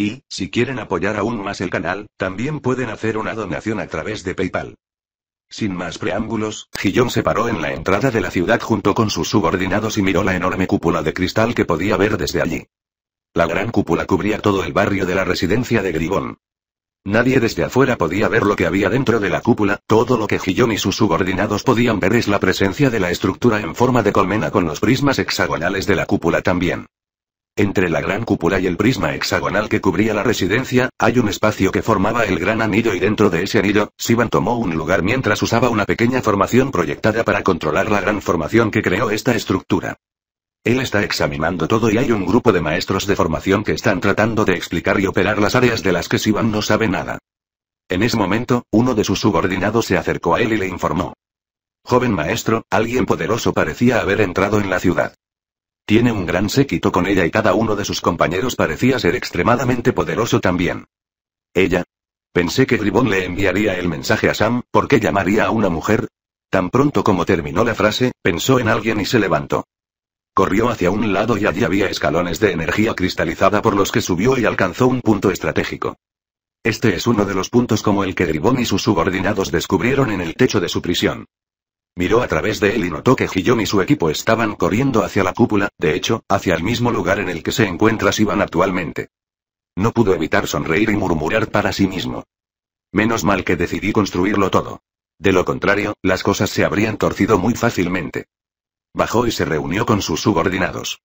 Y, si quieren apoyar aún más el canal, también pueden hacer una donación a través de PayPal. Sin más preámbulos, Gillon se paró en la entrada de la ciudad junto con sus subordinados y miró la enorme cúpula de cristal que podía ver desde allí. La gran cúpula cubría todo el barrio de la residencia de Gribón. Nadie desde afuera podía ver lo que había dentro de la cúpula, todo lo que Gillón y sus subordinados podían ver es la presencia de la estructura en forma de colmena con los prismas hexagonales de la cúpula también. Entre la gran cúpula y el prisma hexagonal que cubría la residencia, hay un espacio que formaba el gran anillo y dentro de ese anillo, Sivan tomó un lugar mientras usaba una pequeña formación proyectada para controlar la gran formación que creó esta estructura. Él está examinando todo y hay un grupo de maestros de formación que están tratando de explicar y operar las áreas de las que Sivan no sabe nada. En ese momento, uno de sus subordinados se acercó a él y le informó. Joven maestro, alguien poderoso parecía haber entrado en la ciudad. Tiene un gran séquito con ella y cada uno de sus compañeros parecía ser extremadamente poderoso también. Ella. Pensé que Gribón le enviaría el mensaje a Sam, ¿por qué llamaría a una mujer? Tan pronto como terminó la frase, pensó en alguien y se levantó. Corrió hacia un lado y allí había escalones de energía cristalizada por los que subió y alcanzó un punto estratégico. Este es uno de los puntos como el que Gribón y sus subordinados descubrieron en el techo de su prisión. Miró a través de él y notó que Gillon y su equipo estaban corriendo hacia la cúpula, de hecho, hacia el mismo lugar en el que se encuentra Sivan actualmente. No pudo evitar sonreír y murmurar para sí mismo. Menos mal que decidí construirlo todo. De lo contrario, las cosas se habrían torcido muy fácilmente. Bajó y se reunió con sus subordinados.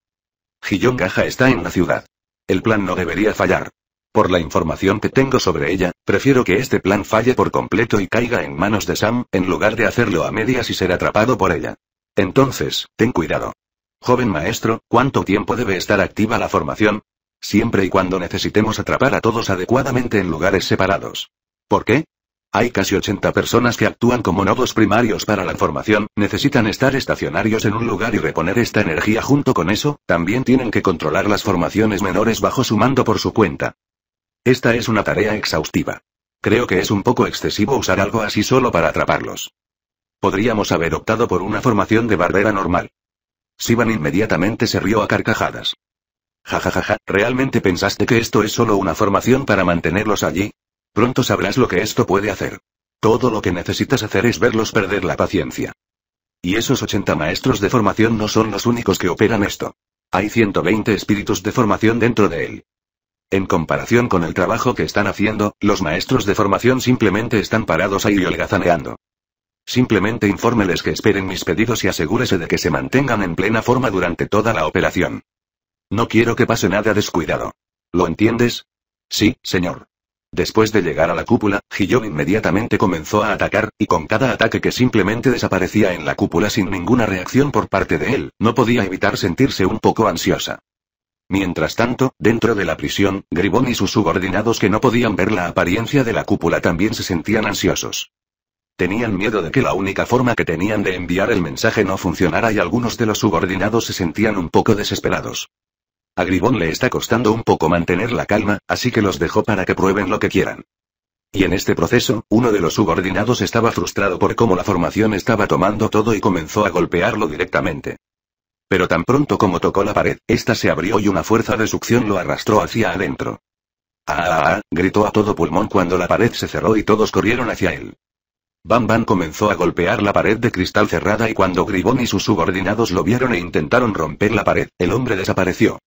Gillon Gaja está en la ciudad. El plan no debería fallar. Por la información que tengo sobre ella, prefiero que este plan falle por completo y caiga en manos de Sam, en lugar de hacerlo a medias y ser atrapado por ella. Entonces, ten cuidado. Joven maestro, ¿cuánto tiempo debe estar activa la formación? Siempre y cuando necesitemos atrapar a todos adecuadamente en lugares separados. ¿Por qué? Hay casi 80 personas que actúan como nodos primarios para la formación, necesitan estar estacionarios en un lugar y reponer esta energía junto con eso, también tienen que controlar las formaciones menores bajo su mando por su cuenta. Esta es una tarea exhaustiva. Creo que es un poco excesivo usar algo así solo para atraparlos. Podríamos haber optado por una formación de barrera normal. Sivan inmediatamente se rió a carcajadas. Ja ja, ja, ja, ¿realmente pensaste que esto es solo una formación para mantenerlos allí? Pronto sabrás lo que esto puede hacer. Todo lo que necesitas hacer es verlos perder la paciencia. Y esos 80 maestros de formación no son los únicos que operan esto. Hay 120 espíritus de formación dentro de él. En comparación con el trabajo que están haciendo, los maestros de formación simplemente están parados ahí y holgazaneando. Simplemente infórmeles que esperen mis pedidos y asegúrese de que se mantengan en plena forma durante toda la operación. No quiero que pase nada descuidado. ¿Lo entiendes? Sí, señor. Después de llegar a la cúpula, Gillon inmediatamente comenzó a atacar, y con cada ataque que simplemente desaparecía en la cúpula sin ninguna reacción por parte de él, no podía evitar sentirse un poco ansiosa. Mientras tanto, dentro de la prisión, Gribón y sus subordinados que no podían ver la apariencia de la cúpula también se sentían ansiosos. Tenían miedo de que la única forma que tenían de enviar el mensaje no funcionara y algunos de los subordinados se sentían un poco desesperados. A Gribón le está costando un poco mantener la calma, así que los dejó para que prueben lo que quieran. Y en este proceso, uno de los subordinados estaba frustrado por cómo la formación estaba tomando todo y comenzó a golpearlo directamente. Pero tan pronto como tocó la pared, esta se abrió y una fuerza de succión lo arrastró hacia adentro. Ah, ah, ¡Ah, gritó a todo pulmón cuando la pared se cerró y todos corrieron hacia él. Bam Bam comenzó a golpear la pared de cristal cerrada y cuando Gribón y sus subordinados lo vieron e intentaron romper la pared, el hombre desapareció.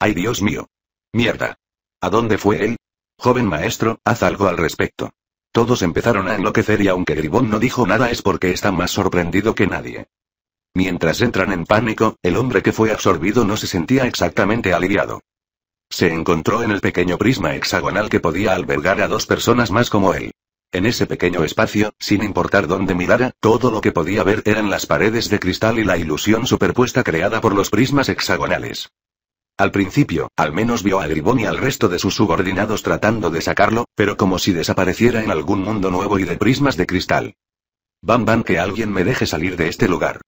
¡Ay Dios mío! ¡Mierda! ¿A dónde fue él? Joven maestro, haz algo al respecto. Todos empezaron a enloquecer y aunque Gribón no dijo nada es porque está más sorprendido que nadie. Mientras entran en pánico, el hombre que fue absorbido no se sentía exactamente aliviado. Se encontró en el pequeño prisma hexagonal que podía albergar a dos personas más como él. En ese pequeño espacio, sin importar dónde mirara, todo lo que podía ver eran las paredes de cristal y la ilusión superpuesta creada por los prismas hexagonales. Al principio, al menos vio a Gribón y al resto de sus subordinados tratando de sacarlo, pero como si desapareciera en algún mundo nuevo y de prismas de cristal. ¡Bam! ¡Bam! que alguien me deje salir de este lugar.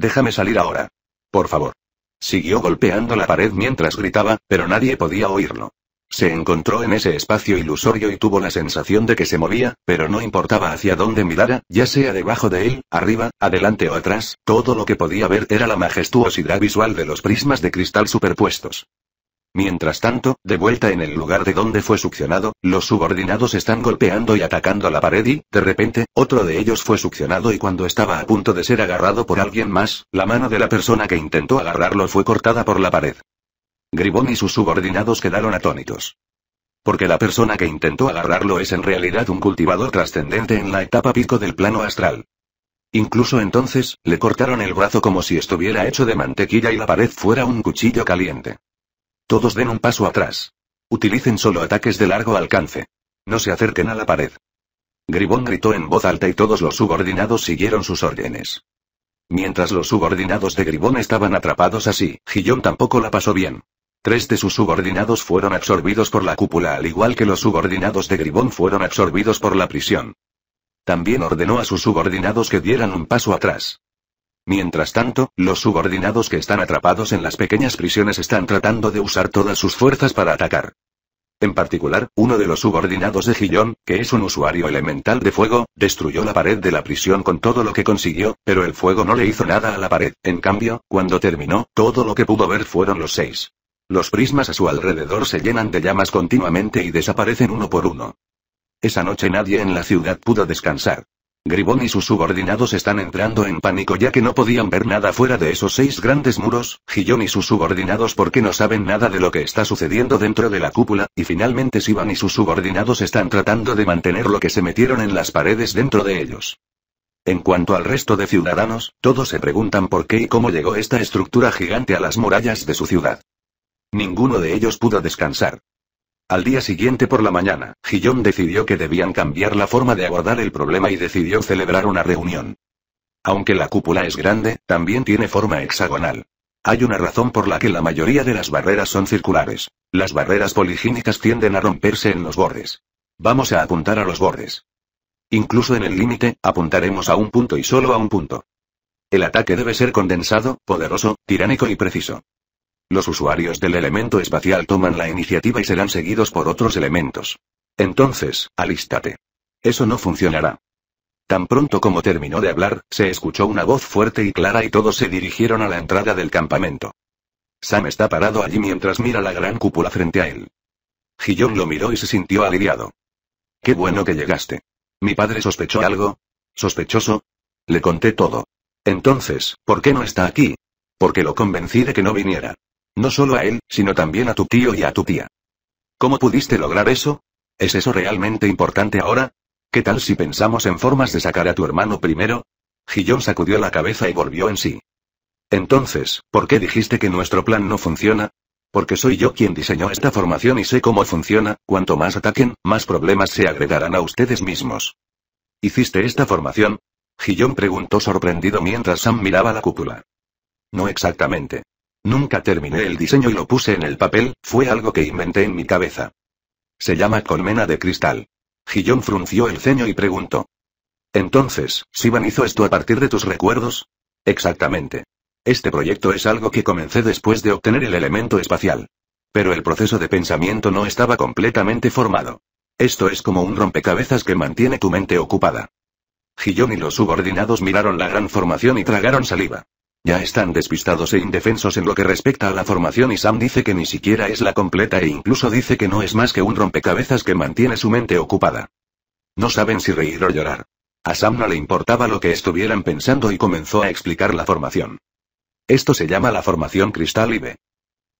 Déjame salir ahora. Por favor. Siguió golpeando la pared mientras gritaba, pero nadie podía oírlo. Se encontró en ese espacio ilusorio y tuvo la sensación de que se movía, pero no importaba hacia dónde mirara, ya sea debajo de él, arriba, adelante o atrás, todo lo que podía ver era la majestuosidad visual de los prismas de cristal superpuestos. Mientras tanto, de vuelta en el lugar de donde fue succionado, los subordinados están golpeando y atacando la pared y, de repente, otro de ellos fue succionado y cuando estaba a punto de ser agarrado por alguien más, la mano de la persona que intentó agarrarlo fue cortada por la pared. Gribón y sus subordinados quedaron atónitos. Porque la persona que intentó agarrarlo es en realidad un cultivador trascendente en la etapa pico del plano astral. Incluso entonces, le cortaron el brazo como si estuviera hecho de mantequilla y la pared fuera un cuchillo caliente. Todos den un paso atrás. Utilicen solo ataques de largo alcance. No se acerquen a la pared. Gribón gritó en voz alta y todos los subordinados siguieron sus órdenes. Mientras los subordinados de Gribón estaban atrapados así, Gillón tampoco la pasó bien. Tres de sus subordinados fueron absorbidos por la cúpula al igual que los subordinados de Gribón fueron absorbidos por la prisión. También ordenó a sus subordinados que dieran un paso atrás. Mientras tanto, los subordinados que están atrapados en las pequeñas prisiones están tratando de usar todas sus fuerzas para atacar. En particular, uno de los subordinados de Gillón, que es un usuario elemental de fuego, destruyó la pared de la prisión con todo lo que consiguió, pero el fuego no le hizo nada a la pared. En cambio, cuando terminó, todo lo que pudo ver fueron los seis. Los prismas a su alrededor se llenan de llamas continuamente y desaparecen uno por uno. Esa noche nadie en la ciudad pudo descansar. Gribón y sus subordinados están entrando en pánico ya que no podían ver nada fuera de esos seis grandes muros, Gillón y sus subordinados porque no saben nada de lo que está sucediendo dentro de la cúpula, y finalmente Sivan y sus subordinados están tratando de mantener lo que se metieron en las paredes dentro de ellos. En cuanto al resto de ciudadanos, todos se preguntan por qué y cómo llegó esta estructura gigante a las murallas de su ciudad. Ninguno de ellos pudo descansar. Al día siguiente por la mañana, Gillon decidió que debían cambiar la forma de abordar el problema y decidió celebrar una reunión. Aunque la cúpula es grande, también tiene forma hexagonal. Hay una razón por la que la mayoría de las barreras son circulares. Las barreras poligínicas tienden a romperse en los bordes. Vamos a apuntar a los bordes. Incluso en el límite, apuntaremos a un punto y solo a un punto. El ataque debe ser condensado, poderoso, tiránico y preciso. Los usuarios del elemento espacial toman la iniciativa y serán seguidos por otros elementos. Entonces, alístate. Eso no funcionará. Tan pronto como terminó de hablar, se escuchó una voz fuerte y clara y todos se dirigieron a la entrada del campamento. Sam está parado allí mientras mira la gran cúpula frente a él. Gillon lo miró y se sintió aliviado. Qué bueno que llegaste. Mi padre sospechó algo. ¿Sospechoso? Le conté todo. Entonces, ¿por qué no está aquí? Porque lo convencí de que no viniera. No solo a él, sino también a tu tío y a tu tía. ¿Cómo pudiste lograr eso? ¿Es eso realmente importante ahora? ¿Qué tal si pensamos en formas de sacar a tu hermano primero? Gillon sacudió la cabeza y volvió en sí. Entonces, ¿por qué dijiste que nuestro plan no funciona? Porque soy yo quien diseñó esta formación y sé cómo funciona, cuanto más ataquen, más problemas se agregarán a ustedes mismos. ¿Hiciste esta formación? Gillon preguntó sorprendido mientras Sam miraba la cúpula. No exactamente. Nunca terminé el diseño y lo puse en el papel, fue algo que inventé en mi cabeza. Se llama colmena de cristal. Gillón frunció el ceño y preguntó. Entonces, Sivan hizo esto a partir de tus recuerdos? Exactamente. Este proyecto es algo que comencé después de obtener el elemento espacial. Pero el proceso de pensamiento no estaba completamente formado. Esto es como un rompecabezas que mantiene tu mente ocupada. Gillón y los subordinados miraron la gran formación y tragaron saliva. Ya están despistados e indefensos en lo que respecta a la formación y Sam dice que ni siquiera es la completa e incluso dice que no es más que un rompecabezas que mantiene su mente ocupada. No saben si reír o llorar. A Sam no le importaba lo que estuvieran pensando y comenzó a explicar la formación. Esto se llama la formación Cristal IB.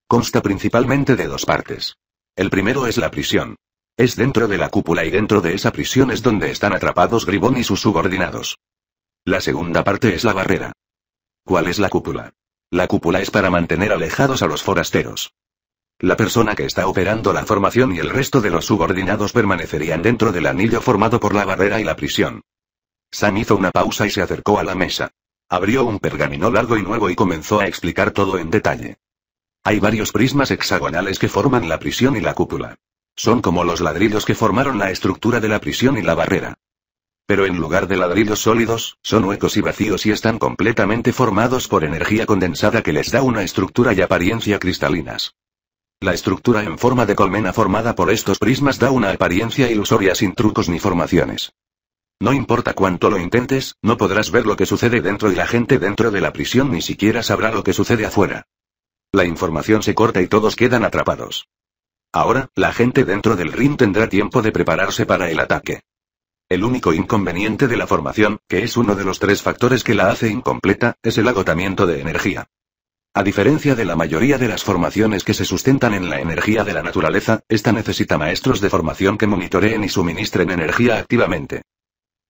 Consta principalmente de dos partes. El primero es la prisión. Es dentro de la cúpula y dentro de esa prisión es donde están atrapados Gribón y sus subordinados. La segunda parte es la barrera. ¿Cuál es la cúpula? La cúpula es para mantener alejados a los forasteros. La persona que está operando la formación y el resto de los subordinados permanecerían dentro del anillo formado por la barrera y la prisión. Sam hizo una pausa y se acercó a la mesa. Abrió un pergamino largo y nuevo y comenzó a explicar todo en detalle. Hay varios prismas hexagonales que forman la prisión y la cúpula. Son como los ladrillos que formaron la estructura de la prisión y la barrera pero en lugar de ladrillos sólidos, son huecos y vacíos y están completamente formados por energía condensada que les da una estructura y apariencia cristalinas. La estructura en forma de colmena formada por estos prismas da una apariencia ilusoria sin trucos ni formaciones. No importa cuánto lo intentes, no podrás ver lo que sucede dentro y la gente dentro de la prisión ni siquiera sabrá lo que sucede afuera. La información se corta y todos quedan atrapados. Ahora, la gente dentro del ring tendrá tiempo de prepararse para el ataque. El único inconveniente de la formación, que es uno de los tres factores que la hace incompleta, es el agotamiento de energía. A diferencia de la mayoría de las formaciones que se sustentan en la energía de la naturaleza, esta necesita maestros de formación que monitoreen y suministren energía activamente.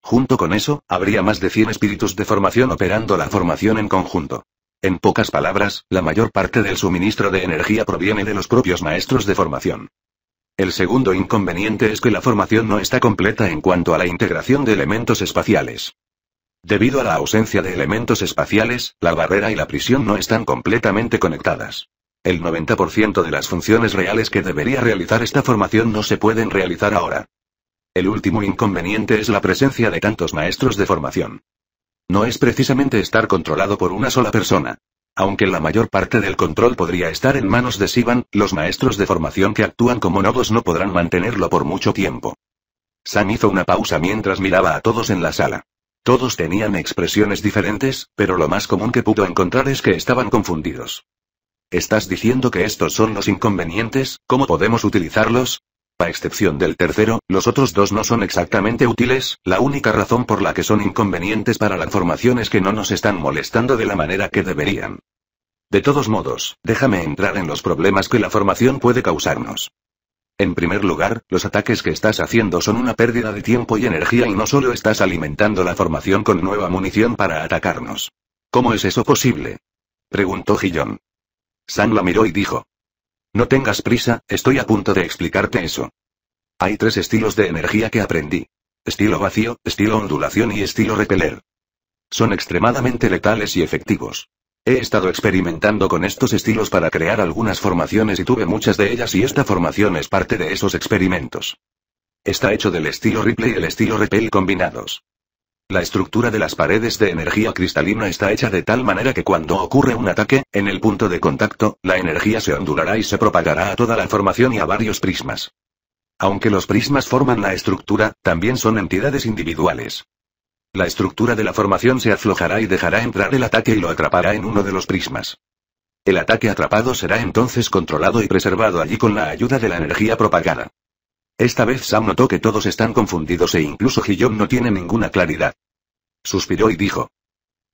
Junto con eso, habría más de 100 espíritus de formación operando la formación en conjunto. En pocas palabras, la mayor parte del suministro de energía proviene de los propios maestros de formación. El segundo inconveniente es que la formación no está completa en cuanto a la integración de elementos espaciales. Debido a la ausencia de elementos espaciales, la barrera y la prisión no están completamente conectadas. El 90% de las funciones reales que debería realizar esta formación no se pueden realizar ahora. El último inconveniente es la presencia de tantos maestros de formación. No es precisamente estar controlado por una sola persona. Aunque la mayor parte del control podría estar en manos de Sivan, los maestros de formación que actúan como nodos no podrán mantenerlo por mucho tiempo. Sam hizo una pausa mientras miraba a todos en la sala. Todos tenían expresiones diferentes, pero lo más común que pudo encontrar es que estaban confundidos. ¿Estás diciendo que estos son los inconvenientes? ¿Cómo podemos utilizarlos? A excepción del tercero, los otros dos no son exactamente útiles, la única razón por la que son inconvenientes para la formación es que no nos están molestando de la manera que deberían. De todos modos, déjame entrar en los problemas que la formación puede causarnos. En primer lugar, los ataques que estás haciendo son una pérdida de tiempo y energía y no solo estás alimentando la formación con nueva munición para atacarnos. ¿Cómo es eso posible? preguntó Gillon. San la miró y dijo, no tengas prisa, estoy a punto de explicarte eso. Hay tres estilos de energía que aprendí. Estilo vacío, estilo ondulación y estilo repeler. Son extremadamente letales y efectivos. He estado experimentando con estos estilos para crear algunas formaciones y tuve muchas de ellas y esta formación es parte de esos experimentos. Está hecho del estilo Ripley y el estilo Repel combinados. La estructura de las paredes de energía cristalina está hecha de tal manera que cuando ocurre un ataque, en el punto de contacto, la energía se ondulará y se propagará a toda la formación y a varios prismas. Aunque los prismas forman la estructura, también son entidades individuales. La estructura de la formación se aflojará y dejará entrar el ataque y lo atrapará en uno de los prismas. El ataque atrapado será entonces controlado y preservado allí con la ayuda de la energía propagada. Esta vez Sam notó que todos están confundidos e incluso Hillon no tiene ninguna claridad. Suspiró y dijo.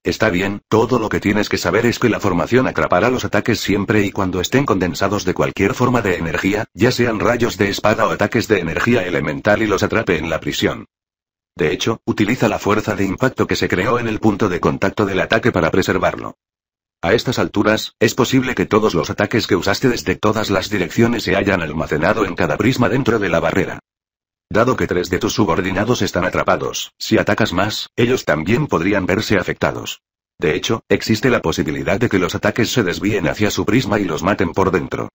Está bien, todo lo que tienes que saber es que la formación atrapará los ataques siempre y cuando estén condensados de cualquier forma de energía, ya sean rayos de espada o ataques de energía elemental y los atrape en la prisión. De hecho, utiliza la fuerza de impacto que se creó en el punto de contacto del ataque para preservarlo. A estas alturas, es posible que todos los ataques que usaste desde todas las direcciones se hayan almacenado en cada prisma dentro de la barrera. Dado que tres de tus subordinados están atrapados, si atacas más, ellos también podrían verse afectados. De hecho, existe la posibilidad de que los ataques se desvíen hacia su prisma y los maten por dentro.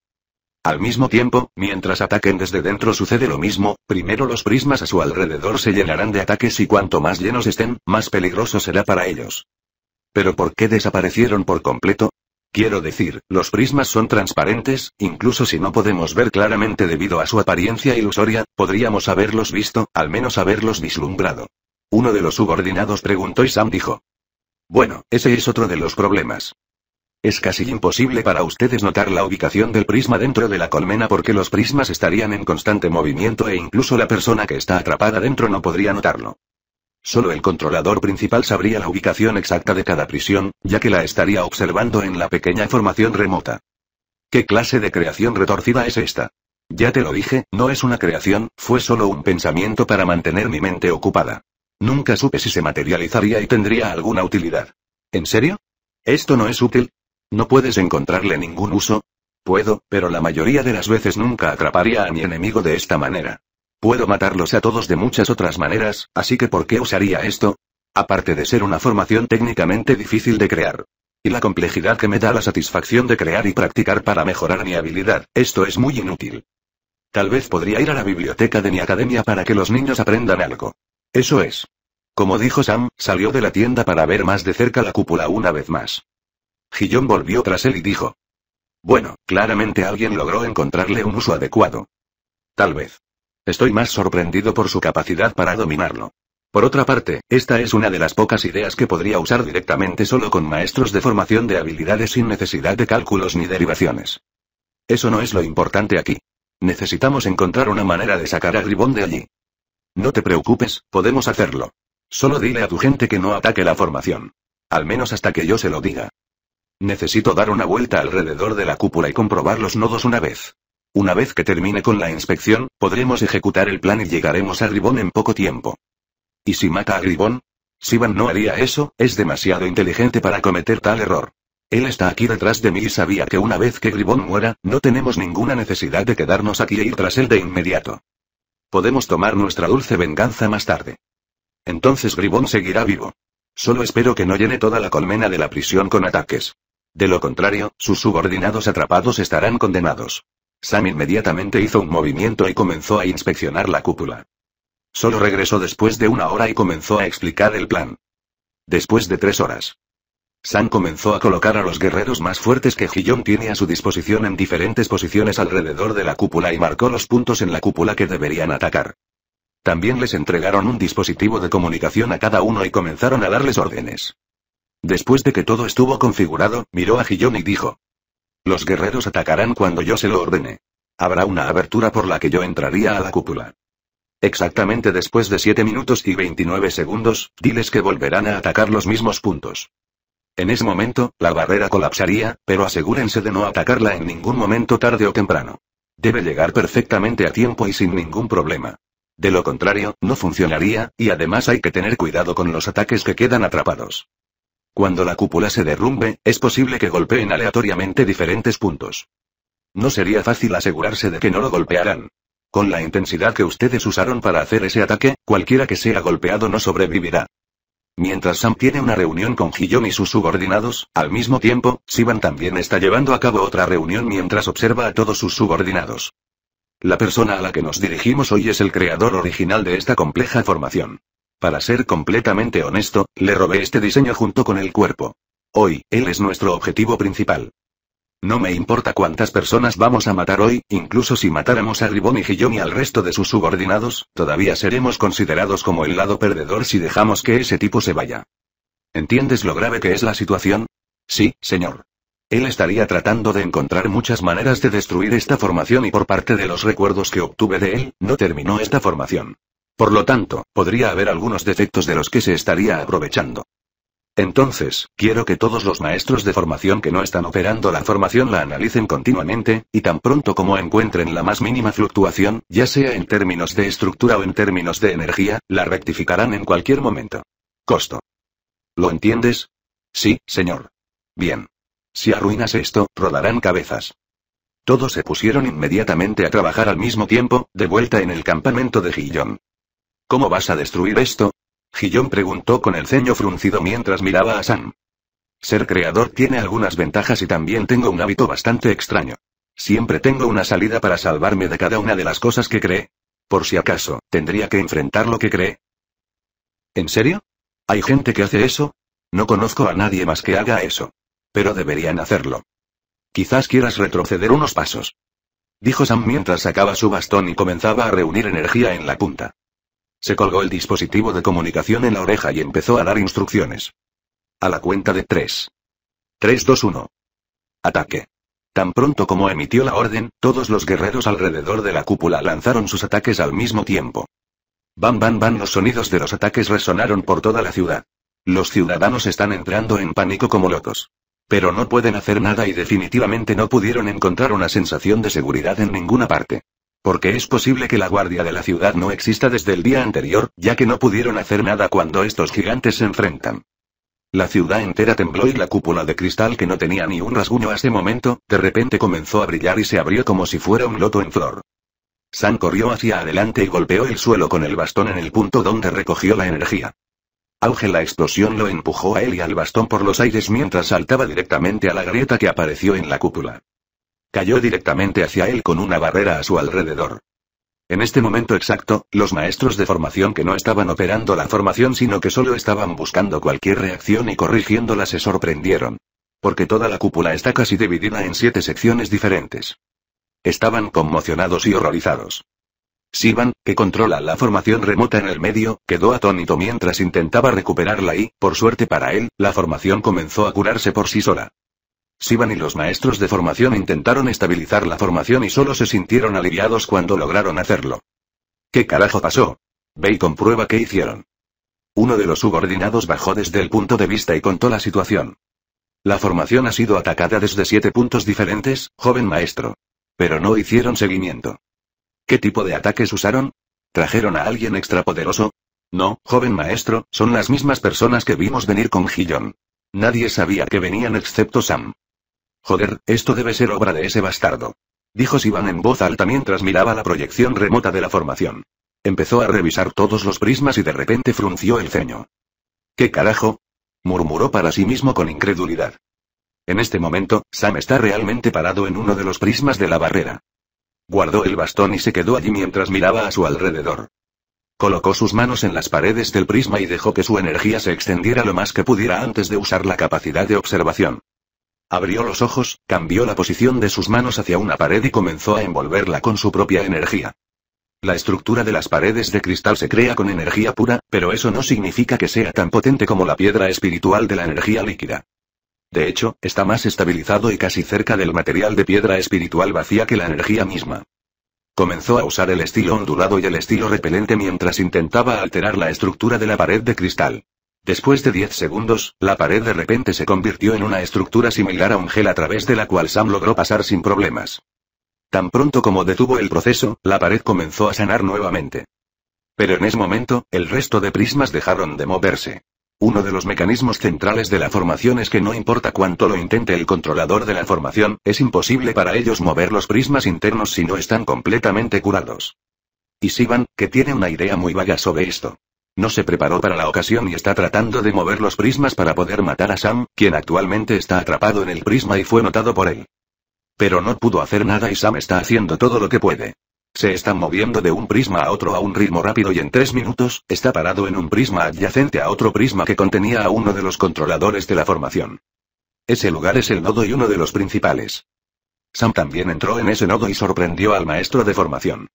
Al mismo tiempo, mientras ataquen desde dentro sucede lo mismo, primero los prismas a su alrededor se llenarán de ataques y cuanto más llenos estén, más peligroso será para ellos. ¿Pero por qué desaparecieron por completo? Quiero decir, los prismas son transparentes, incluso si no podemos ver claramente debido a su apariencia ilusoria, podríamos haberlos visto, al menos haberlos vislumbrado. Uno de los subordinados preguntó y Sam dijo. Bueno, ese es otro de los problemas. Es casi imposible para ustedes notar la ubicación del prisma dentro de la colmena porque los prismas estarían en constante movimiento e incluso la persona que está atrapada dentro no podría notarlo. Solo el controlador principal sabría la ubicación exacta de cada prisión, ya que la estaría observando en la pequeña formación remota. ¿Qué clase de creación retorcida es esta? Ya te lo dije, no es una creación, fue solo un pensamiento para mantener mi mente ocupada. Nunca supe si se materializaría y tendría alguna utilidad. ¿En serio? ¿Esto no es útil? ¿No puedes encontrarle ningún uso? Puedo, pero la mayoría de las veces nunca atraparía a mi enemigo de esta manera. Puedo matarlos a todos de muchas otras maneras, así que ¿por qué usaría esto? Aparte de ser una formación técnicamente difícil de crear. Y la complejidad que me da la satisfacción de crear y practicar para mejorar mi habilidad, esto es muy inútil. Tal vez podría ir a la biblioteca de mi academia para que los niños aprendan algo. Eso es. Como dijo Sam, salió de la tienda para ver más de cerca la cúpula una vez más. Gillon volvió tras él y dijo. Bueno, claramente alguien logró encontrarle un uso adecuado. Tal vez. Estoy más sorprendido por su capacidad para dominarlo. Por otra parte, esta es una de las pocas ideas que podría usar directamente solo con maestros de formación de habilidades sin necesidad de cálculos ni derivaciones. Eso no es lo importante aquí. Necesitamos encontrar una manera de sacar a Gribón de allí. No te preocupes, podemos hacerlo. Solo dile a tu gente que no ataque la formación. Al menos hasta que yo se lo diga. Necesito dar una vuelta alrededor de la cúpula y comprobar los nodos una vez. Una vez que termine con la inspección, podremos ejecutar el plan y llegaremos a Gribón en poco tiempo. ¿Y si mata a Si Sivan no haría eso, es demasiado inteligente para cometer tal error. Él está aquí detrás de mí y sabía que una vez que Gribón muera, no tenemos ninguna necesidad de quedarnos aquí e ir tras él de inmediato. Podemos tomar nuestra dulce venganza más tarde. Entonces Gribón seguirá vivo. Solo espero que no llene toda la colmena de la prisión con ataques. De lo contrario, sus subordinados atrapados estarán condenados. Sam inmediatamente hizo un movimiento y comenzó a inspeccionar la cúpula. Solo regresó después de una hora y comenzó a explicar el plan. Después de tres horas. Sam comenzó a colocar a los guerreros más fuertes que Gillon tiene a su disposición en diferentes posiciones alrededor de la cúpula y marcó los puntos en la cúpula que deberían atacar. También les entregaron un dispositivo de comunicación a cada uno y comenzaron a darles órdenes. Después de que todo estuvo configurado, miró a Gillon y dijo, los guerreros atacarán cuando yo se lo ordene. Habrá una abertura por la que yo entraría a la cúpula. Exactamente después de 7 minutos y 29 segundos, diles que volverán a atacar los mismos puntos. En ese momento, la barrera colapsaría, pero asegúrense de no atacarla en ningún momento tarde o temprano. Debe llegar perfectamente a tiempo y sin ningún problema. De lo contrario, no funcionaría, y además hay que tener cuidado con los ataques que quedan atrapados. Cuando la cúpula se derrumbe, es posible que golpeen aleatoriamente diferentes puntos. No sería fácil asegurarse de que no lo golpearán. Con la intensidad que ustedes usaron para hacer ese ataque, cualquiera que sea golpeado no sobrevivirá. Mientras Sam tiene una reunión con Gillon y sus subordinados, al mismo tiempo, Sivan también está llevando a cabo otra reunión mientras observa a todos sus subordinados. La persona a la que nos dirigimos hoy es el creador original de esta compleja formación. Para ser completamente honesto, le robé este diseño junto con el cuerpo. Hoy, él es nuestro objetivo principal. No me importa cuántas personas vamos a matar hoy, incluso si matáramos a Ribón y Gillón y al resto de sus subordinados, todavía seremos considerados como el lado perdedor si dejamos que ese tipo se vaya. ¿Entiendes lo grave que es la situación? Sí, señor. Él estaría tratando de encontrar muchas maneras de destruir esta formación y por parte de los recuerdos que obtuve de él, no terminó esta formación. Por lo tanto, podría haber algunos defectos de los que se estaría aprovechando. Entonces, quiero que todos los maestros de formación que no están operando la formación la analicen continuamente, y tan pronto como encuentren la más mínima fluctuación, ya sea en términos de estructura o en términos de energía, la rectificarán en cualquier momento. Costo. ¿Lo entiendes? Sí, señor. Bien. Si arruinas esto, rodarán cabezas. Todos se pusieron inmediatamente a trabajar al mismo tiempo, de vuelta en el campamento de Gillon. ¿Cómo vas a destruir esto? Gillon preguntó con el ceño fruncido mientras miraba a Sam. Ser creador tiene algunas ventajas y también tengo un hábito bastante extraño. Siempre tengo una salida para salvarme de cada una de las cosas que cree. Por si acaso, tendría que enfrentar lo que cree. ¿En serio? ¿Hay gente que hace eso? No conozco a nadie más que haga eso. Pero deberían hacerlo. Quizás quieras retroceder unos pasos. Dijo Sam mientras sacaba su bastón y comenzaba a reunir energía en la punta. Se colgó el dispositivo de comunicación en la oreja y empezó a dar instrucciones. A la cuenta de 3. 3, Ataque. Tan pronto como emitió la orden, todos los guerreros alrededor de la cúpula lanzaron sus ataques al mismo tiempo. Bam, bam, bam, los sonidos de los ataques resonaron por toda la ciudad. Los ciudadanos están entrando en pánico como locos. Pero no pueden hacer nada y definitivamente no pudieron encontrar una sensación de seguridad en ninguna parte. Porque es posible que la guardia de la ciudad no exista desde el día anterior, ya que no pudieron hacer nada cuando estos gigantes se enfrentan. La ciudad entera tembló y la cúpula de cristal que no tenía ni un rasguño hace ese momento, de repente comenzó a brillar y se abrió como si fuera un loto en flor. San corrió hacia adelante y golpeó el suelo con el bastón en el punto donde recogió la energía. Auge la explosión lo empujó a él y al bastón por los aires mientras saltaba directamente a la grieta que apareció en la cúpula. Cayó directamente hacia él con una barrera a su alrededor. En este momento exacto, los maestros de formación que no estaban operando la formación sino que solo estaban buscando cualquier reacción y corrigiéndola se sorprendieron. Porque toda la cúpula está casi dividida en siete secciones diferentes. Estaban conmocionados y horrorizados. Sivan, que controla la formación remota en el medio, quedó atónito mientras intentaba recuperarla y, por suerte para él, la formación comenzó a curarse por sí sola. Sivan y los maestros de formación intentaron estabilizar la formación y solo se sintieron aliviados cuando lograron hacerlo. ¿Qué carajo pasó? Ve y comprueba qué hicieron. Uno de los subordinados bajó desde el punto de vista y contó la situación. La formación ha sido atacada desde siete puntos diferentes, joven maestro. Pero no hicieron seguimiento. ¿Qué tipo de ataques usaron? ¿Trajeron a alguien extrapoderoso? No, joven maestro, son las mismas personas que vimos venir con Gillon. Nadie sabía que venían excepto Sam. Joder, esto debe ser obra de ese bastardo. Dijo Sivan en voz alta mientras miraba la proyección remota de la formación. Empezó a revisar todos los prismas y de repente frunció el ceño. ¿Qué carajo? murmuró para sí mismo con incredulidad. En este momento, Sam está realmente parado en uno de los prismas de la barrera. Guardó el bastón y se quedó allí mientras miraba a su alrededor. Colocó sus manos en las paredes del prisma y dejó que su energía se extendiera lo más que pudiera antes de usar la capacidad de observación. Abrió los ojos, cambió la posición de sus manos hacia una pared y comenzó a envolverla con su propia energía. La estructura de las paredes de cristal se crea con energía pura, pero eso no significa que sea tan potente como la piedra espiritual de la energía líquida. De hecho, está más estabilizado y casi cerca del material de piedra espiritual vacía que la energía misma. Comenzó a usar el estilo ondulado y el estilo repelente mientras intentaba alterar la estructura de la pared de cristal. Después de 10 segundos, la pared de repente se convirtió en una estructura similar a un gel a través de la cual Sam logró pasar sin problemas. Tan pronto como detuvo el proceso, la pared comenzó a sanar nuevamente. Pero en ese momento, el resto de prismas dejaron de moverse. Uno de los mecanismos centrales de la formación es que no importa cuánto lo intente el controlador de la formación, es imposible para ellos mover los prismas internos si no están completamente curados. Y Sivan, que tiene una idea muy vaga sobre esto. No se preparó para la ocasión y está tratando de mover los prismas para poder matar a Sam, quien actualmente está atrapado en el prisma y fue notado por él. Pero no pudo hacer nada y Sam está haciendo todo lo que puede. Se está moviendo de un prisma a otro a un ritmo rápido y en tres minutos, está parado en un prisma adyacente a otro prisma que contenía a uno de los controladores de la formación. Ese lugar es el nodo y uno de los principales. Sam también entró en ese nodo y sorprendió al maestro de formación.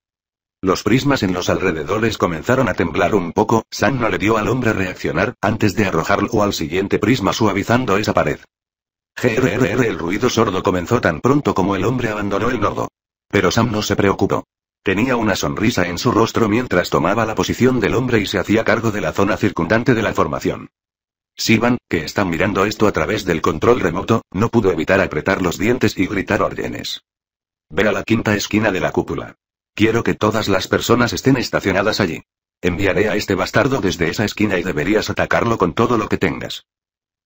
Los prismas en los alrededores comenzaron a temblar un poco, Sam no le dio al hombre reaccionar, antes de arrojarlo al siguiente prisma suavizando esa pared. GRRR el ruido sordo comenzó tan pronto como el hombre abandonó el nodo. Pero Sam no se preocupó. Tenía una sonrisa en su rostro mientras tomaba la posición del hombre y se hacía cargo de la zona circundante de la formación. Sivan, que está mirando esto a través del control remoto, no pudo evitar apretar los dientes y gritar órdenes. Ve a la quinta esquina de la cúpula. Quiero que todas las personas estén estacionadas allí. Enviaré a este bastardo desde esa esquina y deberías atacarlo con todo lo que tengas.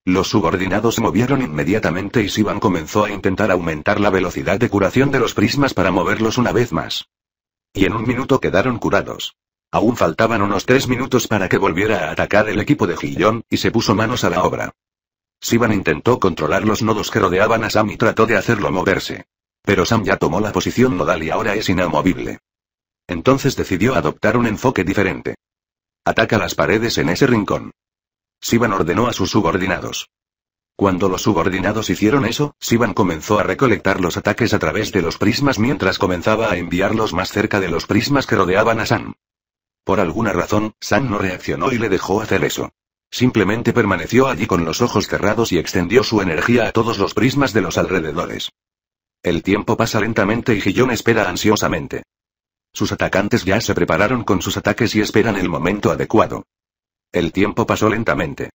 Los subordinados se movieron inmediatamente y Sivan comenzó a intentar aumentar la velocidad de curación de los prismas para moverlos una vez más. Y en un minuto quedaron curados. Aún faltaban unos tres minutos para que volviera a atacar el equipo de Gillon, y se puso manos a la obra. Sivan intentó controlar los nodos que rodeaban a Sam y trató de hacerlo moverse. Pero Sam ya tomó la posición nodal y ahora es inamovible. Entonces decidió adoptar un enfoque diferente. Ataca las paredes en ese rincón. Sivan ordenó a sus subordinados. Cuando los subordinados hicieron eso, Sivan comenzó a recolectar los ataques a través de los prismas mientras comenzaba a enviarlos más cerca de los prismas que rodeaban a Sam. Por alguna razón, Sam no reaccionó y le dejó hacer eso. Simplemente permaneció allí con los ojos cerrados y extendió su energía a todos los prismas de los alrededores. El tiempo pasa lentamente y Gillon espera ansiosamente. Sus atacantes ya se prepararon con sus ataques y esperan el momento adecuado. El tiempo pasó lentamente.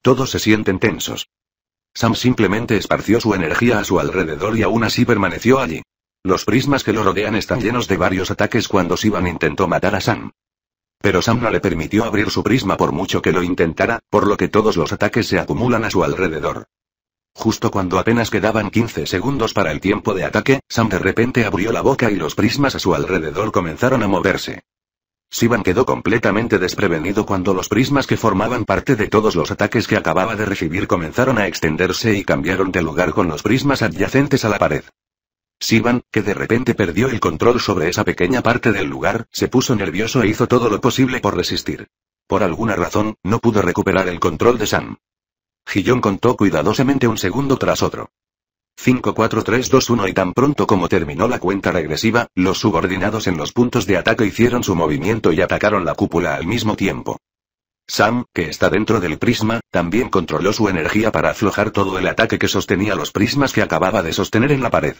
Todos se sienten tensos. Sam simplemente esparció su energía a su alrededor y aún así permaneció allí. Los prismas que lo rodean están llenos de varios ataques cuando Sivan intentó matar a Sam. Pero Sam no le permitió abrir su prisma por mucho que lo intentara, por lo que todos los ataques se acumulan a su alrededor. Justo cuando apenas quedaban 15 segundos para el tiempo de ataque, Sam de repente abrió la boca y los prismas a su alrededor comenzaron a moverse. Sivan quedó completamente desprevenido cuando los prismas que formaban parte de todos los ataques que acababa de recibir comenzaron a extenderse y cambiaron de lugar con los prismas adyacentes a la pared. Sivan, que de repente perdió el control sobre esa pequeña parte del lugar, se puso nervioso e hizo todo lo posible por resistir. Por alguna razón, no pudo recuperar el control de Sam. Gillón contó cuidadosamente un segundo tras otro. 5, 4, 3, 2, 1 y tan pronto como terminó la cuenta regresiva, los subordinados en los puntos de ataque hicieron su movimiento y atacaron la cúpula al mismo tiempo. Sam, que está dentro del prisma, también controló su energía para aflojar todo el ataque que sostenía los prismas que acababa de sostener en la pared.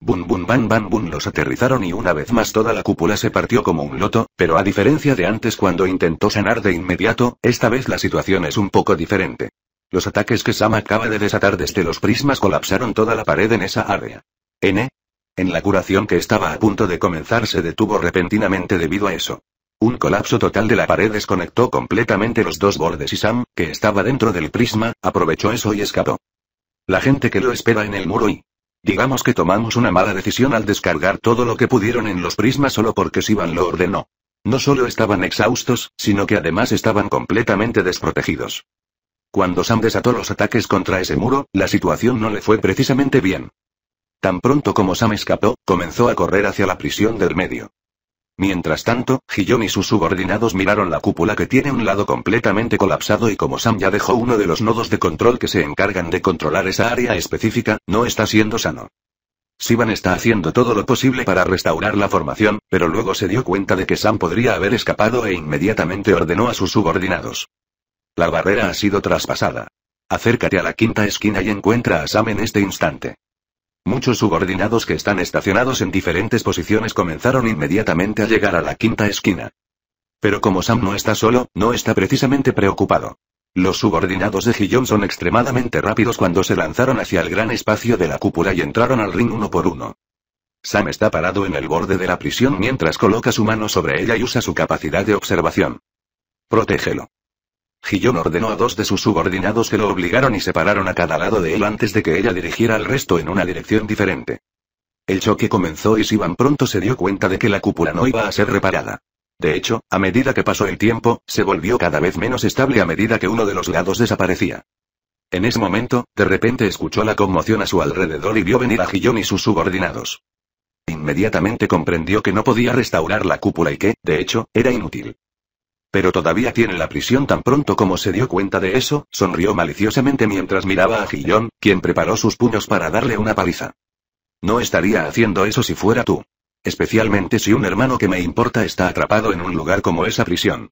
Bum bum bam bam bum los aterrizaron y una vez más toda la cúpula se partió como un loto, pero a diferencia de antes cuando intentó sanar de inmediato, esta vez la situación es un poco diferente. Los ataques que Sam acaba de desatar desde este, los prismas colapsaron toda la pared en esa área. N. En la curación que estaba a punto de comenzar se detuvo repentinamente debido a eso. Un colapso total de la pared desconectó completamente los dos bordes y Sam, que estaba dentro del prisma, aprovechó eso y escapó. La gente que lo espera en el muro y... Digamos que tomamos una mala decisión al descargar todo lo que pudieron en los prismas solo porque Sivan lo ordenó. No solo estaban exhaustos, sino que además estaban completamente desprotegidos. Cuando Sam desató los ataques contra ese muro, la situación no le fue precisamente bien. Tan pronto como Sam escapó, comenzó a correr hacia la prisión del medio. Mientras tanto, Gillon y sus subordinados miraron la cúpula que tiene un lado completamente colapsado y como Sam ya dejó uno de los nodos de control que se encargan de controlar esa área específica, no está siendo sano. Sivan está haciendo todo lo posible para restaurar la formación, pero luego se dio cuenta de que Sam podría haber escapado e inmediatamente ordenó a sus subordinados. La barrera ha sido traspasada. Acércate a la quinta esquina y encuentra a Sam en este instante. Muchos subordinados que están estacionados en diferentes posiciones comenzaron inmediatamente a llegar a la quinta esquina. Pero como Sam no está solo, no está precisamente preocupado. Los subordinados de Gillon son extremadamente rápidos cuando se lanzaron hacia el gran espacio de la cúpula y entraron al ring uno por uno. Sam está parado en el borde de la prisión mientras coloca su mano sobre ella y usa su capacidad de observación. Protégelo. Gillon ordenó a dos de sus subordinados que lo obligaron y separaron a cada lado de él antes de que ella dirigiera al resto en una dirección diferente. El choque comenzó y Sivan pronto se dio cuenta de que la cúpula no iba a ser reparada. De hecho, a medida que pasó el tiempo, se volvió cada vez menos estable a medida que uno de los lados desaparecía. En ese momento, de repente escuchó la conmoción a su alrededor y vio venir a Gillon y sus subordinados. Inmediatamente comprendió que no podía restaurar la cúpula y que, de hecho, era inútil. Pero todavía tiene la prisión tan pronto como se dio cuenta de eso, sonrió maliciosamente mientras miraba a Gillon, quien preparó sus puños para darle una paliza. No estaría haciendo eso si fuera tú. Especialmente si un hermano que me importa está atrapado en un lugar como esa prisión.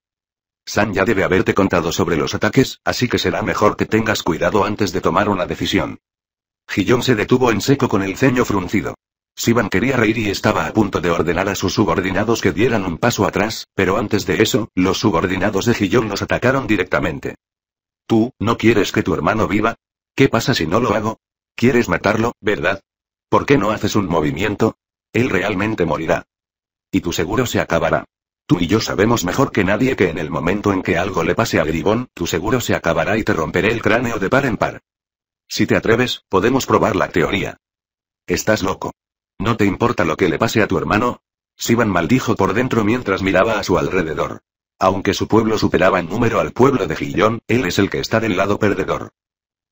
San ya debe haberte contado sobre los ataques, así que será mejor que tengas cuidado antes de tomar una decisión. Gillon se detuvo en seco con el ceño fruncido. Sivan quería reír y estaba a punto de ordenar a sus subordinados que dieran un paso atrás, pero antes de eso, los subordinados de Gillón los atacaron directamente. ¿Tú, no quieres que tu hermano viva? ¿Qué pasa si no lo hago? ¿Quieres matarlo, verdad? ¿Por qué no haces un movimiento? Él realmente morirá. Y tu seguro se acabará. Tú y yo sabemos mejor que nadie que en el momento en que algo le pase a Gribón, tu seguro se acabará y te romperé el cráneo de par en par. Si te atreves, podemos probar la teoría. Estás loco. ¿No te importa lo que le pase a tu hermano? Sivan maldijo por dentro mientras miraba a su alrededor. Aunque su pueblo superaba en número al pueblo de Gillón, él es el que está del lado perdedor.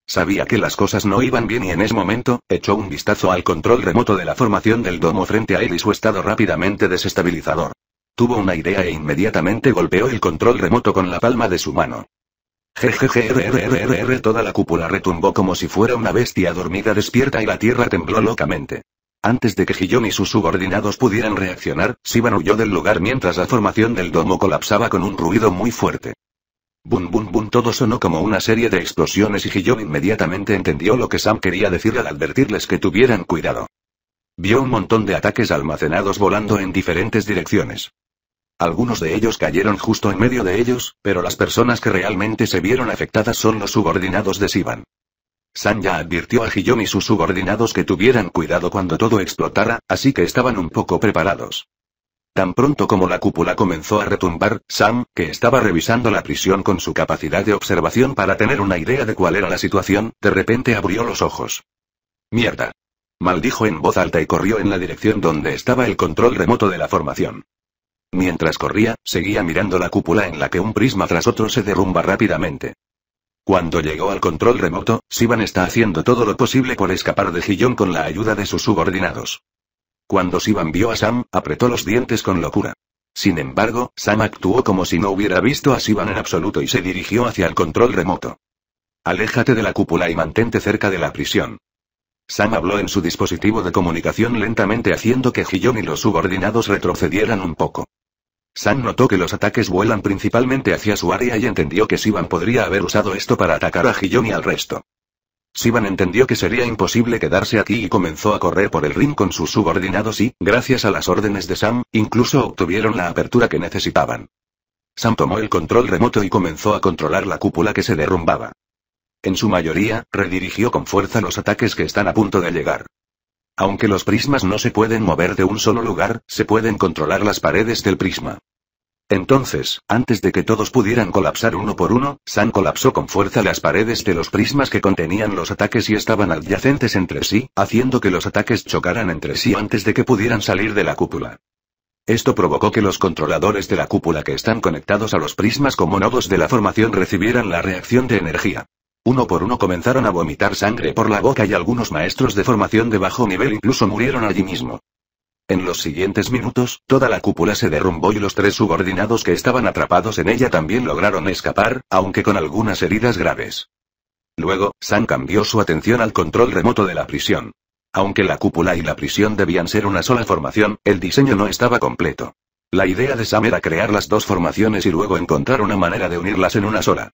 Sabía que las cosas no iban bien y en ese momento, echó un vistazo al control remoto de la formación del domo frente a él y su estado rápidamente desestabilizador. Tuvo una idea e inmediatamente golpeó el control remoto con la palma de su mano. Jejeje, toda la cúpula retumbó como si fuera una bestia dormida despierta y la tierra tembló locamente. Antes de que Gillon y sus subordinados pudieran reaccionar, Sivan huyó del lugar mientras la formación del domo colapsaba con un ruido muy fuerte. Bum bum bum todo sonó como una serie de explosiones y Gillon inmediatamente entendió lo que Sam quería decir al advertirles que tuvieran cuidado. Vio un montón de ataques almacenados volando en diferentes direcciones. Algunos de ellos cayeron justo en medio de ellos, pero las personas que realmente se vieron afectadas son los subordinados de Sivan ya advirtió a Hiyom y sus subordinados que tuvieran cuidado cuando todo explotara, así que estaban un poco preparados. Tan pronto como la cúpula comenzó a retumbar, Sam, que estaba revisando la prisión con su capacidad de observación para tener una idea de cuál era la situación, de repente abrió los ojos. Mierda. Maldijo en voz alta y corrió en la dirección donde estaba el control remoto de la formación. Mientras corría, seguía mirando la cúpula en la que un prisma tras otro se derrumba rápidamente. Cuando llegó al control remoto, Sivan está haciendo todo lo posible por escapar de Gillon con la ayuda de sus subordinados. Cuando Sivan vio a Sam, apretó los dientes con locura. Sin embargo, Sam actuó como si no hubiera visto a Sivan en absoluto y se dirigió hacia el control remoto. Aléjate de la cúpula y mantente cerca de la prisión. Sam habló en su dispositivo de comunicación lentamente haciendo que Gillon y los subordinados retrocedieran un poco. Sam notó que los ataques vuelan principalmente hacia su área y entendió que Sivan podría haber usado esto para atacar a Gillon y al resto. Sivan entendió que sería imposible quedarse aquí y comenzó a correr por el ring con sus subordinados y, gracias a las órdenes de Sam, incluso obtuvieron la apertura que necesitaban. Sam tomó el control remoto y comenzó a controlar la cúpula que se derrumbaba. En su mayoría, redirigió con fuerza los ataques que están a punto de llegar. Aunque los prismas no se pueden mover de un solo lugar, se pueden controlar las paredes del prisma. Entonces, antes de que todos pudieran colapsar uno por uno, San colapsó con fuerza las paredes de los prismas que contenían los ataques y estaban adyacentes entre sí, haciendo que los ataques chocaran entre sí antes de que pudieran salir de la cúpula. Esto provocó que los controladores de la cúpula que están conectados a los prismas como nodos de la formación recibieran la reacción de energía. Uno por uno comenzaron a vomitar sangre por la boca y algunos maestros de formación de bajo nivel incluso murieron allí mismo. En los siguientes minutos, toda la cúpula se derrumbó y los tres subordinados que estaban atrapados en ella también lograron escapar, aunque con algunas heridas graves. Luego, San cambió su atención al control remoto de la prisión. Aunque la cúpula y la prisión debían ser una sola formación, el diseño no estaba completo. La idea de Sam era crear las dos formaciones y luego encontrar una manera de unirlas en una sola.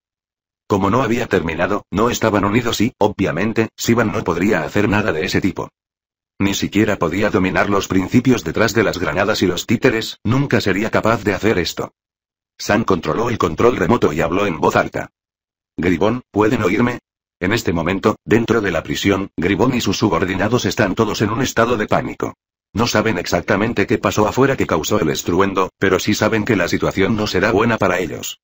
Como no había terminado, no estaban unidos y, obviamente, Sivan no podría hacer nada de ese tipo. Ni siquiera podía dominar los principios detrás de las granadas y los títeres, nunca sería capaz de hacer esto. San controló el control remoto y habló en voz alta. Gribón, ¿pueden oírme? En este momento, dentro de la prisión, Gribón y sus subordinados están todos en un estado de pánico. No saben exactamente qué pasó afuera que causó el estruendo, pero sí saben que la situación no será buena para ellos.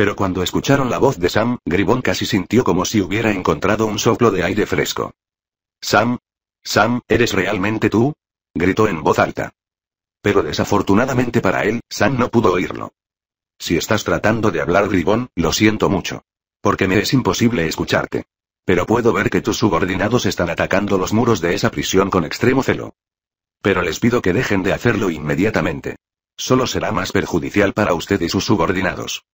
Pero cuando escucharon la voz de Sam, Gribón casi sintió como si hubiera encontrado un soplo de aire fresco. Sam. Sam, ¿eres realmente tú? gritó en voz alta. Pero desafortunadamente para él, Sam no pudo oírlo. Si estás tratando de hablar, Gribón, lo siento mucho. Porque me es imposible escucharte. Pero puedo ver que tus subordinados están atacando los muros de esa prisión con extremo celo. Pero les pido que dejen de hacerlo inmediatamente. Solo será más perjudicial para usted y sus subordinados.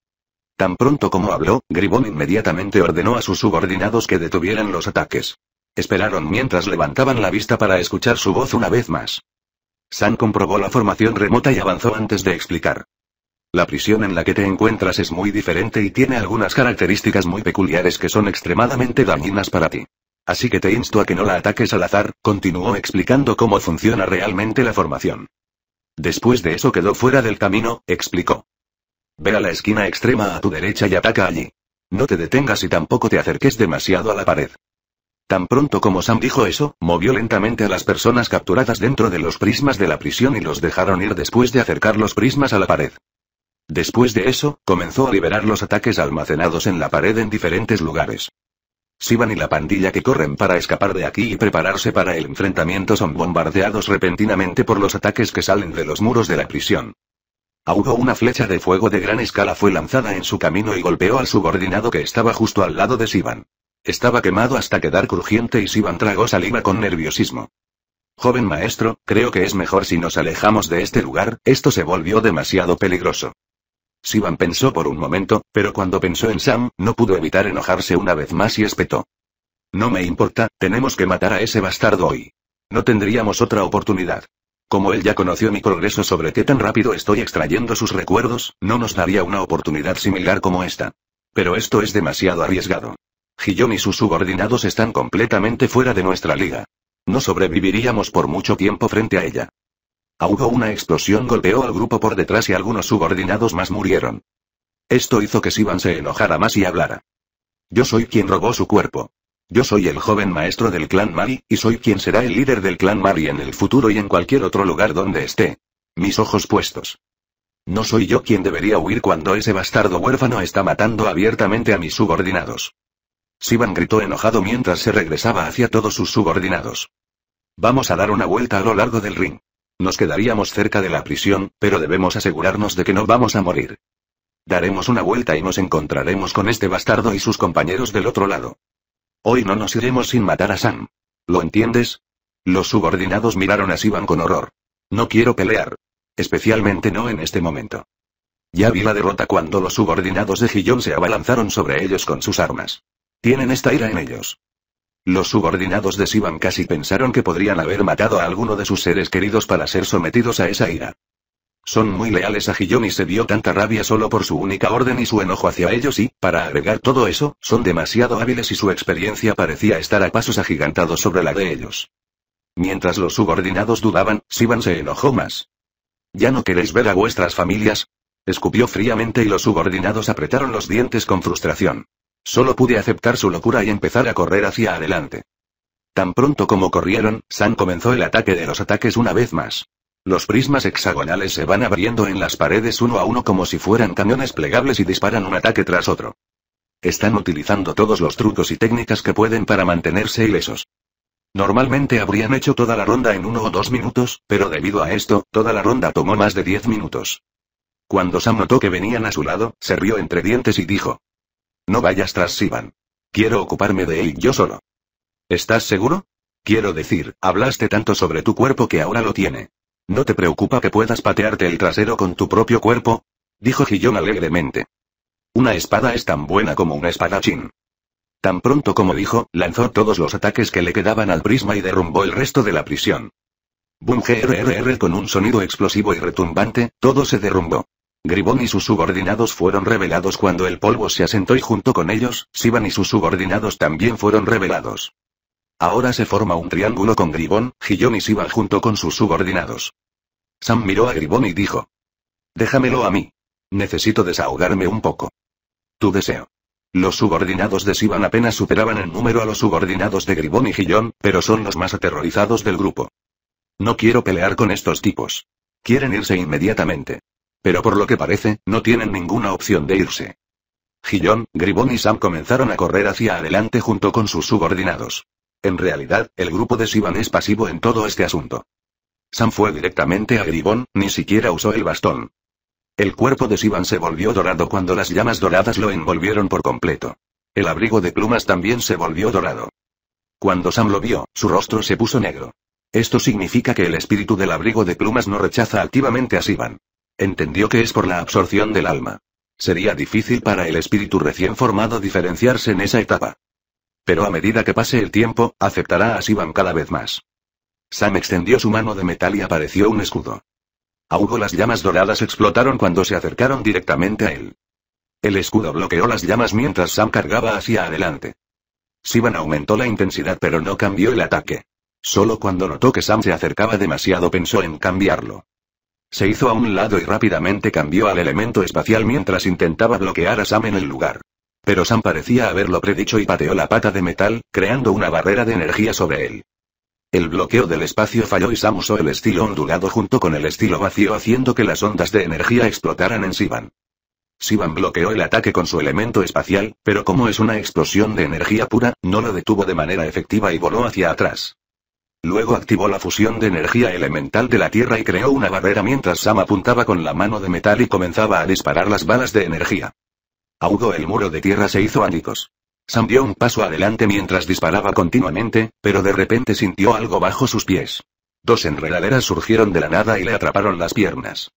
Tan pronto como habló, Gribón inmediatamente ordenó a sus subordinados que detuvieran los ataques. Esperaron mientras levantaban la vista para escuchar su voz una vez más. San comprobó la formación remota y avanzó antes de explicar. La prisión en la que te encuentras es muy diferente y tiene algunas características muy peculiares que son extremadamente dañinas para ti. Así que te insto a que no la ataques al azar, continuó explicando cómo funciona realmente la formación. Después de eso quedó fuera del camino, explicó. Ve a la esquina extrema a tu derecha y ataca allí. No te detengas y tampoco te acerques demasiado a la pared. Tan pronto como Sam dijo eso, movió lentamente a las personas capturadas dentro de los prismas de la prisión y los dejaron ir después de acercar los prismas a la pared. Después de eso, comenzó a liberar los ataques almacenados en la pared en diferentes lugares. Sivan y la pandilla que corren para escapar de aquí y prepararse para el enfrentamiento son bombardeados repentinamente por los ataques que salen de los muros de la prisión. Hugo una flecha de fuego de gran escala fue lanzada en su camino y golpeó al subordinado que estaba justo al lado de Sivan. Estaba quemado hasta quedar crujiente y Sivan tragó saliva con nerviosismo. Joven maestro, creo que es mejor si nos alejamos de este lugar, esto se volvió demasiado peligroso. Sivan pensó por un momento, pero cuando pensó en Sam, no pudo evitar enojarse una vez más y espetó. No me importa, tenemos que matar a ese bastardo hoy. No tendríamos otra oportunidad. Como él ya conoció mi progreso sobre qué tan rápido estoy extrayendo sus recuerdos, no nos daría una oportunidad similar como esta. Pero esto es demasiado arriesgado. Gillón y sus subordinados están completamente fuera de nuestra liga. No sobreviviríamos por mucho tiempo frente a ella. Hubo una explosión golpeó al grupo por detrás y algunos subordinados más murieron. Esto hizo que Sivan se enojara más y hablara. Yo soy quien robó su cuerpo. Yo soy el joven maestro del clan Mari, y soy quien será el líder del clan Mari en el futuro y en cualquier otro lugar donde esté. Mis ojos puestos. No soy yo quien debería huir cuando ese bastardo huérfano está matando abiertamente a mis subordinados. Sivan gritó enojado mientras se regresaba hacia todos sus subordinados. Vamos a dar una vuelta a lo largo del ring. Nos quedaríamos cerca de la prisión, pero debemos asegurarnos de que no vamos a morir. Daremos una vuelta y nos encontraremos con este bastardo y sus compañeros del otro lado. Hoy no nos iremos sin matar a Sam. ¿Lo entiendes? Los subordinados miraron a Sivan con horror. No quiero pelear. Especialmente no en este momento. Ya vi la derrota cuando los subordinados de Gillon se abalanzaron sobre ellos con sus armas. Tienen esta ira en ellos. Los subordinados de Sivan casi pensaron que podrían haber matado a alguno de sus seres queridos para ser sometidos a esa ira. Son muy leales a Gillón y se vio tanta rabia solo por su única orden y su enojo hacia ellos y, para agregar todo eso, son demasiado hábiles y su experiencia parecía estar a pasos agigantados sobre la de ellos. Mientras los subordinados dudaban, Sivan se enojó más. ¿Ya no queréis ver a vuestras familias? Escupió fríamente y los subordinados apretaron los dientes con frustración. Solo pude aceptar su locura y empezar a correr hacia adelante. Tan pronto como corrieron, San comenzó el ataque de los ataques una vez más. Los prismas hexagonales se van abriendo en las paredes uno a uno como si fueran cañones plegables y disparan un ataque tras otro. Están utilizando todos los trucos y técnicas que pueden para mantenerse ilesos. Normalmente habrían hecho toda la ronda en uno o dos minutos, pero debido a esto, toda la ronda tomó más de diez minutos. Cuando Sam notó que venían a su lado, se rió entre dientes y dijo. No vayas tras Sivan. Quiero ocuparme de él yo solo. ¿Estás seguro? Quiero decir, hablaste tanto sobre tu cuerpo que ahora lo tiene. ¿No te preocupa que puedas patearte el trasero con tu propio cuerpo? Dijo Gillón alegremente. Una espada es tan buena como un espadachín. Tan pronto como dijo, lanzó todos los ataques que le quedaban al prisma y derrumbó el resto de la prisión. Bum GRRR con un sonido explosivo y retumbante, todo se derrumbó. Gribón y sus subordinados fueron revelados cuando el polvo se asentó y junto con ellos, Sivan y sus subordinados también fueron revelados. Ahora se forma un triángulo con Gribón, Gillón y Sivan junto con sus subordinados. Sam miró a Gribón y dijo. Déjamelo a mí. Necesito desahogarme un poco. Tu deseo. Los subordinados de Sivan apenas superaban en número a los subordinados de Gribón y Gillón, pero son los más aterrorizados del grupo. No quiero pelear con estos tipos. Quieren irse inmediatamente. Pero por lo que parece, no tienen ninguna opción de irse. Gillón, Gribón y Sam comenzaron a correr hacia adelante junto con sus subordinados. En realidad, el grupo de Sivan es pasivo en todo este asunto. Sam fue directamente a Gribón, ni siquiera usó el bastón. El cuerpo de Sivan se volvió dorado cuando las llamas doradas lo envolvieron por completo. El abrigo de plumas también se volvió dorado. Cuando Sam lo vio, su rostro se puso negro. Esto significa que el espíritu del abrigo de plumas no rechaza activamente a Sivan. Entendió que es por la absorción del alma. Sería difícil para el espíritu recién formado diferenciarse en esa etapa. Pero a medida que pase el tiempo, aceptará a Sivan cada vez más. Sam extendió su mano de metal y apareció un escudo. A Hugo las llamas doradas explotaron cuando se acercaron directamente a él. El escudo bloqueó las llamas mientras Sam cargaba hacia adelante. Sivan aumentó la intensidad pero no cambió el ataque. Solo cuando notó que Sam se acercaba demasiado pensó en cambiarlo. Se hizo a un lado y rápidamente cambió al elemento espacial mientras intentaba bloquear a Sam en el lugar. Pero Sam parecía haberlo predicho y pateó la pata de metal, creando una barrera de energía sobre él. El bloqueo del espacio falló y Sam usó el estilo ondulado junto con el estilo vacío haciendo que las ondas de energía explotaran en Sivan. Sivan bloqueó el ataque con su elemento espacial, pero como es una explosión de energía pura, no lo detuvo de manera efectiva y voló hacia atrás. Luego activó la fusión de energía elemental de la Tierra y creó una barrera mientras Sam apuntaba con la mano de metal y comenzaba a disparar las balas de energía. Hugo el muro de tierra se hizo ánicos. Sam dio un paso adelante mientras disparaba continuamente, pero de repente sintió algo bajo sus pies. Dos enredaderas surgieron de la nada y le atraparon las piernas.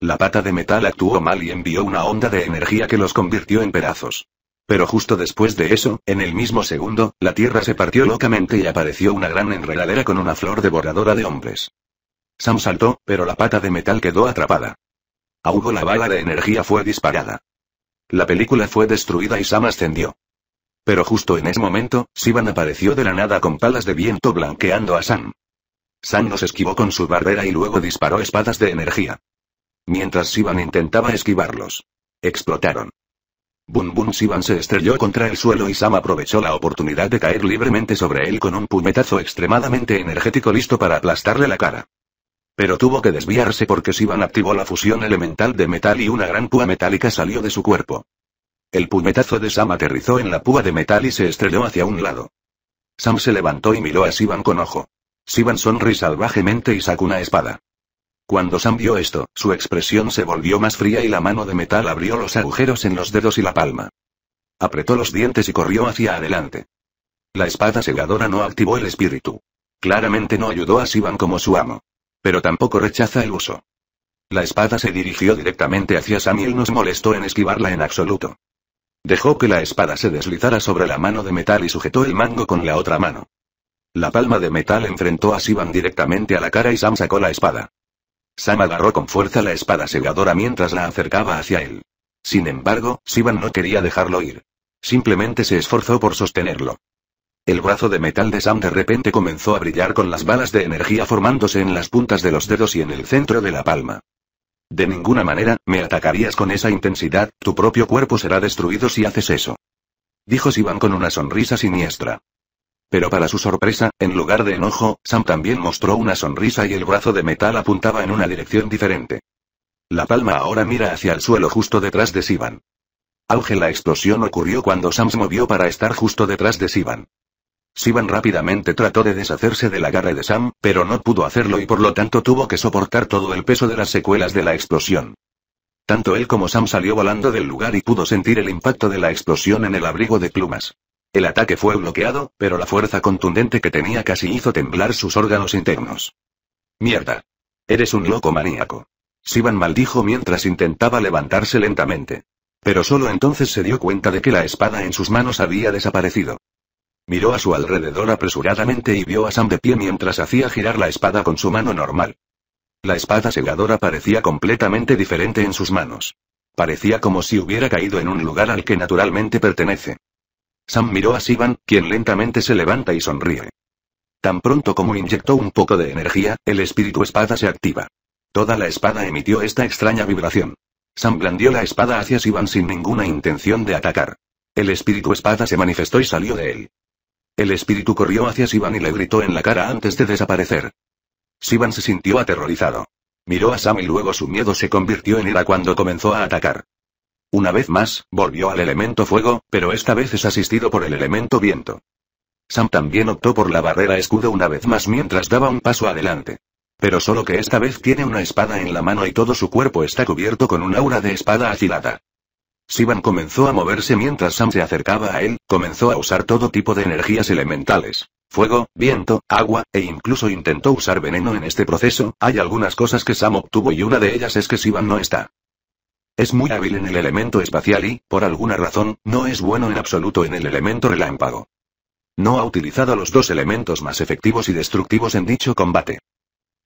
La pata de metal actuó mal y envió una onda de energía que los convirtió en pedazos. Pero justo después de eso, en el mismo segundo, la tierra se partió locamente y apareció una gran enredadera con una flor devoradora de hombres. Sam saltó, pero la pata de metal quedó atrapada. A Hugo la bala de energía fue disparada. La película fue destruida y Sam ascendió. Pero justo en ese momento, Sivan apareció de la nada con palas de viento blanqueando a Sam. Sam los esquivó con su barbera y luego disparó espadas de energía. Mientras Sivan intentaba esquivarlos. Explotaron. Bum Bum Sivan se estrelló contra el suelo y Sam aprovechó la oportunidad de caer libremente sobre él con un puñetazo extremadamente energético listo para aplastarle la cara. Pero tuvo que desviarse porque Sivan activó la fusión elemental de metal y una gran púa metálica salió de su cuerpo. El puñetazo de Sam aterrizó en la púa de metal y se estrelló hacia un lado. Sam se levantó y miró a Sivan con ojo. Sivan sonrió salvajemente y sacó una espada. Cuando Sam vio esto, su expresión se volvió más fría y la mano de metal abrió los agujeros en los dedos y la palma. Apretó los dientes y corrió hacia adelante. La espada segadora no activó el espíritu. Claramente no ayudó a Sivan como su amo pero tampoco rechaza el uso. La espada se dirigió directamente hacia Sam y él no se molestó en esquivarla en absoluto. Dejó que la espada se deslizara sobre la mano de metal y sujetó el mango con la otra mano. La palma de metal enfrentó a Sivan directamente a la cara y Sam sacó la espada. Sam agarró con fuerza la espada segadora mientras la acercaba hacia él. Sin embargo, Sivan no quería dejarlo ir. Simplemente se esforzó por sostenerlo. El brazo de metal de Sam de repente comenzó a brillar con las balas de energía formándose en las puntas de los dedos y en el centro de la palma. De ninguna manera, me atacarías con esa intensidad, tu propio cuerpo será destruido si haces eso. Dijo Sivan con una sonrisa siniestra. Pero para su sorpresa, en lugar de enojo, Sam también mostró una sonrisa y el brazo de metal apuntaba en una dirección diferente. La palma ahora mira hacia el suelo justo detrás de Sivan. Auge la explosión ocurrió cuando Sam se movió para estar justo detrás de Sivan. Sivan rápidamente trató de deshacerse del agarre de Sam, pero no pudo hacerlo y por lo tanto tuvo que soportar todo el peso de las secuelas de la explosión. Tanto él como Sam salió volando del lugar y pudo sentir el impacto de la explosión en el abrigo de plumas. El ataque fue bloqueado, pero la fuerza contundente que tenía casi hizo temblar sus órganos internos. Mierda. Eres un loco maníaco. Sivan maldijo mientras intentaba levantarse lentamente. Pero solo entonces se dio cuenta de que la espada en sus manos había desaparecido. Miró a su alrededor apresuradamente y vio a Sam de pie mientras hacía girar la espada con su mano normal. La espada segadora parecía completamente diferente en sus manos. Parecía como si hubiera caído en un lugar al que naturalmente pertenece. Sam miró a Sivan, quien lentamente se levanta y sonríe. Tan pronto como inyectó un poco de energía, el espíritu espada se activa. Toda la espada emitió esta extraña vibración. Sam blandió la espada hacia Sivan sin ninguna intención de atacar. El espíritu espada se manifestó y salió de él. El espíritu corrió hacia Sivan y le gritó en la cara antes de desaparecer. Sivan se sintió aterrorizado. Miró a Sam y luego su miedo se convirtió en ira cuando comenzó a atacar. Una vez más, volvió al elemento fuego, pero esta vez es asistido por el elemento viento. Sam también optó por la barrera escudo una vez más mientras daba un paso adelante. Pero solo que esta vez tiene una espada en la mano y todo su cuerpo está cubierto con un aura de espada afilada. Sivan comenzó a moverse mientras Sam se acercaba a él, comenzó a usar todo tipo de energías elementales. Fuego, viento, agua, e incluso intentó usar veneno en este proceso. Hay algunas cosas que Sam obtuvo y una de ellas es que Sivan no está. Es muy hábil en el elemento espacial y, por alguna razón, no es bueno en absoluto en el elemento relámpago. No ha utilizado los dos elementos más efectivos y destructivos en dicho combate.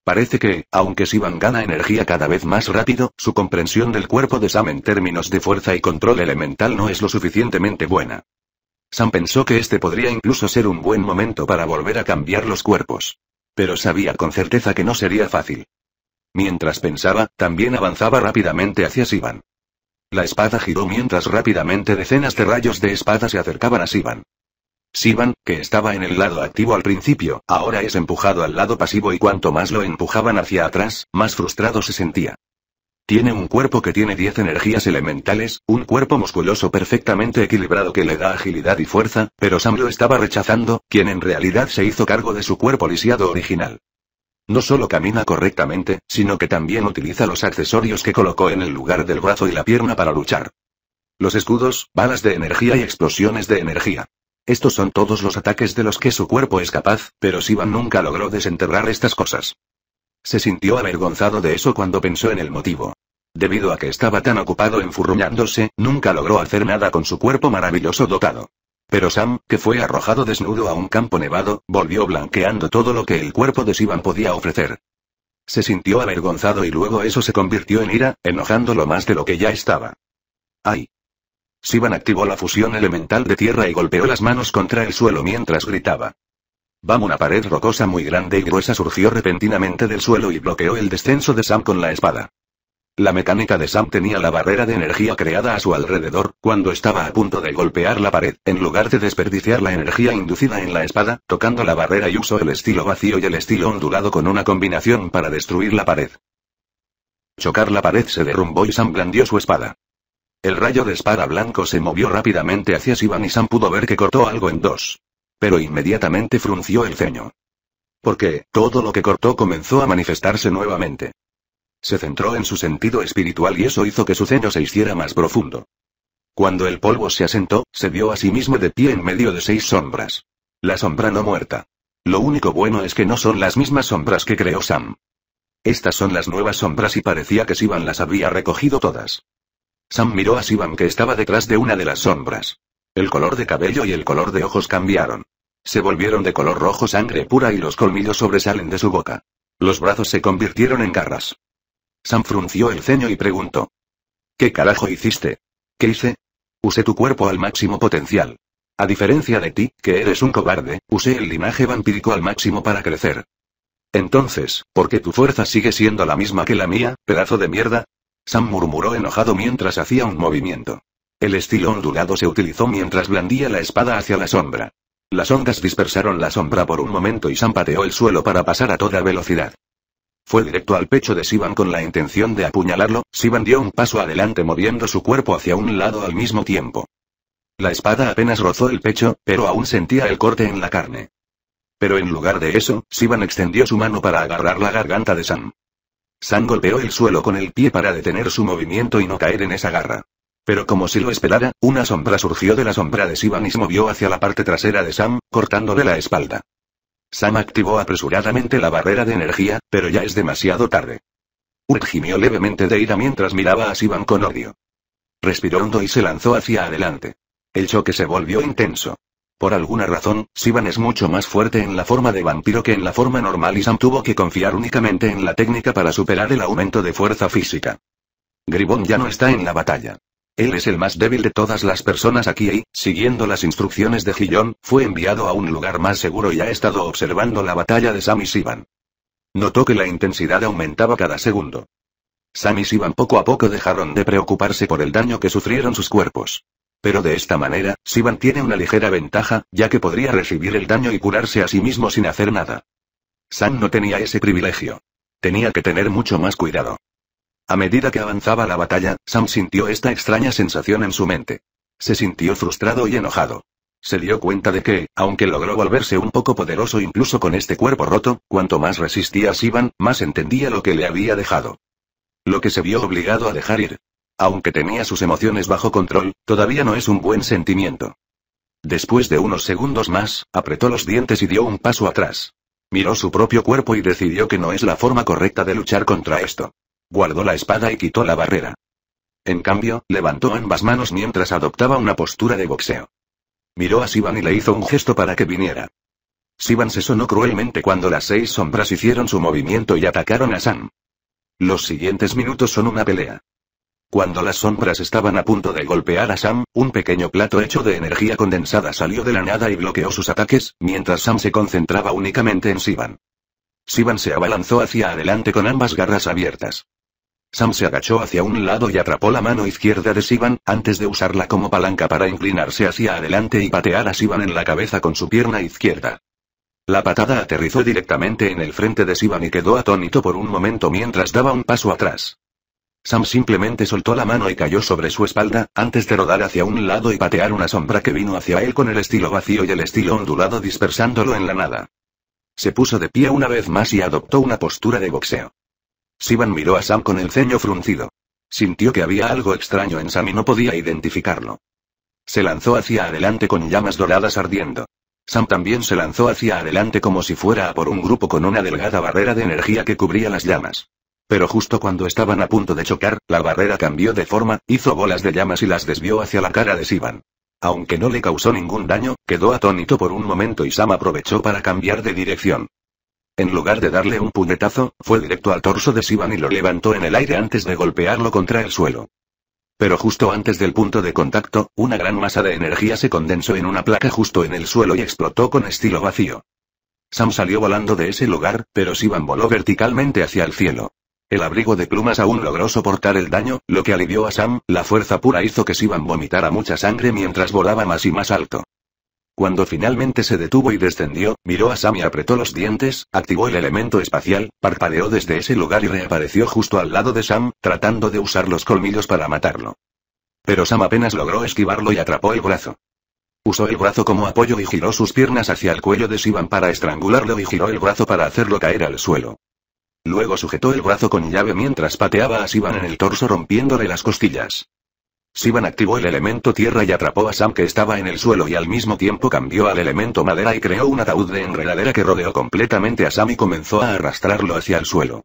Parece que, aunque Sivan gana energía cada vez más rápido, su comprensión del cuerpo de Sam en términos de fuerza y control elemental no es lo suficientemente buena. Sam pensó que este podría incluso ser un buen momento para volver a cambiar los cuerpos. Pero sabía con certeza que no sería fácil. Mientras pensaba, también avanzaba rápidamente hacia Sivan. La espada giró mientras rápidamente decenas de rayos de espada se acercaban a Sivan. Sivan, que estaba en el lado activo al principio, ahora es empujado al lado pasivo y cuanto más lo empujaban hacia atrás, más frustrado se sentía. Tiene un cuerpo que tiene 10 energías elementales, un cuerpo musculoso perfectamente equilibrado que le da agilidad y fuerza, pero Sam lo estaba rechazando, quien en realidad se hizo cargo de su cuerpo lisiado original. No solo camina correctamente, sino que también utiliza los accesorios que colocó en el lugar del brazo y la pierna para luchar. Los escudos, balas de energía y explosiones de energía. Estos son todos los ataques de los que su cuerpo es capaz, pero Sivan nunca logró desenterrar estas cosas. Se sintió avergonzado de eso cuando pensó en el motivo. Debido a que estaba tan ocupado enfurruñándose, nunca logró hacer nada con su cuerpo maravilloso dotado. Pero Sam, que fue arrojado desnudo a un campo nevado, volvió blanqueando todo lo que el cuerpo de Sivan podía ofrecer. Se sintió avergonzado y luego eso se convirtió en ira, enojándolo más de lo que ya estaba. ¡Ay! Sivan activó la fusión elemental de tierra y golpeó las manos contra el suelo mientras gritaba. Bam, una pared rocosa muy grande y gruesa surgió repentinamente del suelo y bloqueó el descenso de Sam con la espada. La mecánica de Sam tenía la barrera de energía creada a su alrededor, cuando estaba a punto de golpear la pared, en lugar de desperdiciar la energía inducida en la espada, tocando la barrera y usó el estilo vacío y el estilo ondulado con una combinación para destruir la pared. Chocar la pared se derrumbó y Sam blandió su espada. El rayo de espada blanco se movió rápidamente hacia Sivan y Sam pudo ver que cortó algo en dos. Pero inmediatamente frunció el ceño. Porque, todo lo que cortó comenzó a manifestarse nuevamente. Se centró en su sentido espiritual y eso hizo que su ceño se hiciera más profundo. Cuando el polvo se asentó, se vio a sí mismo de pie en medio de seis sombras. La sombra no muerta. Lo único bueno es que no son las mismas sombras que creó Sam. Estas son las nuevas sombras y parecía que Sivan las había recogido todas. Sam miró a Sivan que estaba detrás de una de las sombras. El color de cabello y el color de ojos cambiaron. Se volvieron de color rojo sangre pura y los colmillos sobresalen de su boca. Los brazos se convirtieron en garras. Sam frunció el ceño y preguntó. ¿Qué carajo hiciste? ¿Qué hice? Usé tu cuerpo al máximo potencial. A diferencia de ti, que eres un cobarde, usé el linaje vampírico al máximo para crecer. Entonces, ¿por qué tu fuerza sigue siendo la misma que la mía, pedazo de mierda? Sam murmuró enojado mientras hacía un movimiento. El estilo ondulado se utilizó mientras blandía la espada hacia la sombra. Las ondas dispersaron la sombra por un momento y Sam pateó el suelo para pasar a toda velocidad. Fue directo al pecho de Sivan con la intención de apuñalarlo, Sivan dio un paso adelante moviendo su cuerpo hacia un lado al mismo tiempo. La espada apenas rozó el pecho, pero aún sentía el corte en la carne. Pero en lugar de eso, Sivan extendió su mano para agarrar la garganta de Sam. Sam golpeó el suelo con el pie para detener su movimiento y no caer en esa garra. Pero como si lo esperara, una sombra surgió de la sombra de Sivan y se movió hacia la parte trasera de Sam, cortándole la espalda. Sam activó apresuradamente la barrera de energía, pero ya es demasiado tarde. Urgimió gimió levemente de ira mientras miraba a Sivan con odio. Respiró hondo y se lanzó hacia adelante. El choque se volvió intenso. Por alguna razón, Sivan es mucho más fuerte en la forma de vampiro que en la forma normal y Sam tuvo que confiar únicamente en la técnica para superar el aumento de fuerza física. Gribón ya no está en la batalla. Él es el más débil de todas las personas aquí y, siguiendo las instrucciones de Gillon, fue enviado a un lugar más seguro y ha estado observando la batalla de Sam y Sivan. Notó que la intensidad aumentaba cada segundo. Sam y Sivan poco a poco dejaron de preocuparse por el daño que sufrieron sus cuerpos. Pero de esta manera, Sivan tiene una ligera ventaja, ya que podría recibir el daño y curarse a sí mismo sin hacer nada. Sam no tenía ese privilegio. Tenía que tener mucho más cuidado. A medida que avanzaba la batalla, Sam sintió esta extraña sensación en su mente. Se sintió frustrado y enojado. Se dio cuenta de que, aunque logró volverse un poco poderoso incluso con este cuerpo roto, cuanto más resistía a Sivan, más entendía lo que le había dejado. Lo que se vio obligado a dejar ir. Aunque tenía sus emociones bajo control, todavía no es un buen sentimiento. Después de unos segundos más, apretó los dientes y dio un paso atrás. Miró su propio cuerpo y decidió que no es la forma correcta de luchar contra esto. Guardó la espada y quitó la barrera. En cambio, levantó ambas manos mientras adoptaba una postura de boxeo. Miró a Sivan y le hizo un gesto para que viniera. Sivan se sonó cruelmente cuando las seis sombras hicieron su movimiento y atacaron a Sam. Los siguientes minutos son una pelea. Cuando las sombras estaban a punto de golpear a Sam, un pequeño plato hecho de energía condensada salió de la nada y bloqueó sus ataques, mientras Sam se concentraba únicamente en Sivan. Sivan se abalanzó hacia adelante con ambas garras abiertas. Sam se agachó hacia un lado y atrapó la mano izquierda de Sivan, antes de usarla como palanca para inclinarse hacia adelante y patear a Sivan en la cabeza con su pierna izquierda. La patada aterrizó directamente en el frente de Sivan y quedó atónito por un momento mientras daba un paso atrás. Sam simplemente soltó la mano y cayó sobre su espalda, antes de rodar hacia un lado y patear una sombra que vino hacia él con el estilo vacío y el estilo ondulado dispersándolo en la nada. Se puso de pie una vez más y adoptó una postura de boxeo. Sivan miró a Sam con el ceño fruncido. Sintió que había algo extraño en Sam y no podía identificarlo. Se lanzó hacia adelante con llamas doradas ardiendo. Sam también se lanzó hacia adelante como si fuera a por un grupo con una delgada barrera de energía que cubría las llamas. Pero justo cuando estaban a punto de chocar, la barrera cambió de forma, hizo bolas de llamas y las desvió hacia la cara de Sivan. Aunque no le causó ningún daño, quedó atónito por un momento y Sam aprovechó para cambiar de dirección. En lugar de darle un punetazo, fue directo al torso de Sivan y lo levantó en el aire antes de golpearlo contra el suelo. Pero justo antes del punto de contacto, una gran masa de energía se condensó en una placa justo en el suelo y explotó con estilo vacío. Sam salió volando de ese lugar, pero Sivan voló verticalmente hacia el cielo. El abrigo de plumas aún logró soportar el daño, lo que alivió a Sam, la fuerza pura hizo que Sivan vomitara mucha sangre mientras volaba más y más alto. Cuando finalmente se detuvo y descendió, miró a Sam y apretó los dientes, activó el elemento espacial, parpadeó desde ese lugar y reapareció justo al lado de Sam, tratando de usar los colmillos para matarlo. Pero Sam apenas logró esquivarlo y atrapó el brazo. Usó el brazo como apoyo y giró sus piernas hacia el cuello de Sivan para estrangularlo y giró el brazo para hacerlo caer al suelo. Luego sujetó el brazo con llave mientras pateaba a Sivan en el torso rompiéndole las costillas. Sivan activó el elemento tierra y atrapó a Sam que estaba en el suelo y al mismo tiempo cambió al elemento madera y creó un ataúd de enredadera que rodeó completamente a Sam y comenzó a arrastrarlo hacia el suelo.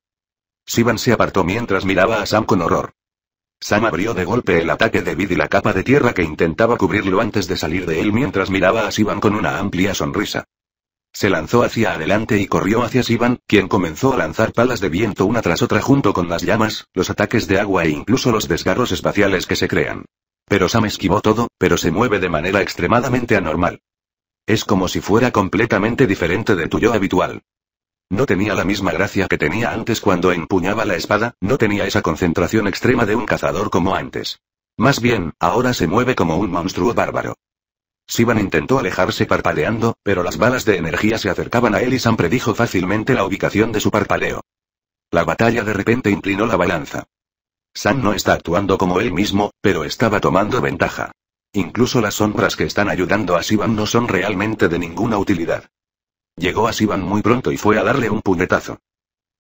Sivan se apartó mientras miraba a Sam con horror. Sam abrió de golpe el ataque de Vid y la capa de tierra que intentaba cubrirlo antes de salir de él mientras miraba a Sivan con una amplia sonrisa. Se lanzó hacia adelante y corrió hacia Sivan, quien comenzó a lanzar palas de viento una tras otra junto con las llamas, los ataques de agua e incluso los desgarros espaciales que se crean. Pero Sam esquivó todo, pero se mueve de manera extremadamente anormal. Es como si fuera completamente diferente de tuyo habitual. No tenía la misma gracia que tenía antes cuando empuñaba la espada, no tenía esa concentración extrema de un cazador como antes. Más bien, ahora se mueve como un monstruo bárbaro. Sivan intentó alejarse parpadeando, pero las balas de energía se acercaban a él y Sam predijo fácilmente la ubicación de su parpadeo. La batalla de repente inclinó la balanza. Sam no está actuando como él mismo, pero estaba tomando ventaja. Incluso las sombras que están ayudando a Sivan no son realmente de ninguna utilidad. Llegó a Sivan muy pronto y fue a darle un puñetazo.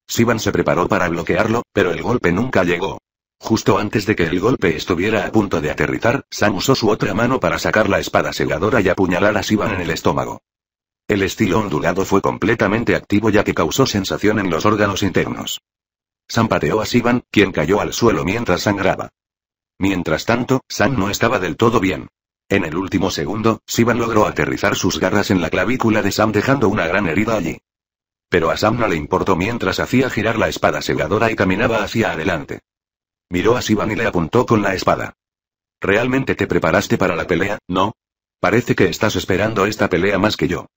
Sivan se preparó para bloquearlo, pero el golpe nunca llegó. Justo antes de que el golpe estuviera a punto de aterrizar, Sam usó su otra mano para sacar la espada segadora y apuñalar a Sivan en el estómago. El estilo ondulado fue completamente activo ya que causó sensación en los órganos internos. Sam pateó a Sivan, quien cayó al suelo mientras sangraba. Mientras tanto, Sam no estaba del todo bien. En el último segundo, Sivan logró aterrizar sus garras en la clavícula de Sam dejando una gran herida allí. Pero a Sam no le importó mientras hacía girar la espada segadora y caminaba hacia adelante. Miró a Sivan y le apuntó con la espada. ¿Realmente te preparaste para la pelea, no? Parece que estás esperando esta pelea más que yo.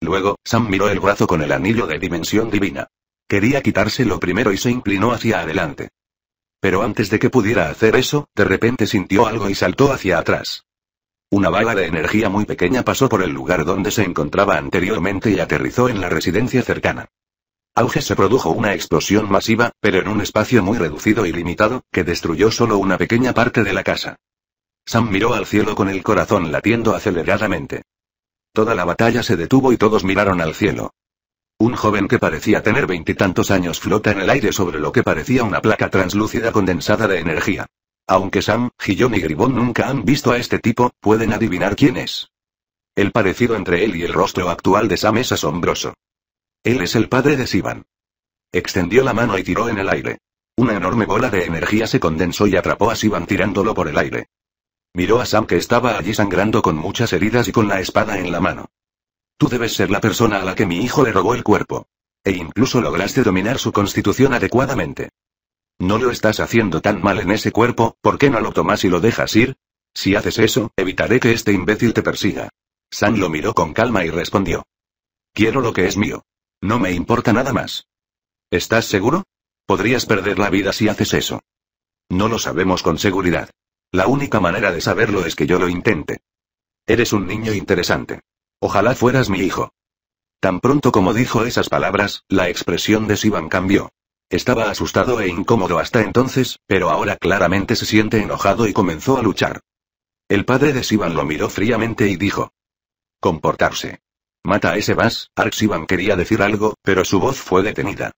Luego, Sam miró el brazo con el anillo de dimensión divina. Quería quitárselo primero y se inclinó hacia adelante. Pero antes de que pudiera hacer eso, de repente sintió algo y saltó hacia atrás. Una bala de energía muy pequeña pasó por el lugar donde se encontraba anteriormente y aterrizó en la residencia cercana auge se produjo una explosión masiva, pero en un espacio muy reducido y limitado, que destruyó solo una pequeña parte de la casa. Sam miró al cielo con el corazón latiendo aceleradamente. Toda la batalla se detuvo y todos miraron al cielo. Un joven que parecía tener veintitantos años flota en el aire sobre lo que parecía una placa translúcida condensada de energía. Aunque Sam, Gillon y Gribón nunca han visto a este tipo, pueden adivinar quién es. El parecido entre él y el rostro actual de Sam es asombroso. Él es el padre de Sivan. Extendió la mano y tiró en el aire. Una enorme bola de energía se condensó y atrapó a Sivan tirándolo por el aire. Miró a Sam que estaba allí sangrando con muchas heridas y con la espada en la mano. Tú debes ser la persona a la que mi hijo le robó el cuerpo. E incluso lograste dominar su constitución adecuadamente. No lo estás haciendo tan mal en ese cuerpo, ¿por qué no lo tomas y lo dejas ir? Si haces eso, evitaré que este imbécil te persiga. Sam lo miró con calma y respondió. Quiero lo que es mío. No me importa nada más. ¿Estás seguro? Podrías perder la vida si haces eso. No lo sabemos con seguridad. La única manera de saberlo es que yo lo intente. Eres un niño interesante. Ojalá fueras mi hijo. Tan pronto como dijo esas palabras, la expresión de Sivan cambió. Estaba asustado e incómodo hasta entonces, pero ahora claramente se siente enojado y comenzó a luchar. El padre de Sivan lo miró fríamente y dijo. Comportarse. Mata a ese vas, Ark quería decir algo, pero su voz fue detenida.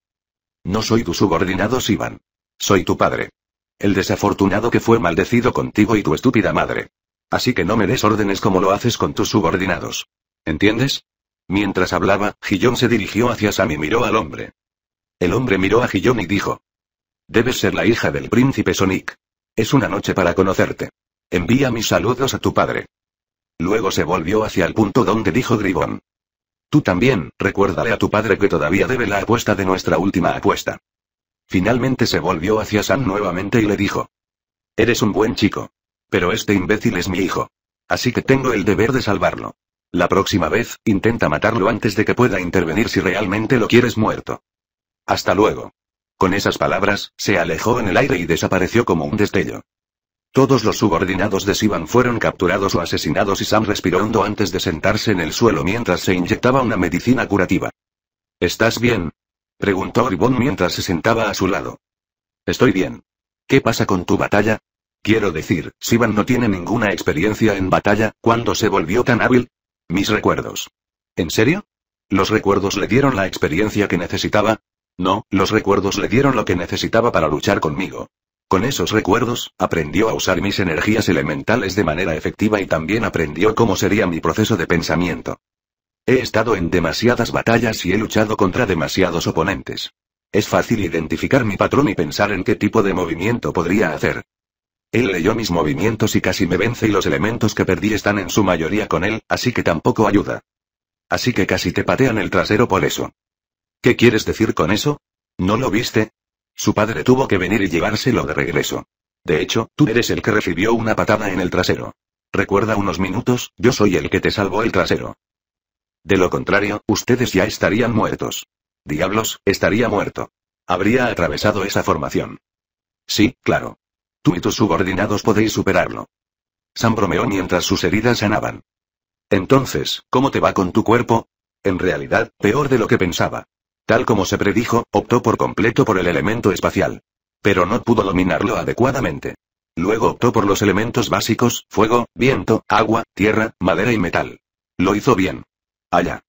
No soy tu subordinado Sivan. Soy tu padre. El desafortunado que fue maldecido contigo y tu estúpida madre. Así que no me des órdenes como lo haces con tus subordinados. ¿Entiendes? Mientras hablaba, Gillon se dirigió hacia Sam y miró al hombre. El hombre miró a Gillon y dijo. Debes ser la hija del príncipe Sonic. Es una noche para conocerte. Envía mis saludos a tu padre. Luego se volvió hacia el punto donde dijo Gribón. Tú también, recuérdale a tu padre que todavía debe la apuesta de nuestra última apuesta. Finalmente se volvió hacia Sam nuevamente y le dijo. Eres un buen chico. Pero este imbécil es mi hijo. Así que tengo el deber de salvarlo. La próxima vez, intenta matarlo antes de que pueda intervenir si realmente lo quieres muerto. Hasta luego. Con esas palabras, se alejó en el aire y desapareció como un destello. Todos los subordinados de Sivan fueron capturados o asesinados y Sam respiró hondo antes de sentarse en el suelo mientras se inyectaba una medicina curativa. ¿Estás bien? preguntó Ribón mientras se sentaba a su lado. Estoy bien. ¿Qué pasa con tu batalla? Quiero decir, Sivan no tiene ninguna experiencia en batalla, ¿cuándo se volvió tan hábil? Mis recuerdos. ¿En serio? ¿Los recuerdos le dieron la experiencia que necesitaba? No, los recuerdos le dieron lo que necesitaba para luchar conmigo. Con esos recuerdos, aprendió a usar mis energías elementales de manera efectiva y también aprendió cómo sería mi proceso de pensamiento. He estado en demasiadas batallas y he luchado contra demasiados oponentes. Es fácil identificar mi patrón y pensar en qué tipo de movimiento podría hacer. Él leyó mis movimientos y casi me vence y los elementos que perdí están en su mayoría con él, así que tampoco ayuda. Así que casi te patean el trasero por eso. ¿Qué quieres decir con eso? ¿No lo viste? Su padre tuvo que venir y llevárselo de regreso. De hecho, tú eres el que recibió una patada en el trasero. Recuerda unos minutos, yo soy el que te salvó el trasero. De lo contrario, ustedes ya estarían muertos. Diablos, estaría muerto. Habría atravesado esa formación. Sí, claro. Tú y tus subordinados podéis superarlo. San bromeó mientras sus heridas sanaban. Entonces, ¿cómo te va con tu cuerpo? En realidad, peor de lo que pensaba. Tal como se predijo, optó por completo por el elemento espacial. Pero no pudo dominarlo adecuadamente. Luego optó por los elementos básicos, fuego, viento, agua, tierra, madera y metal. Lo hizo bien. Allá.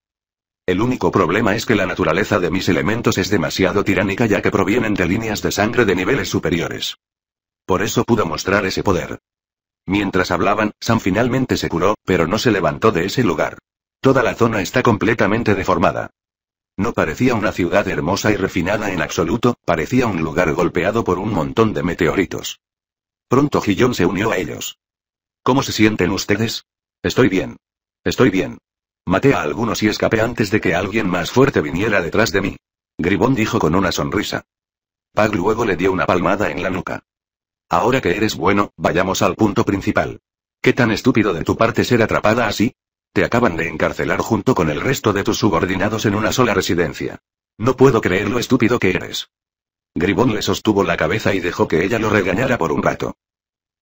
El único problema es que la naturaleza de mis elementos es demasiado tiránica ya que provienen de líneas de sangre de niveles superiores. Por eso pudo mostrar ese poder. Mientras hablaban, Sam finalmente se curó, pero no se levantó de ese lugar. Toda la zona está completamente deformada. No parecía una ciudad hermosa y refinada en absoluto, parecía un lugar golpeado por un montón de meteoritos. Pronto Gillon se unió a ellos. ¿Cómo se sienten ustedes? Estoy bien. Estoy bien. Maté a algunos y escapé antes de que alguien más fuerte viniera detrás de mí. Gribón dijo con una sonrisa. Pag luego le dio una palmada en la nuca. Ahora que eres bueno, vayamos al punto principal. ¿Qué tan estúpido de tu parte ser atrapada así? Te acaban de encarcelar junto con el resto de tus subordinados en una sola residencia. No puedo creer lo estúpido que eres. Gribón le sostuvo la cabeza y dejó que ella lo regañara por un rato.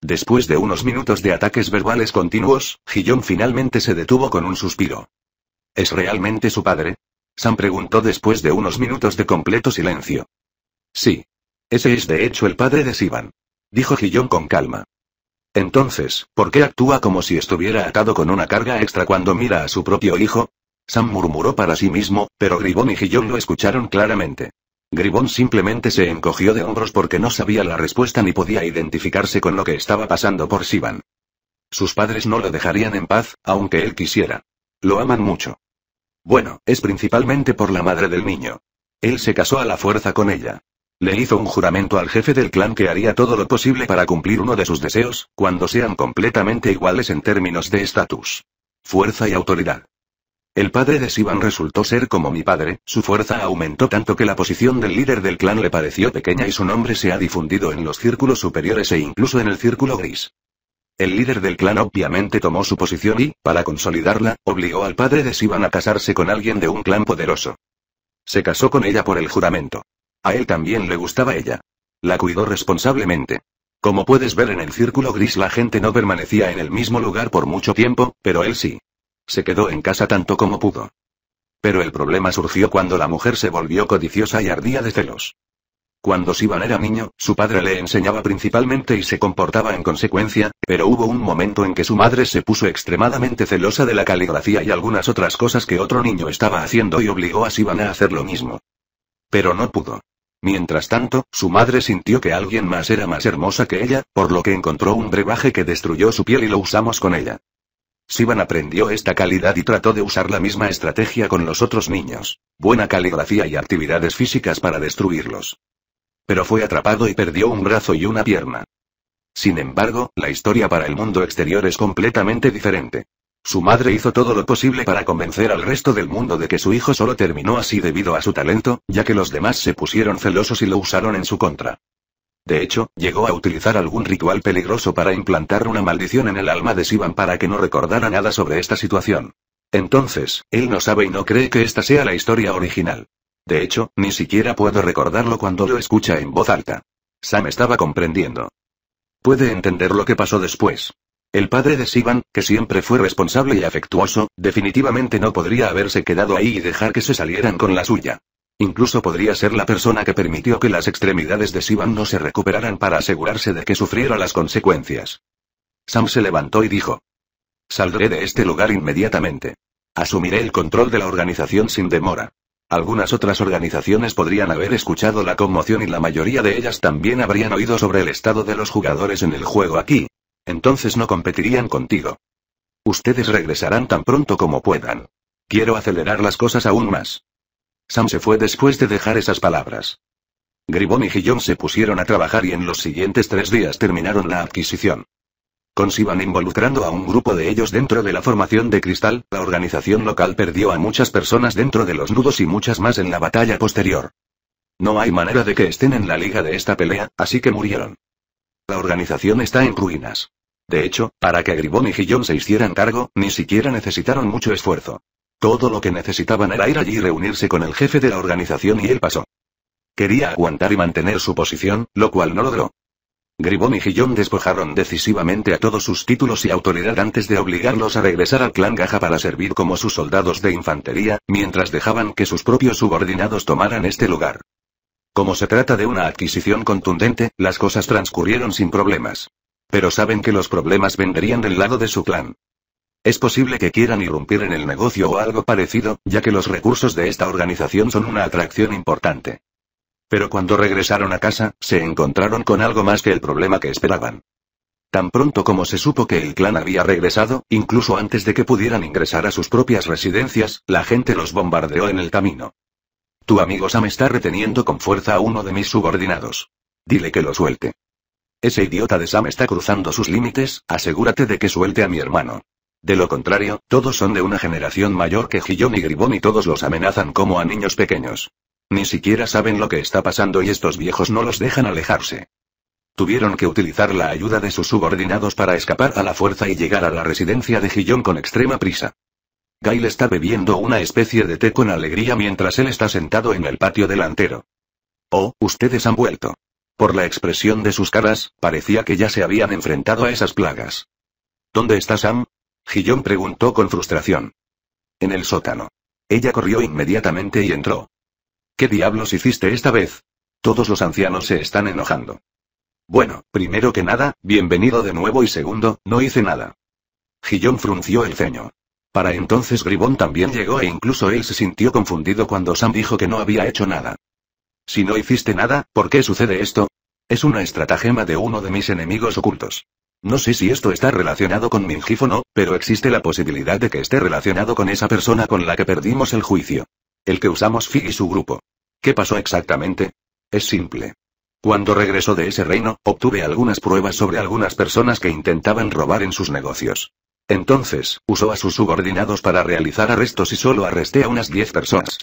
Después de unos minutos de ataques verbales continuos, Gillón finalmente se detuvo con un suspiro. ¿Es realmente su padre? Sam preguntó después de unos minutos de completo silencio. Sí. Ese es de hecho el padre de Sivan. Dijo Gillón con calma. Entonces, ¿por qué actúa como si estuviera atado con una carga extra cuando mira a su propio hijo? Sam murmuró para sí mismo, pero Gribón y Gillon lo escucharon claramente. Gribón simplemente se encogió de hombros porque no sabía la respuesta ni podía identificarse con lo que estaba pasando por Sivan. Sus padres no lo dejarían en paz, aunque él quisiera. Lo aman mucho. Bueno, es principalmente por la madre del niño. Él se casó a la fuerza con ella. Le hizo un juramento al jefe del clan que haría todo lo posible para cumplir uno de sus deseos, cuando sean completamente iguales en términos de estatus. Fuerza y autoridad. El padre de Sivan resultó ser como mi padre, su fuerza aumentó tanto que la posición del líder del clan le pareció pequeña y su nombre se ha difundido en los círculos superiores e incluso en el círculo gris. El líder del clan obviamente tomó su posición y, para consolidarla, obligó al padre de Sivan a casarse con alguien de un clan poderoso. Se casó con ella por el juramento. A él también le gustaba ella. La cuidó responsablemente. Como puedes ver en el círculo gris la gente no permanecía en el mismo lugar por mucho tiempo, pero él sí. Se quedó en casa tanto como pudo. Pero el problema surgió cuando la mujer se volvió codiciosa y ardía de celos. Cuando Sivan era niño, su padre le enseñaba principalmente y se comportaba en consecuencia, pero hubo un momento en que su madre se puso extremadamente celosa de la caligrafía y algunas otras cosas que otro niño estaba haciendo y obligó a Sivan a hacer lo mismo. Pero no pudo. Mientras tanto, su madre sintió que alguien más era más hermosa que ella, por lo que encontró un brebaje que destruyó su piel y lo usamos con ella. Sivan aprendió esta calidad y trató de usar la misma estrategia con los otros niños. Buena caligrafía y actividades físicas para destruirlos. Pero fue atrapado y perdió un brazo y una pierna. Sin embargo, la historia para el mundo exterior es completamente diferente. Su madre hizo todo lo posible para convencer al resto del mundo de que su hijo solo terminó así debido a su talento, ya que los demás se pusieron celosos y lo usaron en su contra. De hecho, llegó a utilizar algún ritual peligroso para implantar una maldición en el alma de Sivan para que no recordara nada sobre esta situación. Entonces, él no sabe y no cree que esta sea la historia original. De hecho, ni siquiera puedo recordarlo cuando lo escucha en voz alta. Sam estaba comprendiendo. Puede entender lo que pasó después. El padre de Sivan, que siempre fue responsable y afectuoso, definitivamente no podría haberse quedado ahí y dejar que se salieran con la suya. Incluso podría ser la persona que permitió que las extremidades de Sivan no se recuperaran para asegurarse de que sufriera las consecuencias. Sam se levantó y dijo. Saldré de este lugar inmediatamente. Asumiré el control de la organización sin demora. Algunas otras organizaciones podrían haber escuchado la conmoción y la mayoría de ellas también habrían oído sobre el estado de los jugadores en el juego aquí, entonces no competirían contigo. Ustedes regresarán tan pronto como puedan. Quiero acelerar las cosas aún más. Sam se fue después de dejar esas palabras. Gribón y Gillon se pusieron a trabajar y en los siguientes tres días terminaron la adquisición. Consiban involucrando a un grupo de ellos dentro de la formación de cristal, la organización local perdió a muchas personas dentro de los nudos y muchas más en la batalla posterior. No hay manera de que estén en la liga de esta pelea, así que murieron. La organización está en ruinas. De hecho, para que Gribón y Gillón se hicieran cargo, ni siquiera necesitaron mucho esfuerzo. Todo lo que necesitaban era ir allí y reunirse con el jefe de la organización y él pasó. Quería aguantar y mantener su posición, lo cual no logró. Gribón y Gillón despojaron decisivamente a todos sus títulos y autoridad antes de obligarlos a regresar al clan Gaja para servir como sus soldados de infantería, mientras dejaban que sus propios subordinados tomaran este lugar. Como se trata de una adquisición contundente, las cosas transcurrieron sin problemas. Pero saben que los problemas vendrían del lado de su clan. Es posible que quieran irrumpir en el negocio o algo parecido, ya que los recursos de esta organización son una atracción importante. Pero cuando regresaron a casa, se encontraron con algo más que el problema que esperaban. Tan pronto como se supo que el clan había regresado, incluso antes de que pudieran ingresar a sus propias residencias, la gente los bombardeó en el camino. Tu amigo Sam está reteniendo con fuerza a uno de mis subordinados. Dile que lo suelte. Ese idiota de Sam está cruzando sus límites, asegúrate de que suelte a mi hermano. De lo contrario, todos son de una generación mayor que Gillón y Gribón y todos los amenazan como a niños pequeños. Ni siquiera saben lo que está pasando y estos viejos no los dejan alejarse. Tuvieron que utilizar la ayuda de sus subordinados para escapar a la fuerza y llegar a la residencia de Gillón con extrema prisa. Gail está bebiendo una especie de té con alegría mientras él está sentado en el patio delantero. Oh, ustedes han vuelto. Por la expresión de sus caras, parecía que ya se habían enfrentado a esas plagas. ¿Dónde está Sam? Gillon preguntó con frustración. En el sótano. Ella corrió inmediatamente y entró. ¿Qué diablos hiciste esta vez? Todos los ancianos se están enojando. Bueno, primero que nada, bienvenido de nuevo y segundo, no hice nada. Gillon frunció el ceño. Para entonces Gribón también llegó e incluso él se sintió confundido cuando Sam dijo que no había hecho nada. Si no hiciste nada, ¿por qué sucede esto? Es una estratagema de uno de mis enemigos ocultos. No sé si esto está relacionado con Mingif o no, pero existe la posibilidad de que esté relacionado con esa persona con la que perdimos el juicio. El que usamos Fi y su grupo. ¿Qué pasó exactamente? Es simple. Cuando regresó de ese reino, obtuve algunas pruebas sobre algunas personas que intentaban robar en sus negocios. Entonces, usó a sus subordinados para realizar arrestos y solo arresté a unas 10 personas.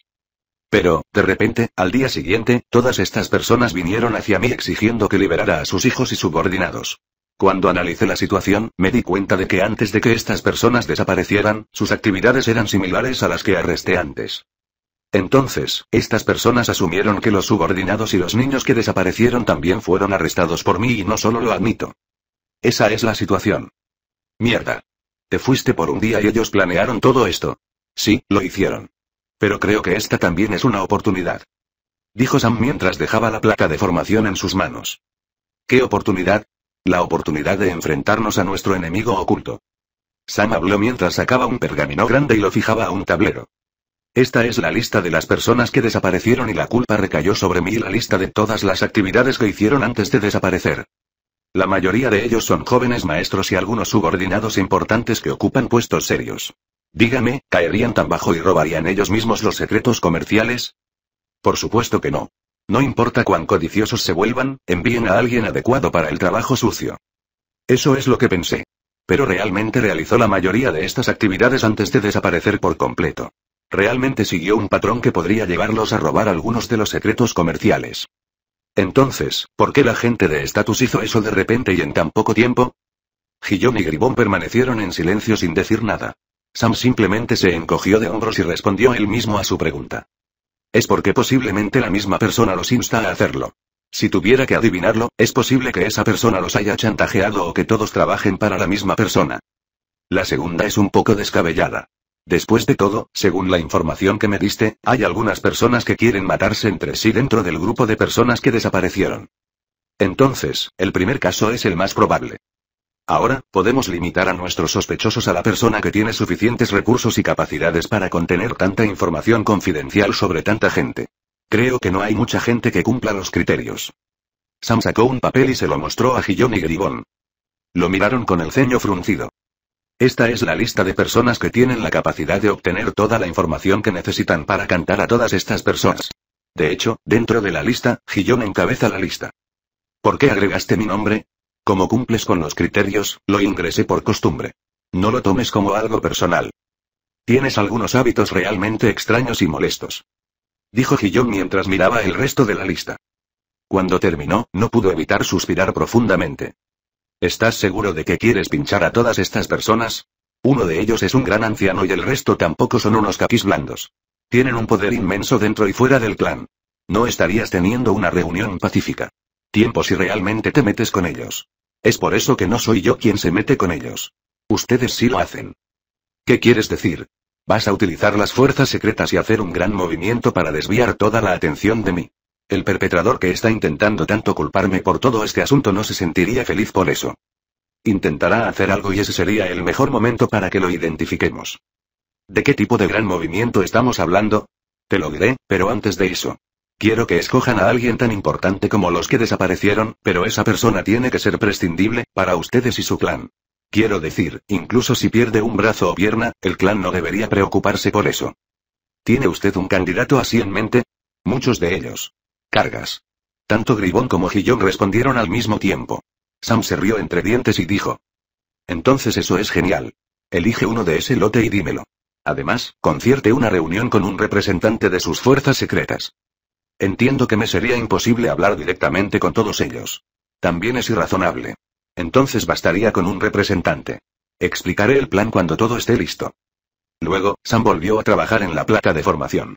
Pero, de repente, al día siguiente, todas estas personas vinieron hacia mí exigiendo que liberara a sus hijos y subordinados. Cuando analicé la situación, me di cuenta de que antes de que estas personas desaparecieran, sus actividades eran similares a las que arresté antes. Entonces, estas personas asumieron que los subordinados y los niños que desaparecieron también fueron arrestados por mí y no solo lo admito. Esa es la situación. Mierda. Te fuiste por un día y ellos planearon todo esto. Sí, lo hicieron. Pero creo que esta también es una oportunidad. Dijo Sam mientras dejaba la placa de formación en sus manos. ¿Qué oportunidad? La oportunidad de enfrentarnos a nuestro enemigo oculto. Sam habló mientras sacaba un pergamino grande y lo fijaba a un tablero. Esta es la lista de las personas que desaparecieron y la culpa recayó sobre mí y la lista de todas las actividades que hicieron antes de desaparecer. La mayoría de ellos son jóvenes maestros y algunos subordinados importantes que ocupan puestos serios. Dígame, ¿caerían tan bajo y robarían ellos mismos los secretos comerciales? Por supuesto que no. No importa cuán codiciosos se vuelvan, envíen a alguien adecuado para el trabajo sucio. Eso es lo que pensé. Pero realmente realizó la mayoría de estas actividades antes de desaparecer por completo. Realmente siguió un patrón que podría llevarlos a robar algunos de los secretos comerciales. Entonces, ¿por qué la gente de estatus hizo eso de repente y en tan poco tiempo? Gillon y Gribón permanecieron en silencio sin decir nada. Sam simplemente se encogió de hombros y respondió él mismo a su pregunta. Es porque posiblemente la misma persona los insta a hacerlo. Si tuviera que adivinarlo, es posible que esa persona los haya chantajeado o que todos trabajen para la misma persona. La segunda es un poco descabellada. Después de todo, según la información que me diste, hay algunas personas que quieren matarse entre sí dentro del grupo de personas que desaparecieron. Entonces, el primer caso es el más probable. Ahora, podemos limitar a nuestros sospechosos a la persona que tiene suficientes recursos y capacidades para contener tanta información confidencial sobre tanta gente. Creo que no hay mucha gente que cumpla los criterios. Sam sacó un papel y se lo mostró a Gillon y Gribón. Lo miraron con el ceño fruncido. Esta es la lista de personas que tienen la capacidad de obtener toda la información que necesitan para cantar a todas estas personas. De hecho, dentro de la lista, Gillón encabeza la lista. ¿Por qué agregaste mi nombre? Como cumples con los criterios, lo ingresé por costumbre. No lo tomes como algo personal. Tienes algunos hábitos realmente extraños y molestos. Dijo Gillón mientras miraba el resto de la lista. Cuando terminó, no pudo evitar suspirar profundamente. ¿Estás seguro de que quieres pinchar a todas estas personas? Uno de ellos es un gran anciano y el resto tampoco son unos caquis blandos. Tienen un poder inmenso dentro y fuera del clan. No estarías teniendo una reunión pacífica. Tiempo si realmente te metes con ellos. Es por eso que no soy yo quien se mete con ellos. Ustedes sí lo hacen. ¿Qué quieres decir? Vas a utilizar las fuerzas secretas y hacer un gran movimiento para desviar toda la atención de mí. El perpetrador que está intentando tanto culparme por todo este asunto no se sentiría feliz por eso. Intentará hacer algo y ese sería el mejor momento para que lo identifiquemos. ¿De qué tipo de gran movimiento estamos hablando? Te lo diré, pero antes de eso. Quiero que escojan a alguien tan importante como los que desaparecieron, pero esa persona tiene que ser prescindible, para ustedes y su clan. Quiero decir, incluso si pierde un brazo o pierna, el clan no debería preocuparse por eso. ¿Tiene usted un candidato así en mente? Muchos de ellos. Cargas. Tanto Gribón como Gillón respondieron al mismo tiempo. Sam se rió entre dientes y dijo. Entonces eso es genial. Elige uno de ese lote y dímelo. Además, concierte una reunión con un representante de sus fuerzas secretas. Entiendo que me sería imposible hablar directamente con todos ellos. También es irrazonable. Entonces bastaría con un representante. Explicaré el plan cuando todo esté listo. Luego, Sam volvió a trabajar en la placa de formación.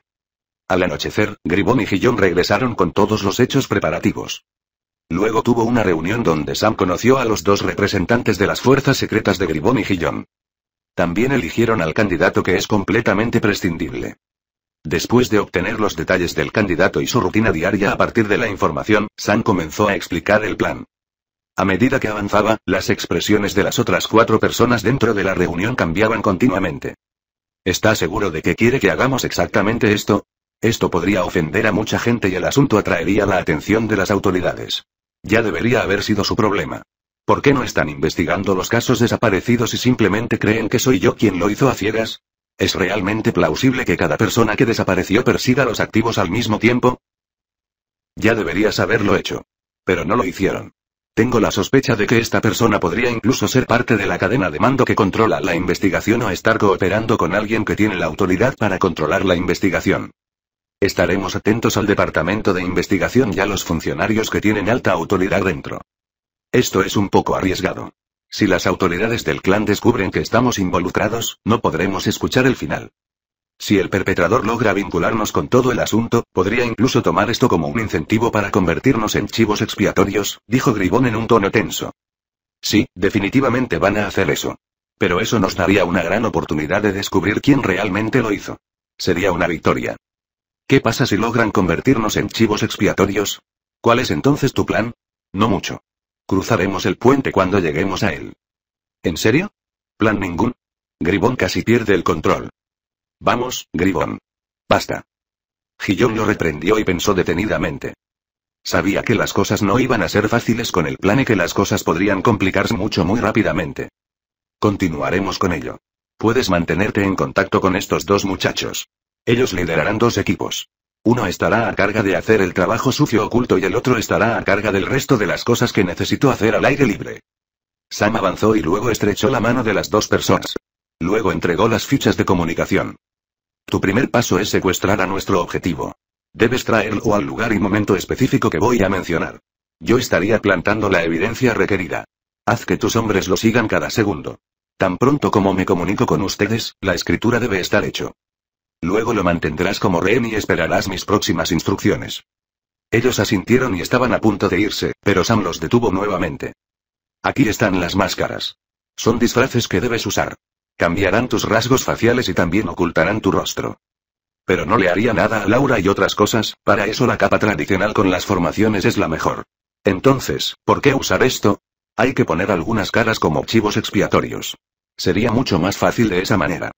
Al anochecer, Gribón y Gillón regresaron con todos los hechos preparativos. Luego tuvo una reunión donde Sam conoció a los dos representantes de las fuerzas secretas de Gribón y Gillón. También eligieron al candidato que es completamente prescindible. Después de obtener los detalles del candidato y su rutina diaria a partir de la información, Sam comenzó a explicar el plan. A medida que avanzaba, las expresiones de las otras cuatro personas dentro de la reunión cambiaban continuamente. ¿Está seguro de que quiere que hagamos exactamente esto? Esto podría ofender a mucha gente y el asunto atraería la atención de las autoridades. Ya debería haber sido su problema. ¿Por qué no están investigando los casos desaparecidos y simplemente creen que soy yo quien lo hizo a ciegas? ¿Es realmente plausible que cada persona que desapareció persiga los activos al mismo tiempo? Ya deberías haberlo hecho. Pero no lo hicieron. Tengo la sospecha de que esta persona podría incluso ser parte de la cadena de mando que controla la investigación o estar cooperando con alguien que tiene la autoridad para controlar la investigación. Estaremos atentos al departamento de investigación y a los funcionarios que tienen alta autoridad dentro. Esto es un poco arriesgado. Si las autoridades del clan descubren que estamos involucrados, no podremos escuchar el final. Si el perpetrador logra vincularnos con todo el asunto, podría incluso tomar esto como un incentivo para convertirnos en chivos expiatorios, dijo Gribón en un tono tenso. Sí, definitivamente van a hacer eso. Pero eso nos daría una gran oportunidad de descubrir quién realmente lo hizo. Sería una victoria. ¿Qué pasa si logran convertirnos en chivos expiatorios? ¿Cuál es entonces tu plan? No mucho. Cruzaremos el puente cuando lleguemos a él. ¿En serio? Plan ningún. Gribón casi pierde el control. Vamos, Gribón. Basta. Gillón lo reprendió y pensó detenidamente. Sabía que las cosas no iban a ser fáciles con el plan y que las cosas podrían complicarse mucho muy rápidamente. Continuaremos con ello. Puedes mantenerte en contacto con estos dos muchachos. Ellos liderarán dos equipos. Uno estará a carga de hacer el trabajo sucio oculto y el otro estará a carga del resto de las cosas que necesito hacer al aire libre. Sam avanzó y luego estrechó la mano de las dos personas. Luego entregó las fichas de comunicación. Tu primer paso es secuestrar a nuestro objetivo. Debes traerlo al lugar y momento específico que voy a mencionar. Yo estaría plantando la evidencia requerida. Haz que tus hombres lo sigan cada segundo. Tan pronto como me comunico con ustedes, la escritura debe estar hecho. Luego lo mantendrás como rehén y esperarás mis próximas instrucciones. Ellos asintieron y estaban a punto de irse, pero Sam los detuvo nuevamente. Aquí están las máscaras. Son disfraces que debes usar. Cambiarán tus rasgos faciales y también ocultarán tu rostro. Pero no le haría nada a Laura y otras cosas, para eso la capa tradicional con las formaciones es la mejor. Entonces, ¿por qué usar esto? Hay que poner algunas caras como chivos expiatorios. Sería mucho más fácil de esa manera.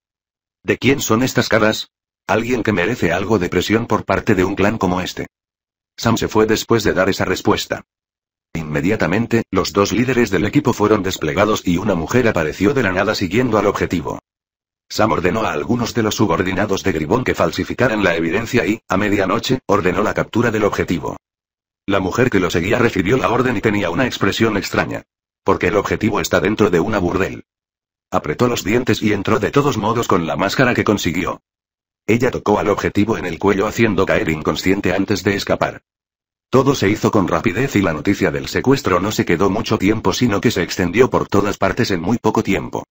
¿De quién son estas caras? Alguien que merece algo de presión por parte de un clan como este. Sam se fue después de dar esa respuesta. Inmediatamente, los dos líderes del equipo fueron desplegados y una mujer apareció de la nada siguiendo al objetivo. Sam ordenó a algunos de los subordinados de Gribón que falsificaran la evidencia y, a medianoche, ordenó la captura del objetivo. La mujer que lo seguía recibió la orden y tenía una expresión extraña. Porque el objetivo está dentro de una burdel. Apretó los dientes y entró de todos modos con la máscara que consiguió. Ella tocó al objetivo en el cuello haciendo caer inconsciente antes de escapar. Todo se hizo con rapidez y la noticia del secuestro no se quedó mucho tiempo sino que se extendió por todas partes en muy poco tiempo.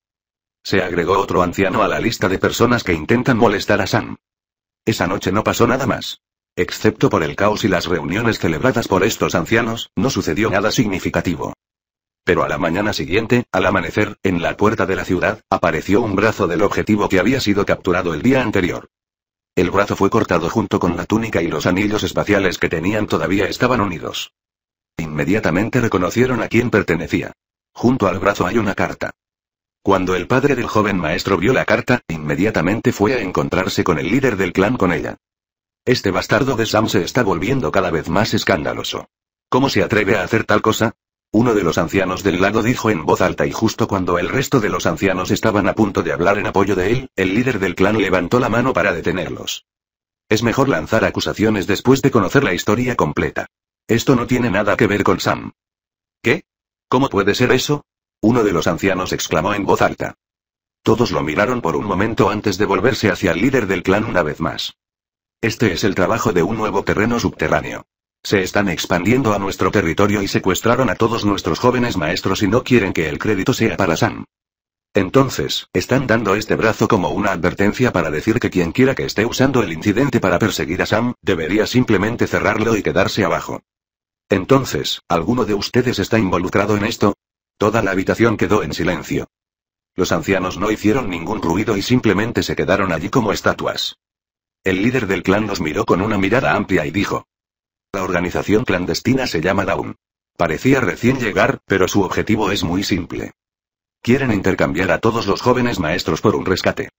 Se agregó otro anciano a la lista de personas que intentan molestar a Sam. Esa noche no pasó nada más. Excepto por el caos y las reuniones celebradas por estos ancianos, no sucedió nada significativo. Pero a la mañana siguiente, al amanecer, en la puerta de la ciudad, apareció un brazo del objetivo que había sido capturado el día anterior. El brazo fue cortado junto con la túnica y los anillos espaciales que tenían todavía estaban unidos. Inmediatamente reconocieron a quién pertenecía. Junto al brazo hay una carta. Cuando el padre del joven maestro vio la carta, inmediatamente fue a encontrarse con el líder del clan con ella. Este bastardo de Sam se está volviendo cada vez más escandaloso. ¿Cómo se atreve a hacer tal cosa? Uno de los ancianos del lado dijo en voz alta y justo cuando el resto de los ancianos estaban a punto de hablar en apoyo de él, el líder del clan levantó la mano para detenerlos. Es mejor lanzar acusaciones después de conocer la historia completa. Esto no tiene nada que ver con Sam. ¿Qué? ¿Cómo puede ser eso? Uno de los ancianos exclamó en voz alta. Todos lo miraron por un momento antes de volverse hacia el líder del clan una vez más. Este es el trabajo de un nuevo terreno subterráneo. Se están expandiendo a nuestro territorio y secuestraron a todos nuestros jóvenes maestros y no quieren que el crédito sea para Sam. Entonces, están dando este brazo como una advertencia para decir que quien quiera que esté usando el incidente para perseguir a Sam, debería simplemente cerrarlo y quedarse abajo. Entonces, ¿alguno de ustedes está involucrado en esto? Toda la habitación quedó en silencio. Los ancianos no hicieron ningún ruido y simplemente se quedaron allí como estatuas. El líder del clan los miró con una mirada amplia y dijo, la organización clandestina se llama Dawn. Parecía recién llegar, pero su objetivo es muy simple. Quieren intercambiar a todos los jóvenes maestros por un rescate.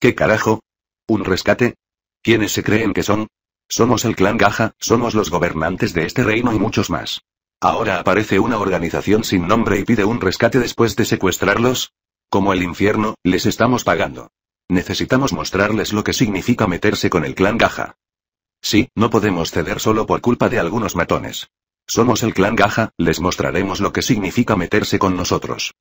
¿Qué carajo? ¿Un rescate? ¿Quiénes se creen que son? Somos el clan Gaja, somos los gobernantes de este reino y muchos más. Ahora aparece una organización sin nombre y pide un rescate después de secuestrarlos. Como el infierno, les estamos pagando. Necesitamos mostrarles lo que significa meterse con el clan Gaja. Sí, no podemos ceder solo por culpa de algunos matones. Somos el clan Gaja, les mostraremos lo que significa meterse con nosotros.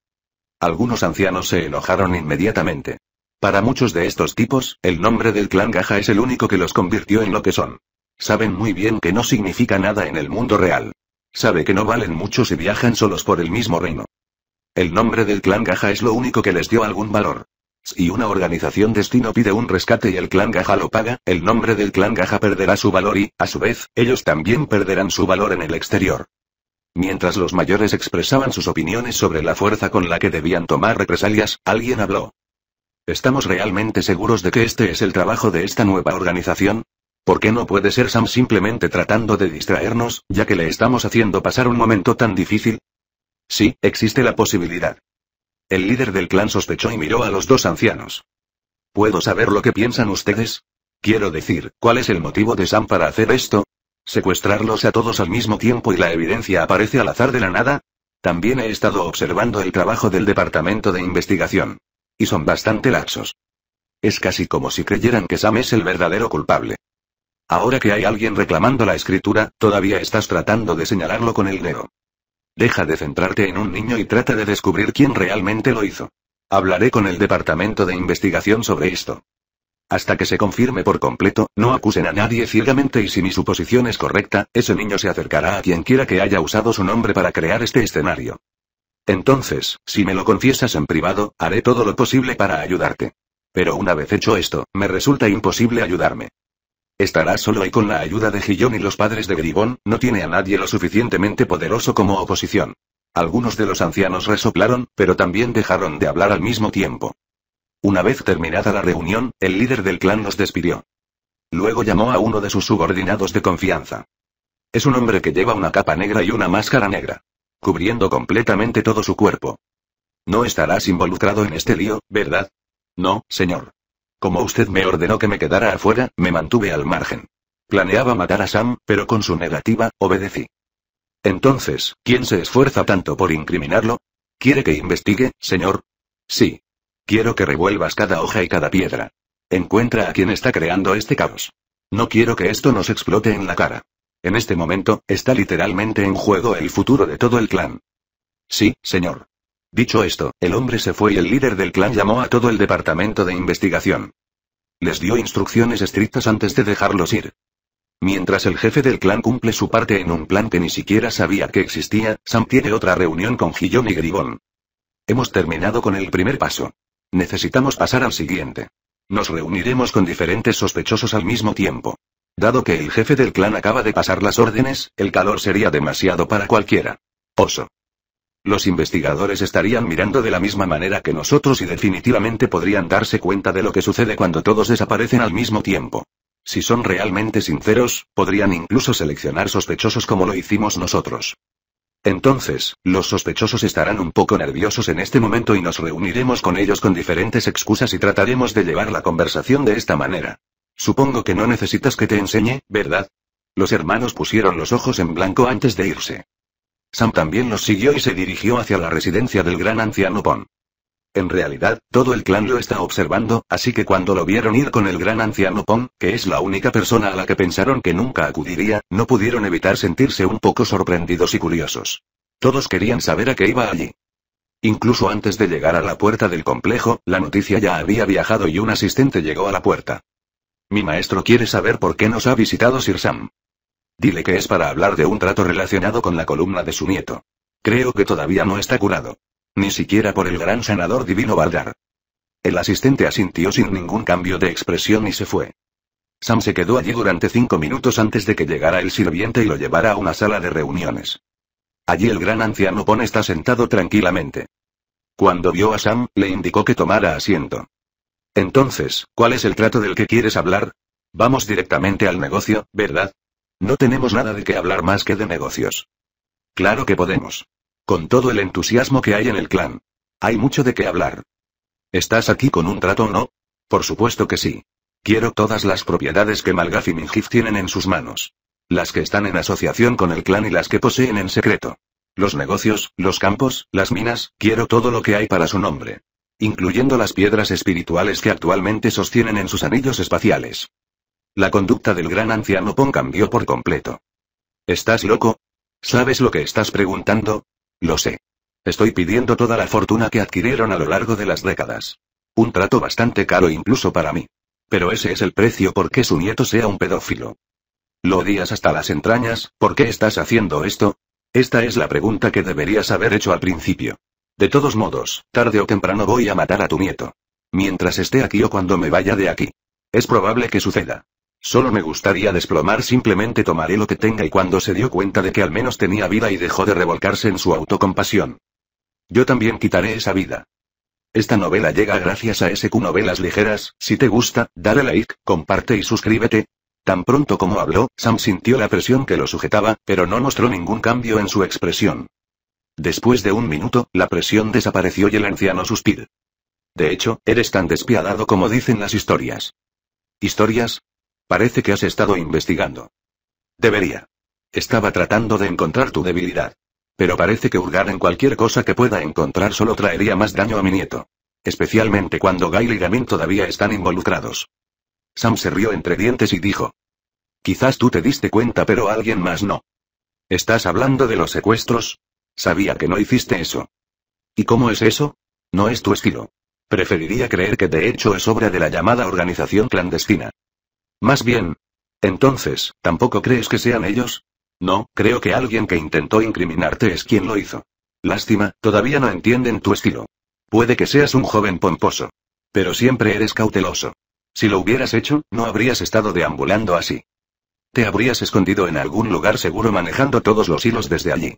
Algunos ancianos se enojaron inmediatamente. Para muchos de estos tipos, el nombre del clan Gaja es el único que los convirtió en lo que son. Saben muy bien que no significa nada en el mundo real. Sabe que no valen mucho si viajan solos por el mismo reino. El nombre del clan Gaja es lo único que les dio algún valor. Si una organización destino pide un rescate y el clan Gaja lo paga, el nombre del clan Gaja perderá su valor y, a su vez, ellos también perderán su valor en el exterior. Mientras los mayores expresaban sus opiniones sobre la fuerza con la que debían tomar represalias, alguien habló. ¿Estamos realmente seguros de que este es el trabajo de esta nueva organización? ¿Por qué no puede ser Sam simplemente tratando de distraernos, ya que le estamos haciendo pasar un momento tan difícil? Sí, existe la posibilidad. El líder del clan sospechó y miró a los dos ancianos. ¿Puedo saber lo que piensan ustedes? Quiero decir, ¿cuál es el motivo de Sam para hacer esto? ¿Secuestrarlos a todos al mismo tiempo y la evidencia aparece al azar de la nada? También he estado observando el trabajo del Departamento de Investigación. Y son bastante laxos. Es casi como si creyeran que Sam es el verdadero culpable. Ahora que hay alguien reclamando la escritura, todavía estás tratando de señalarlo con el dedo. Deja de centrarte en un niño y trata de descubrir quién realmente lo hizo. Hablaré con el Departamento de Investigación sobre esto. Hasta que se confirme por completo, no acusen a nadie ciegamente y si mi suposición es correcta, ese niño se acercará a quien quiera que haya usado su nombre para crear este escenario. Entonces, si me lo confiesas en privado, haré todo lo posible para ayudarte. Pero una vez hecho esto, me resulta imposible ayudarme. Estará solo y con la ayuda de Gillón y los padres de Gribón, no tiene a nadie lo suficientemente poderoso como oposición. Algunos de los ancianos resoplaron, pero también dejaron de hablar al mismo tiempo. Una vez terminada la reunión, el líder del clan los despidió. Luego llamó a uno de sus subordinados de confianza. Es un hombre que lleva una capa negra y una máscara negra, cubriendo completamente todo su cuerpo. No estarás involucrado en este lío, ¿verdad? No, señor. Como usted me ordenó que me quedara afuera, me mantuve al margen. Planeaba matar a Sam, pero con su negativa, obedecí. Entonces, ¿quién se esfuerza tanto por incriminarlo? ¿Quiere que investigue, señor? Sí. Quiero que revuelvas cada hoja y cada piedra. Encuentra a quien está creando este caos. No quiero que esto nos explote en la cara. En este momento, está literalmente en juego el futuro de todo el clan. Sí, señor. Dicho esto, el hombre se fue y el líder del clan llamó a todo el departamento de investigación. Les dio instrucciones estrictas antes de dejarlos ir. Mientras el jefe del clan cumple su parte en un plan que ni siquiera sabía que existía, Sam tiene otra reunión con Gillón y Gribón. Hemos terminado con el primer paso. Necesitamos pasar al siguiente. Nos reuniremos con diferentes sospechosos al mismo tiempo. Dado que el jefe del clan acaba de pasar las órdenes, el calor sería demasiado para cualquiera. Oso. Los investigadores estarían mirando de la misma manera que nosotros y definitivamente podrían darse cuenta de lo que sucede cuando todos desaparecen al mismo tiempo. Si son realmente sinceros, podrían incluso seleccionar sospechosos como lo hicimos nosotros. Entonces, los sospechosos estarán un poco nerviosos en este momento y nos reuniremos con ellos con diferentes excusas y trataremos de llevar la conversación de esta manera. Supongo que no necesitas que te enseñe, ¿verdad? Los hermanos pusieron los ojos en blanco antes de irse. Sam también los siguió y se dirigió hacia la residencia del gran anciano Pon. En realidad, todo el clan lo está observando, así que cuando lo vieron ir con el gran anciano Pong, que es la única persona a la que pensaron que nunca acudiría, no pudieron evitar sentirse un poco sorprendidos y curiosos. Todos querían saber a qué iba allí. Incluso antes de llegar a la puerta del complejo, la noticia ya había viajado y un asistente llegó a la puerta. Mi maestro quiere saber por qué nos ha visitado Sir Sam. Dile que es para hablar de un trato relacionado con la columna de su nieto. Creo que todavía no está curado. Ni siquiera por el gran sanador divino Valdar. El asistente asintió sin ningún cambio de expresión y se fue. Sam se quedó allí durante cinco minutos antes de que llegara el sirviente y lo llevara a una sala de reuniones. Allí el gran anciano Pon está sentado tranquilamente. Cuando vio a Sam, le indicó que tomara asiento. Entonces, ¿cuál es el trato del que quieres hablar? Vamos directamente al negocio, ¿verdad? No tenemos nada de qué hablar más que de negocios. Claro que podemos. Con todo el entusiasmo que hay en el clan. Hay mucho de qué hablar. ¿Estás aquí con un trato o no? Por supuesto que sí. Quiero todas las propiedades que Malgaf y tienen en sus manos. Las que están en asociación con el clan y las que poseen en secreto. Los negocios, los campos, las minas, quiero todo lo que hay para su nombre. Incluyendo las piedras espirituales que actualmente sostienen en sus anillos espaciales. La conducta del gran anciano Pong cambió por completo. ¿Estás loco? ¿Sabes lo que estás preguntando? Lo sé. Estoy pidiendo toda la fortuna que adquirieron a lo largo de las décadas. Un trato bastante caro incluso para mí. Pero ese es el precio por su nieto sea un pedófilo. Lo odias hasta las entrañas, ¿por qué estás haciendo esto? Esta es la pregunta que deberías haber hecho al principio. De todos modos, tarde o temprano voy a matar a tu nieto. Mientras esté aquí o cuando me vaya de aquí. Es probable que suceda. Solo me gustaría desplomar, simplemente tomaré lo que tenga y cuando se dio cuenta de que al menos tenía vida y dejó de revolcarse en su autocompasión. Yo también quitaré esa vida. Esta novela llega gracias a SQ Novelas Ligeras, si te gusta, dale like, comparte y suscríbete. Tan pronto como habló, Sam sintió la presión que lo sujetaba, pero no mostró ningún cambio en su expresión. Después de un minuto, la presión desapareció y el anciano suspiró. De hecho, eres tan despiadado como dicen las historias. ¿Historias? Parece que has estado investigando. Debería. Estaba tratando de encontrar tu debilidad. Pero parece que hurgar en cualquier cosa que pueda encontrar solo traería más daño a mi nieto. Especialmente cuando Gail y Gamin todavía están involucrados. Sam se rió entre dientes y dijo. Quizás tú te diste cuenta pero alguien más no. ¿Estás hablando de los secuestros? Sabía que no hiciste eso. ¿Y cómo es eso? No es tu estilo. Preferiría creer que de hecho es obra de la llamada organización clandestina. Más bien. Entonces, ¿tampoco crees que sean ellos? No, creo que alguien que intentó incriminarte es quien lo hizo. Lástima, todavía no entienden tu estilo. Puede que seas un joven pomposo. Pero siempre eres cauteloso. Si lo hubieras hecho, no habrías estado deambulando así. Te habrías escondido en algún lugar seguro manejando todos los hilos desde allí.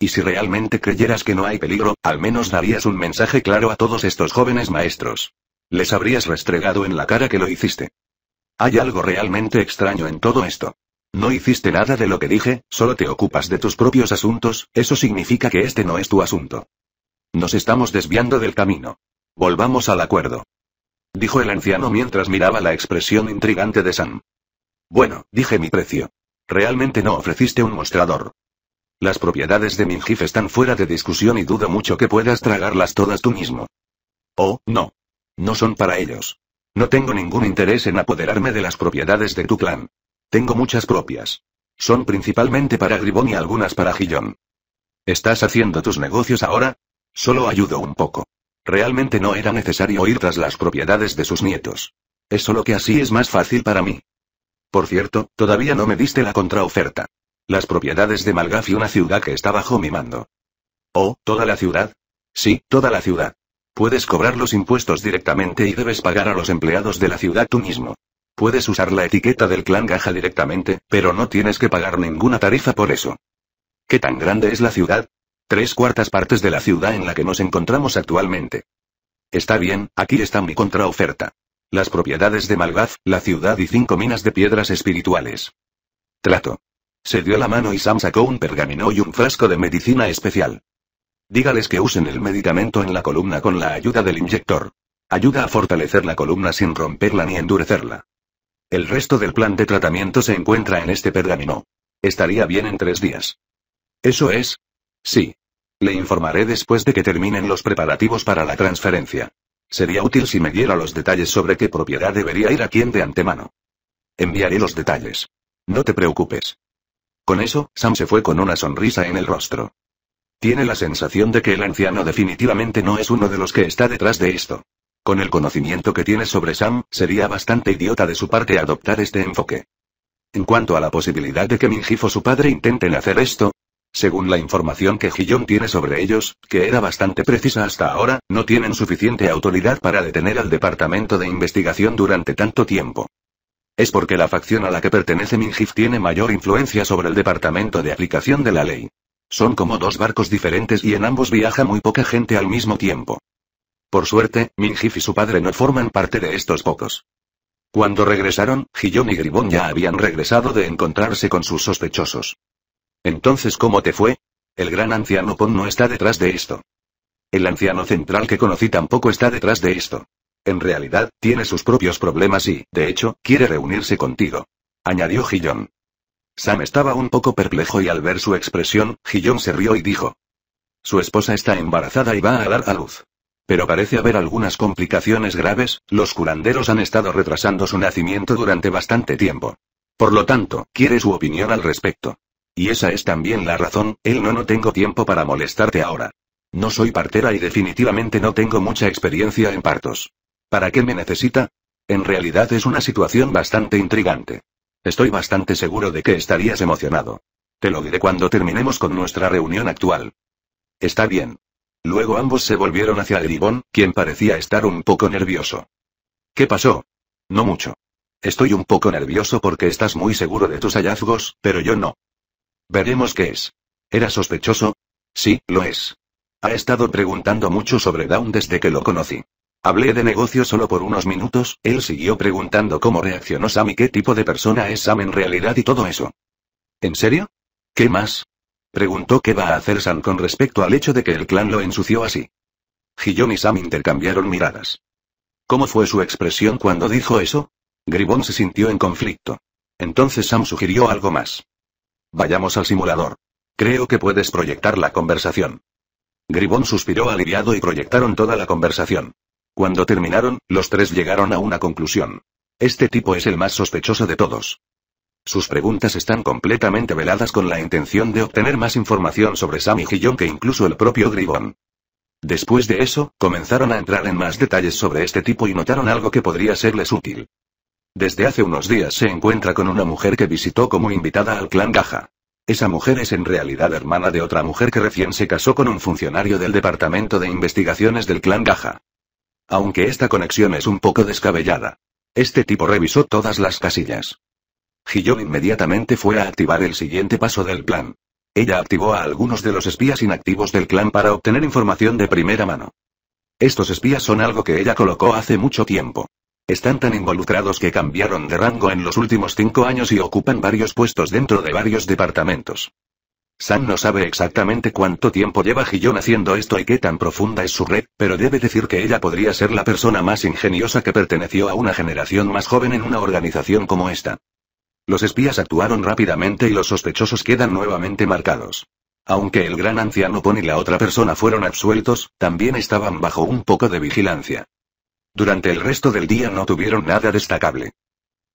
Y si realmente creyeras que no hay peligro, al menos darías un mensaje claro a todos estos jóvenes maestros. Les habrías restregado en la cara que lo hiciste. Hay algo realmente extraño en todo esto. No hiciste nada de lo que dije, solo te ocupas de tus propios asuntos, eso significa que este no es tu asunto. Nos estamos desviando del camino. Volvamos al acuerdo. Dijo el anciano mientras miraba la expresión intrigante de Sam. Bueno, dije mi precio. Realmente no ofreciste un mostrador. Las propiedades de Minjif están fuera de discusión y dudo mucho que puedas tragarlas todas tú mismo. Oh, no. No son para ellos. No tengo ningún interés en apoderarme de las propiedades de tu clan. Tengo muchas propias. Son principalmente para Gribón y algunas para Gillón. ¿Estás haciendo tus negocios ahora? Solo ayudo un poco. Realmente no era necesario ir tras las propiedades de sus nietos. Es solo que así es más fácil para mí. Por cierto, todavía no me diste la contraoferta. Las propiedades de Malgafi, una ciudad que está bajo mi mando. ¿Oh, toda la ciudad? Sí, toda la ciudad. Puedes cobrar los impuestos directamente y debes pagar a los empleados de la ciudad tú mismo. Puedes usar la etiqueta del clan Gaja directamente, pero no tienes que pagar ninguna tarifa por eso. ¿Qué tan grande es la ciudad? Tres cuartas partes de la ciudad en la que nos encontramos actualmente. Está bien, aquí está mi contraoferta. Las propiedades de Malgaz, la ciudad y cinco minas de piedras espirituales. Trato. Se dio la mano y Sam sacó un pergamino y un frasco de medicina especial. Dígales que usen el medicamento en la columna con la ayuda del inyector. Ayuda a fortalecer la columna sin romperla ni endurecerla. El resto del plan de tratamiento se encuentra en este pergamino. Estaría bien en tres días. ¿Eso es? Sí. Le informaré después de que terminen los preparativos para la transferencia. Sería útil si me diera los detalles sobre qué propiedad debería ir a quién de antemano. Enviaré los detalles. No te preocupes. Con eso, Sam se fue con una sonrisa en el rostro. Tiene la sensación de que el anciano definitivamente no es uno de los que está detrás de esto. Con el conocimiento que tiene sobre Sam, sería bastante idiota de su parte adoptar este enfoque. En cuanto a la posibilidad de que Minjif o su padre intenten hacer esto, según la información que Gillon tiene sobre ellos, que era bastante precisa hasta ahora, no tienen suficiente autoridad para detener al departamento de investigación durante tanto tiempo. Es porque la facción a la que pertenece Minjif tiene mayor influencia sobre el departamento de aplicación de la ley. Son como dos barcos diferentes y en ambos viaja muy poca gente al mismo tiempo. Por suerte, Minjif y su padre no forman parte de estos pocos. Cuando regresaron, Gillon y Gribón ya habían regresado de encontrarse con sus sospechosos. Entonces, ¿cómo te fue? El gran anciano Pon no está detrás de esto. El anciano central que conocí tampoco está detrás de esto. En realidad, tiene sus propios problemas y, de hecho, quiere reunirse contigo. Añadió Gillon. Sam estaba un poco perplejo y al ver su expresión, Gillon se rió y dijo. Su esposa está embarazada y va a dar a luz. Pero parece haber algunas complicaciones graves, los curanderos han estado retrasando su nacimiento durante bastante tiempo. Por lo tanto, quiere su opinión al respecto. Y esa es también la razón, él no no tengo tiempo para molestarte ahora. No soy partera y definitivamente no tengo mucha experiencia en partos. ¿Para qué me necesita? En realidad es una situación bastante intrigante. Estoy bastante seguro de que estarías emocionado. Te lo diré cuando terminemos con nuestra reunión actual. Está bien. Luego ambos se volvieron hacia Eribon, quien parecía estar un poco nervioso. ¿Qué pasó? No mucho. Estoy un poco nervioso porque estás muy seguro de tus hallazgos, pero yo no. Veremos qué es. ¿Era sospechoso? Sí, lo es. Ha estado preguntando mucho sobre Down desde que lo conocí. Hablé de negocio solo por unos minutos, él siguió preguntando cómo reaccionó Sam y qué tipo de persona es Sam en realidad y todo eso. ¿En serio? ¿Qué más? Preguntó qué va a hacer Sam con respecto al hecho de que el clan lo ensució así. Gillon y Sam intercambiaron miradas. ¿Cómo fue su expresión cuando dijo eso? Gribón se sintió en conflicto. Entonces Sam sugirió algo más. Vayamos al simulador. Creo que puedes proyectar la conversación. Gribón suspiró aliviado y proyectaron toda la conversación. Cuando terminaron, los tres llegaron a una conclusión. Este tipo es el más sospechoso de todos. Sus preguntas están completamente veladas con la intención de obtener más información sobre Sammy Gillon que incluso el propio Gribón. Después de eso, comenzaron a entrar en más detalles sobre este tipo y notaron algo que podría serles útil. Desde hace unos días se encuentra con una mujer que visitó como invitada al clan Gaja. Esa mujer es en realidad hermana de otra mujer que recién se casó con un funcionario del Departamento de Investigaciones del clan Gaja. Aunque esta conexión es un poco descabellada. Este tipo revisó todas las casillas. Gillon inmediatamente fue a activar el siguiente paso del plan. Ella activó a algunos de los espías inactivos del clan para obtener información de primera mano. Estos espías son algo que ella colocó hace mucho tiempo. Están tan involucrados que cambiaron de rango en los últimos cinco años y ocupan varios puestos dentro de varios departamentos. Sam no sabe exactamente cuánto tiempo lleva Gillon haciendo esto y qué tan profunda es su red, pero debe decir que ella podría ser la persona más ingeniosa que perteneció a una generación más joven en una organización como esta. Los espías actuaron rápidamente y los sospechosos quedan nuevamente marcados. Aunque el gran anciano Pon y la otra persona fueron absueltos, también estaban bajo un poco de vigilancia. Durante el resto del día no tuvieron nada destacable.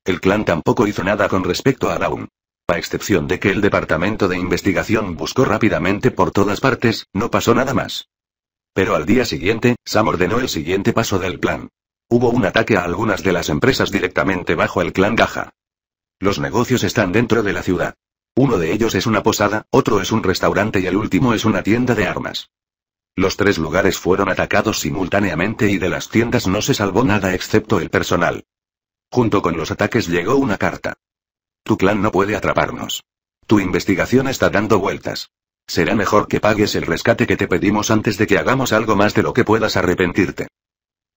El clan tampoco hizo nada con respecto a Raun. A excepción de que el departamento de investigación buscó rápidamente por todas partes, no pasó nada más. Pero al día siguiente, Sam ordenó el siguiente paso del plan. Hubo un ataque a algunas de las empresas directamente bajo el clan Gaja. Los negocios están dentro de la ciudad. Uno de ellos es una posada, otro es un restaurante y el último es una tienda de armas. Los tres lugares fueron atacados simultáneamente y de las tiendas no se salvó nada excepto el personal. Junto con los ataques llegó una carta. Tu clan no puede atraparnos. Tu investigación está dando vueltas. Será mejor que pagues el rescate que te pedimos antes de que hagamos algo más de lo que puedas arrepentirte.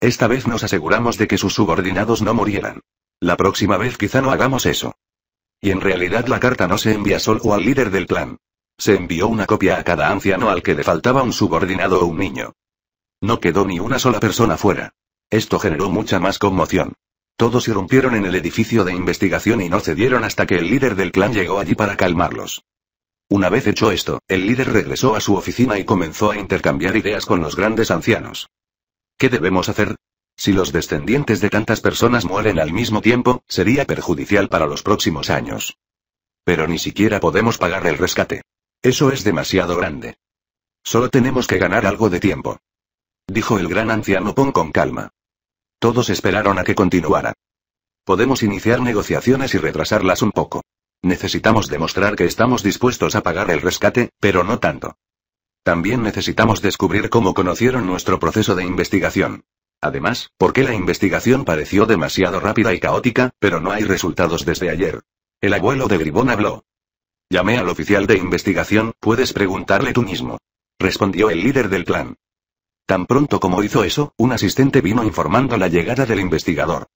Esta vez nos aseguramos de que sus subordinados no murieran. La próxima vez quizá no hagamos eso. Y en realidad la carta no se envía solo al líder del clan. Se envió una copia a cada anciano al que le faltaba un subordinado o un niño. No quedó ni una sola persona fuera. Esto generó mucha más conmoción. Todos irrumpieron en el edificio de investigación y no cedieron hasta que el líder del clan llegó allí para calmarlos. Una vez hecho esto, el líder regresó a su oficina y comenzó a intercambiar ideas con los grandes ancianos. ¿Qué debemos hacer? Si los descendientes de tantas personas mueren al mismo tiempo, sería perjudicial para los próximos años. Pero ni siquiera podemos pagar el rescate. Eso es demasiado grande. Solo tenemos que ganar algo de tiempo. Dijo el gran anciano Pon con calma. Todos esperaron a que continuara. Podemos iniciar negociaciones y retrasarlas un poco. Necesitamos demostrar que estamos dispuestos a pagar el rescate, pero no tanto. También necesitamos descubrir cómo conocieron nuestro proceso de investigación. Además, ¿por qué la investigación pareció demasiado rápida y caótica, pero no hay resultados desde ayer. El abuelo de Gribón habló. Llamé al oficial de investigación, puedes preguntarle tú mismo. Respondió el líder del clan. Tan pronto como hizo eso, un asistente vino informando la llegada del investigador.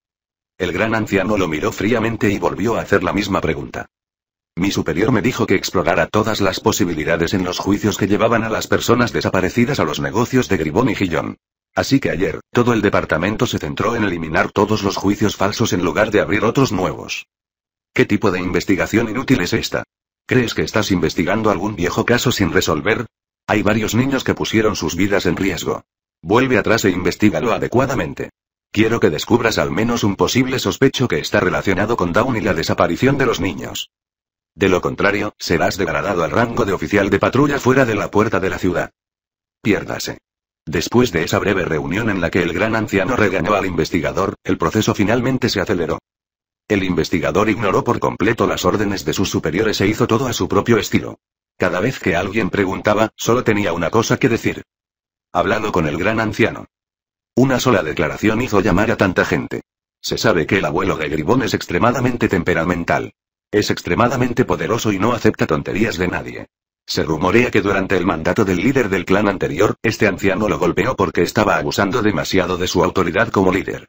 El gran anciano lo miró fríamente y volvió a hacer la misma pregunta. Mi superior me dijo que explorara todas las posibilidades en los juicios que llevaban a las personas desaparecidas a los negocios de Gribón y Gillón. Así que ayer, todo el departamento se centró en eliminar todos los juicios falsos en lugar de abrir otros nuevos. ¿Qué tipo de investigación inútil es esta? ¿Crees que estás investigando algún viejo caso sin resolver? Hay varios niños que pusieron sus vidas en riesgo. Vuelve atrás e investigalo adecuadamente. Quiero que descubras al menos un posible sospecho que está relacionado con Down y la desaparición de los niños. De lo contrario, serás degradado al rango de oficial de patrulla fuera de la puerta de la ciudad. Piérdase. Después de esa breve reunión en la que el gran anciano regañó al investigador, el proceso finalmente se aceleró. El investigador ignoró por completo las órdenes de sus superiores e hizo todo a su propio estilo. Cada vez que alguien preguntaba, solo tenía una cosa que decir. Hablado con el gran anciano. Una sola declaración hizo llamar a tanta gente. Se sabe que el abuelo de Gribón es extremadamente temperamental. Es extremadamente poderoso y no acepta tonterías de nadie. Se rumorea que durante el mandato del líder del clan anterior, este anciano lo golpeó porque estaba abusando demasiado de su autoridad como líder.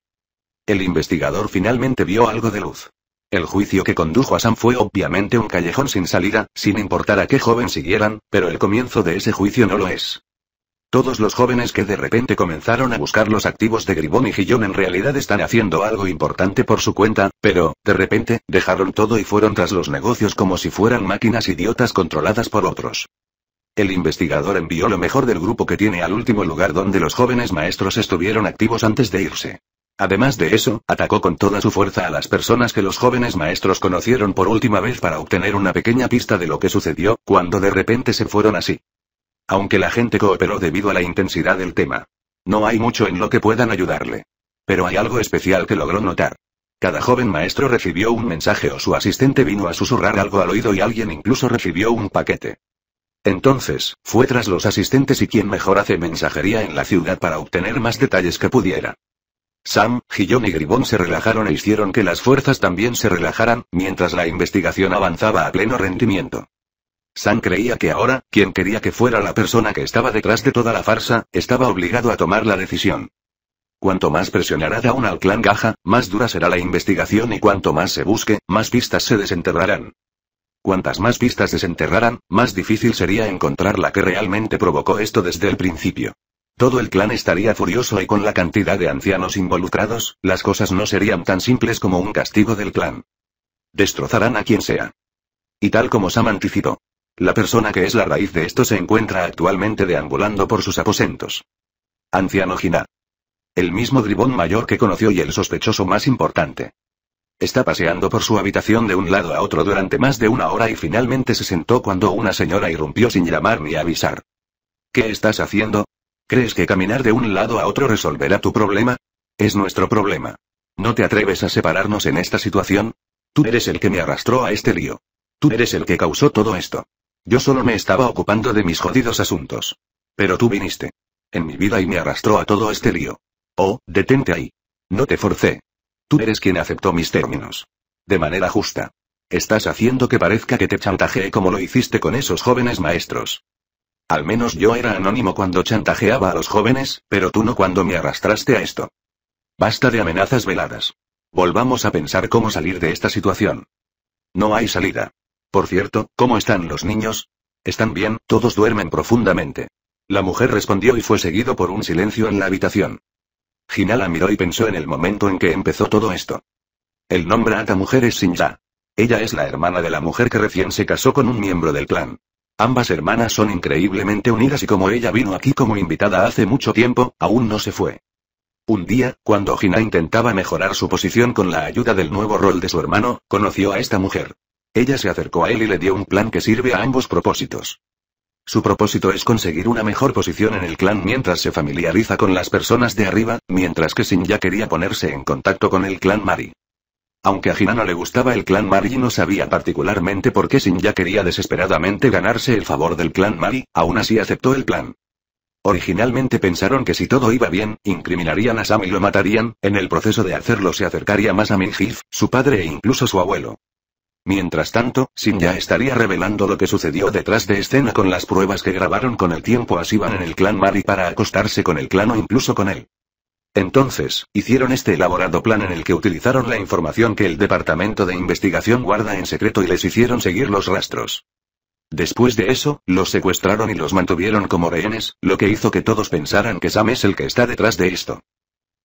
El investigador finalmente vio algo de luz. El juicio que condujo a Sam fue obviamente un callejón sin salida, sin importar a qué joven siguieran, pero el comienzo de ese juicio no lo es. Todos los jóvenes que de repente comenzaron a buscar los activos de Gribón y Gillón en realidad están haciendo algo importante por su cuenta, pero, de repente, dejaron todo y fueron tras los negocios como si fueran máquinas idiotas controladas por otros. El investigador envió lo mejor del grupo que tiene al último lugar donde los jóvenes maestros estuvieron activos antes de irse. Además de eso, atacó con toda su fuerza a las personas que los jóvenes maestros conocieron por última vez para obtener una pequeña pista de lo que sucedió, cuando de repente se fueron así. Aunque la gente cooperó debido a la intensidad del tema. No hay mucho en lo que puedan ayudarle. Pero hay algo especial que logró notar. Cada joven maestro recibió un mensaje o su asistente vino a susurrar algo al oído y alguien incluso recibió un paquete. Entonces, fue tras los asistentes y quien mejor hace mensajería en la ciudad para obtener más detalles que pudiera. Sam, Gillon y Gribón se relajaron e hicieron que las fuerzas también se relajaran, mientras la investigación avanzaba a pleno rendimiento. Sam creía que ahora, quien quería que fuera la persona que estaba detrás de toda la farsa, estaba obligado a tomar la decisión. Cuanto más presionará Dawn al clan Gaja, más dura será la investigación y cuanto más se busque, más pistas se desenterrarán. Cuantas más pistas desenterraran, más difícil sería encontrar la que realmente provocó esto desde el principio. Todo el clan estaría furioso y con la cantidad de ancianos involucrados, las cosas no serían tan simples como un castigo del clan. Destrozarán a quien sea. Y tal como Sam anticipó. La persona que es la raíz de esto se encuentra actualmente deambulando por sus aposentos. Anciano Ginar. El mismo dribón mayor que conoció y el sospechoso más importante. Está paseando por su habitación de un lado a otro durante más de una hora y finalmente se sentó cuando una señora irrumpió sin llamar ni avisar. ¿Qué estás haciendo? ¿Crees que caminar de un lado a otro resolverá tu problema? Es nuestro problema. ¿No te atreves a separarnos en esta situación? Tú eres el que me arrastró a este lío. Tú eres el que causó todo esto. Yo solo me estaba ocupando de mis jodidos asuntos. Pero tú viniste. En mi vida y me arrastró a todo este lío. Oh, detente ahí. No te forcé. Tú eres quien aceptó mis términos. De manera justa. Estás haciendo que parezca que te chantajeé como lo hiciste con esos jóvenes maestros. Al menos yo era anónimo cuando chantajeaba a los jóvenes, pero tú no cuando me arrastraste a esto. Basta de amenazas veladas. Volvamos a pensar cómo salir de esta situación. No hay salida. Por cierto, ¿cómo están los niños? Están bien, todos duermen profundamente. La mujer respondió y fue seguido por un silencio en la habitación. Ginala miró y pensó en el momento en que empezó todo esto. El nombre Ata Mujer es Sinja. Ella es la hermana de la mujer que recién se casó con un miembro del clan. Ambas hermanas son increíblemente unidas y como ella vino aquí como invitada hace mucho tiempo, aún no se fue. Un día, cuando Hina intentaba mejorar su posición con la ayuda del nuevo rol de su hermano, conoció a esta mujer. Ella se acercó a él y le dio un plan que sirve a ambos propósitos. Su propósito es conseguir una mejor posición en el clan mientras se familiariza con las personas de arriba, mientras que Sin ya quería ponerse en contacto con el clan Mari. Aunque a no le gustaba el clan Mari y no sabía particularmente por qué Ya quería desesperadamente ganarse el favor del clan Mari, aún así aceptó el plan. Originalmente pensaron que si todo iba bien, incriminarían a Sam y lo matarían, en el proceso de hacerlo se acercaría más a Minjif, su padre e incluso su abuelo. Mientras tanto, Ya estaría revelando lo que sucedió detrás de escena con las pruebas que grabaron con el tiempo a van en el clan Mari para acostarse con el clan o incluso con él. Entonces, hicieron este elaborado plan en el que utilizaron la información que el Departamento de Investigación guarda en secreto y les hicieron seguir los rastros. Después de eso, los secuestraron y los mantuvieron como rehenes, lo que hizo que todos pensaran que Sam es el que está detrás de esto.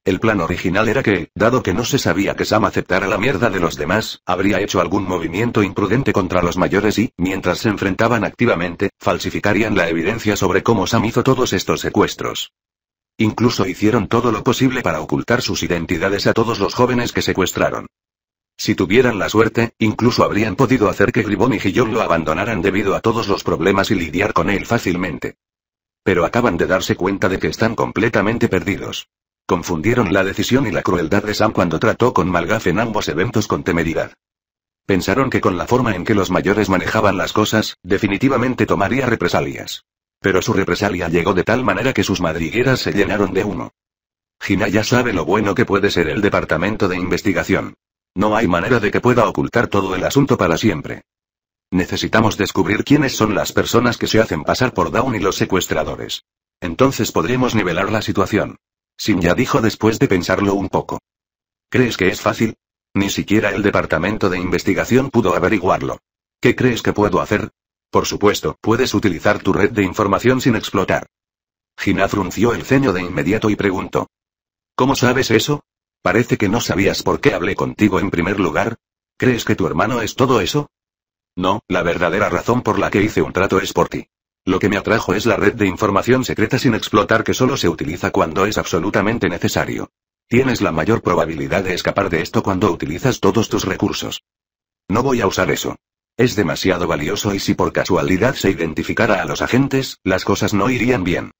El plan original era que, dado que no se sabía que Sam aceptara la mierda de los demás, habría hecho algún movimiento imprudente contra los mayores y, mientras se enfrentaban activamente, falsificarían la evidencia sobre cómo Sam hizo todos estos secuestros. Incluso hicieron todo lo posible para ocultar sus identidades a todos los jóvenes que secuestraron. Si tuvieran la suerte, incluso habrían podido hacer que Gribón y Gillon lo abandonaran debido a todos los problemas y lidiar con él fácilmente. Pero acaban de darse cuenta de que están completamente perdidos. Confundieron la decisión y la crueldad de Sam cuando trató con Malgaf en ambos eventos con temeridad. Pensaron que con la forma en que los mayores manejaban las cosas, definitivamente tomaría represalias. Pero su represalia llegó de tal manera que sus madrigueras se llenaron de uno. Gina ya sabe lo bueno que puede ser el departamento de investigación. No hay manera de que pueda ocultar todo el asunto para siempre. Necesitamos descubrir quiénes son las personas que se hacen pasar por Dawn y los secuestradores. Entonces podremos nivelar la situación. Sin ya dijo después de pensarlo un poco. ¿Crees que es fácil? Ni siquiera el departamento de investigación pudo averiguarlo. ¿Qué crees que puedo hacer? Por supuesto, puedes utilizar tu red de información sin explotar. Gina frunció el ceño de inmediato y preguntó. ¿Cómo sabes eso? Parece que no sabías por qué hablé contigo en primer lugar. ¿Crees que tu hermano es todo eso? No, la verdadera razón por la que hice un trato es por ti. Lo que me atrajo es la red de información secreta sin explotar que solo se utiliza cuando es absolutamente necesario. Tienes la mayor probabilidad de escapar de esto cuando utilizas todos tus recursos. No voy a usar eso. Es demasiado valioso y si por casualidad se identificara a los agentes, las cosas no irían bien.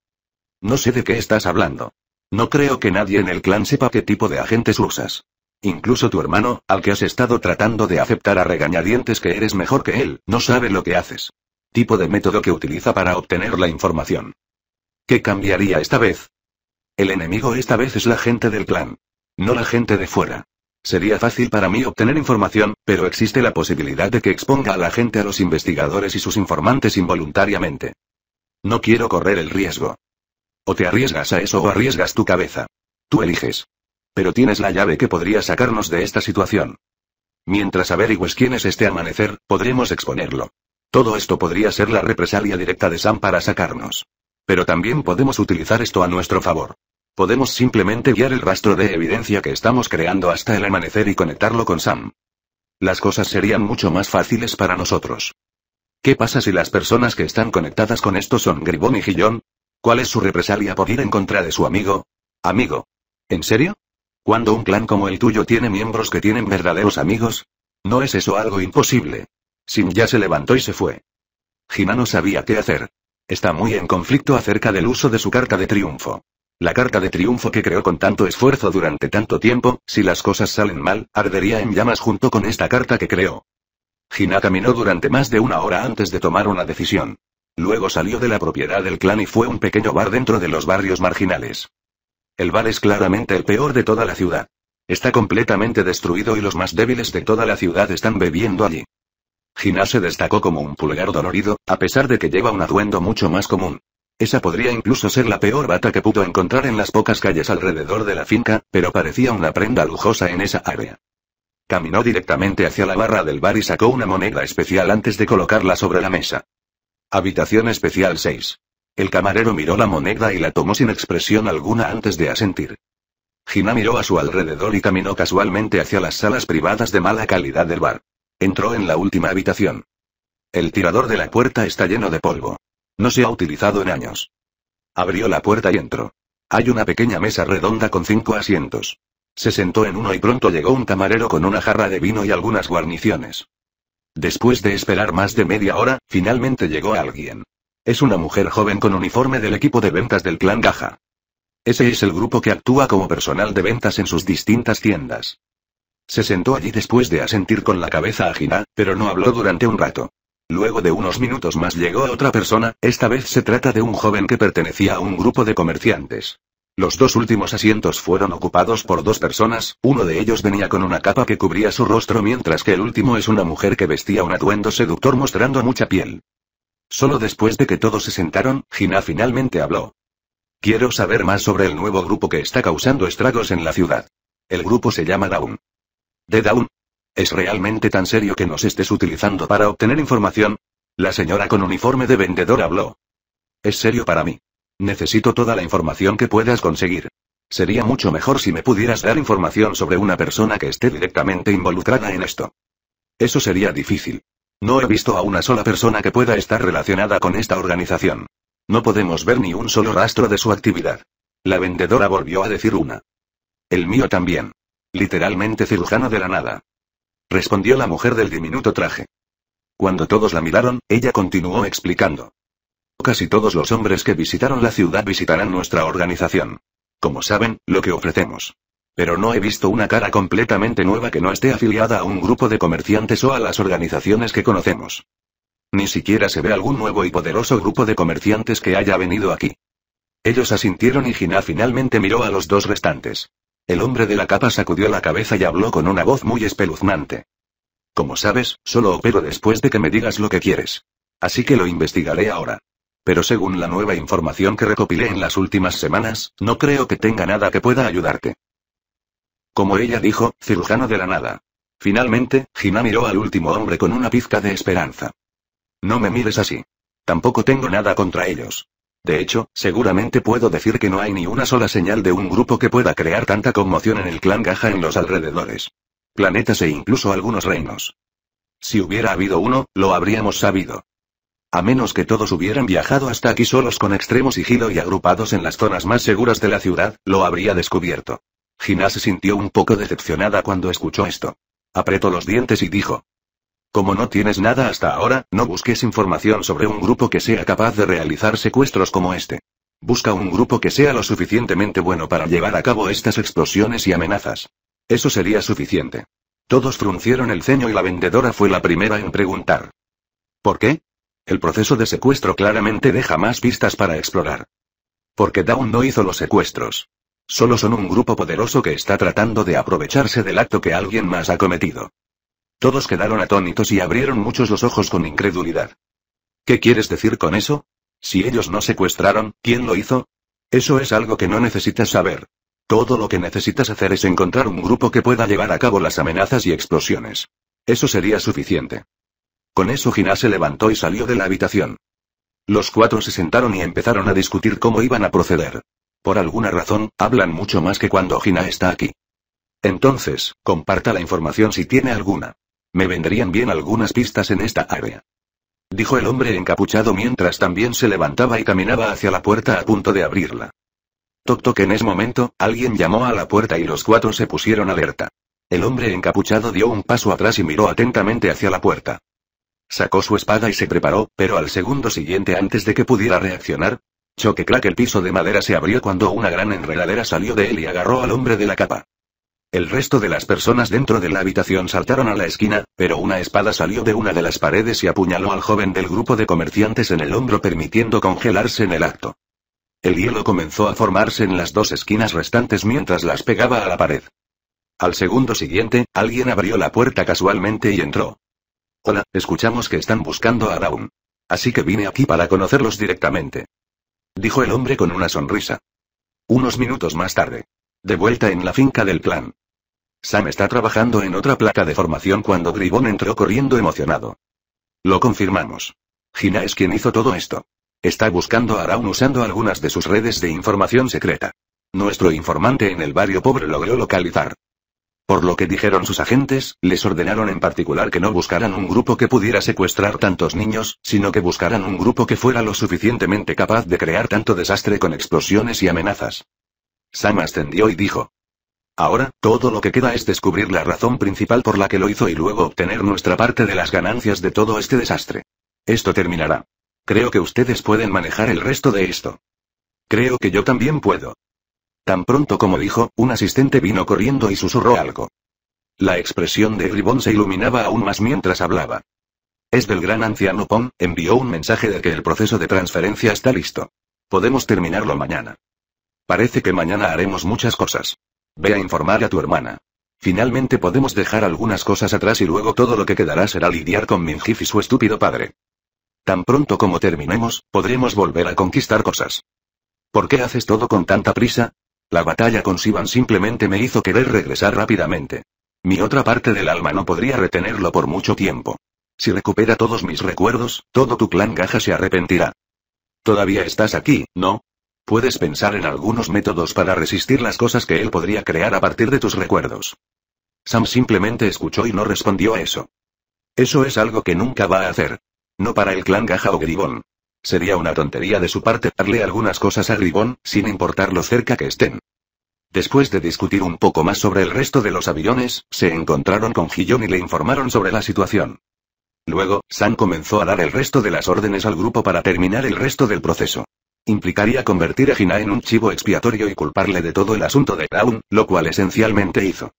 No sé de qué estás hablando. No creo que nadie en el clan sepa qué tipo de agentes usas. Incluso tu hermano, al que has estado tratando de aceptar a regañadientes que eres mejor que él, no sabe lo que haces. Tipo de método que utiliza para obtener la información. ¿Qué cambiaría esta vez? El enemigo esta vez es la gente del clan. No la gente de fuera. Sería fácil para mí obtener información, pero existe la posibilidad de que exponga a la gente a los investigadores y sus informantes involuntariamente. No quiero correr el riesgo. O te arriesgas a eso o arriesgas tu cabeza. Tú eliges. Pero tienes la llave que podría sacarnos de esta situación. Mientras averigües quién es este amanecer, podremos exponerlo. Todo esto podría ser la represalia directa de Sam para sacarnos. Pero también podemos utilizar esto a nuestro favor. Podemos simplemente guiar el rastro de evidencia que estamos creando hasta el amanecer y conectarlo con Sam. Las cosas serían mucho más fáciles para nosotros. ¿Qué pasa si las personas que están conectadas con esto son Gribón y Gillón? ¿Cuál es su represalia por ir en contra de su amigo? Amigo. ¿En serio? Cuando un clan como el tuyo tiene miembros que tienen verdaderos amigos, ¿no es eso algo imposible? Sim ya se levantó y se fue. Gina no sabía qué hacer. Está muy en conflicto acerca del uso de su carta de triunfo. La carta de triunfo que creó con tanto esfuerzo durante tanto tiempo, si las cosas salen mal, ardería en llamas junto con esta carta que creó. Gina caminó durante más de una hora antes de tomar una decisión. Luego salió de la propiedad del clan y fue un pequeño bar dentro de los barrios marginales. El bar es claramente el peor de toda la ciudad. Está completamente destruido y los más débiles de toda la ciudad están bebiendo allí. Gina se destacó como un pulgar dolorido, a pesar de que lleva un atuendo mucho más común. Esa podría incluso ser la peor bata que pudo encontrar en las pocas calles alrededor de la finca, pero parecía una prenda lujosa en esa área. Caminó directamente hacia la barra del bar y sacó una moneda especial antes de colocarla sobre la mesa. Habitación especial 6. El camarero miró la moneda y la tomó sin expresión alguna antes de asentir. Gina miró a su alrededor y caminó casualmente hacia las salas privadas de mala calidad del bar. Entró en la última habitación. El tirador de la puerta está lleno de polvo. No se ha utilizado en años. Abrió la puerta y entró. Hay una pequeña mesa redonda con cinco asientos. Se sentó en uno y pronto llegó un camarero con una jarra de vino y algunas guarniciones. Después de esperar más de media hora, finalmente llegó alguien. Es una mujer joven con uniforme del equipo de ventas del clan Gaja. Ese es el grupo que actúa como personal de ventas en sus distintas tiendas. Se sentó allí después de asentir con la cabeza a Gina, pero no habló durante un rato. Luego de unos minutos más llegó otra persona, esta vez se trata de un joven que pertenecía a un grupo de comerciantes. Los dos últimos asientos fueron ocupados por dos personas, uno de ellos venía con una capa que cubría su rostro mientras que el último es una mujer que vestía un atuendo seductor mostrando mucha piel. Solo después de que todos se sentaron, Gina finalmente habló. Quiero saber más sobre el nuevo grupo que está causando estragos en la ciudad. El grupo se llama Dawn. ¿De Dawn? ¿Es realmente tan serio que nos estés utilizando para obtener información? La señora con uniforme de vendedor habló. Es serio para mí. Necesito toda la información que puedas conseguir. Sería mucho mejor si me pudieras dar información sobre una persona que esté directamente involucrada en esto. Eso sería difícil. No he visto a una sola persona que pueda estar relacionada con esta organización. No podemos ver ni un solo rastro de su actividad. La vendedora volvió a decir una. El mío también. Literalmente cirujano de la nada respondió la mujer del diminuto traje. Cuando todos la miraron, ella continuó explicando. Casi todos los hombres que visitaron la ciudad visitarán nuestra organización. Como saben, lo que ofrecemos. Pero no he visto una cara completamente nueva que no esté afiliada a un grupo de comerciantes o a las organizaciones que conocemos. Ni siquiera se ve algún nuevo y poderoso grupo de comerciantes que haya venido aquí. Ellos asintieron y Gina finalmente miró a los dos restantes. El hombre de la capa sacudió la cabeza y habló con una voz muy espeluznante. Como sabes, solo opero después de que me digas lo que quieres. Así que lo investigaré ahora. Pero según la nueva información que recopilé en las últimas semanas, no creo que tenga nada que pueda ayudarte. Como ella dijo, cirujano de la nada. Finalmente, Gina miró al último hombre con una pizca de esperanza. No me mires así. Tampoco tengo nada contra ellos. De hecho, seguramente puedo decir que no hay ni una sola señal de un grupo que pueda crear tanta conmoción en el clan Gaja en los alrededores. Planetas e incluso algunos reinos. Si hubiera habido uno, lo habríamos sabido. A menos que todos hubieran viajado hasta aquí solos con extremo sigilo y agrupados en las zonas más seguras de la ciudad, lo habría descubierto. Gina se sintió un poco decepcionada cuando escuchó esto. Apretó los dientes y dijo, como no tienes nada hasta ahora, no busques información sobre un grupo que sea capaz de realizar secuestros como este. Busca un grupo que sea lo suficientemente bueno para llevar a cabo estas explosiones y amenazas. Eso sería suficiente. Todos fruncieron el ceño y la vendedora fue la primera en preguntar. ¿Por qué? El proceso de secuestro claramente deja más pistas para explorar. Porque Down no hizo los secuestros. Solo son un grupo poderoso que está tratando de aprovecharse del acto que alguien más ha cometido. Todos quedaron atónitos y abrieron muchos los ojos con incredulidad. ¿Qué quieres decir con eso? Si ellos no secuestraron, ¿quién lo hizo? Eso es algo que no necesitas saber. Todo lo que necesitas hacer es encontrar un grupo que pueda llevar a cabo las amenazas y explosiones. Eso sería suficiente. Con eso Gina se levantó y salió de la habitación. Los cuatro se sentaron y empezaron a discutir cómo iban a proceder. Por alguna razón, hablan mucho más que cuando Gina está aquí. Entonces, comparta la información si tiene alguna. Me vendrían bien algunas pistas en esta área. Dijo el hombre encapuchado mientras también se levantaba y caminaba hacia la puerta a punto de abrirla. Toc toc en ese momento, alguien llamó a la puerta y los cuatro se pusieron alerta. El hombre encapuchado dio un paso atrás y miró atentamente hacia la puerta. Sacó su espada y se preparó, pero al segundo siguiente antes de que pudiera reaccionar, choque crack el piso de madera se abrió cuando una gran enredadera salió de él y agarró al hombre de la capa. El resto de las personas dentro de la habitación saltaron a la esquina, pero una espada salió de una de las paredes y apuñaló al joven del grupo de comerciantes en el hombro permitiendo congelarse en el acto. El hielo comenzó a formarse en las dos esquinas restantes mientras las pegaba a la pared. Al segundo siguiente, alguien abrió la puerta casualmente y entró. Hola, escuchamos que están buscando a Raúl, Así que vine aquí para conocerlos directamente. Dijo el hombre con una sonrisa. Unos minutos más tarde. De vuelta en la finca del clan. Sam está trabajando en otra placa de formación cuando Gribón entró corriendo emocionado. Lo confirmamos. Gina es quien hizo todo esto. Está buscando a Araun usando algunas de sus redes de información secreta. Nuestro informante en el barrio pobre logró localizar. Por lo que dijeron sus agentes, les ordenaron en particular que no buscaran un grupo que pudiera secuestrar tantos niños, sino que buscaran un grupo que fuera lo suficientemente capaz de crear tanto desastre con explosiones y amenazas. Sam ascendió y dijo, Ahora, todo lo que queda es descubrir la razón principal por la que lo hizo y luego obtener nuestra parte de las ganancias de todo este desastre. Esto terminará. Creo que ustedes pueden manejar el resto de esto. Creo que yo también puedo. Tan pronto como dijo, un asistente vino corriendo y susurró algo. La expresión de Gribón se iluminaba aún más mientras hablaba. Es del gran anciano Pom, envió un mensaje de que el proceso de transferencia está listo. Podemos terminarlo mañana. Parece que mañana haremos muchas cosas. Ve a informar a tu hermana. Finalmente podemos dejar algunas cosas atrás y luego todo lo que quedará será lidiar con Minjif y su estúpido padre. Tan pronto como terminemos, podremos volver a conquistar cosas. ¿Por qué haces todo con tanta prisa? La batalla con Sivan simplemente me hizo querer regresar rápidamente. Mi otra parte del alma no podría retenerlo por mucho tiempo. Si recupera todos mis recuerdos, todo tu clan Gaja se arrepentirá. Todavía estás aquí, ¿no? Puedes pensar en algunos métodos para resistir las cosas que él podría crear a partir de tus recuerdos. Sam simplemente escuchó y no respondió a eso. Eso es algo que nunca va a hacer. No para el clan Gaja o Gribón. Sería una tontería de su parte darle algunas cosas a Gribón, sin importar lo cerca que estén. Después de discutir un poco más sobre el resto de los aviones, se encontraron con Gillon y le informaron sobre la situación. Luego, Sam comenzó a dar el resto de las órdenes al grupo para terminar el resto del proceso. Implicaría convertir a Gina en un chivo expiatorio y culparle de todo el asunto de Brown, lo cual esencialmente hizo.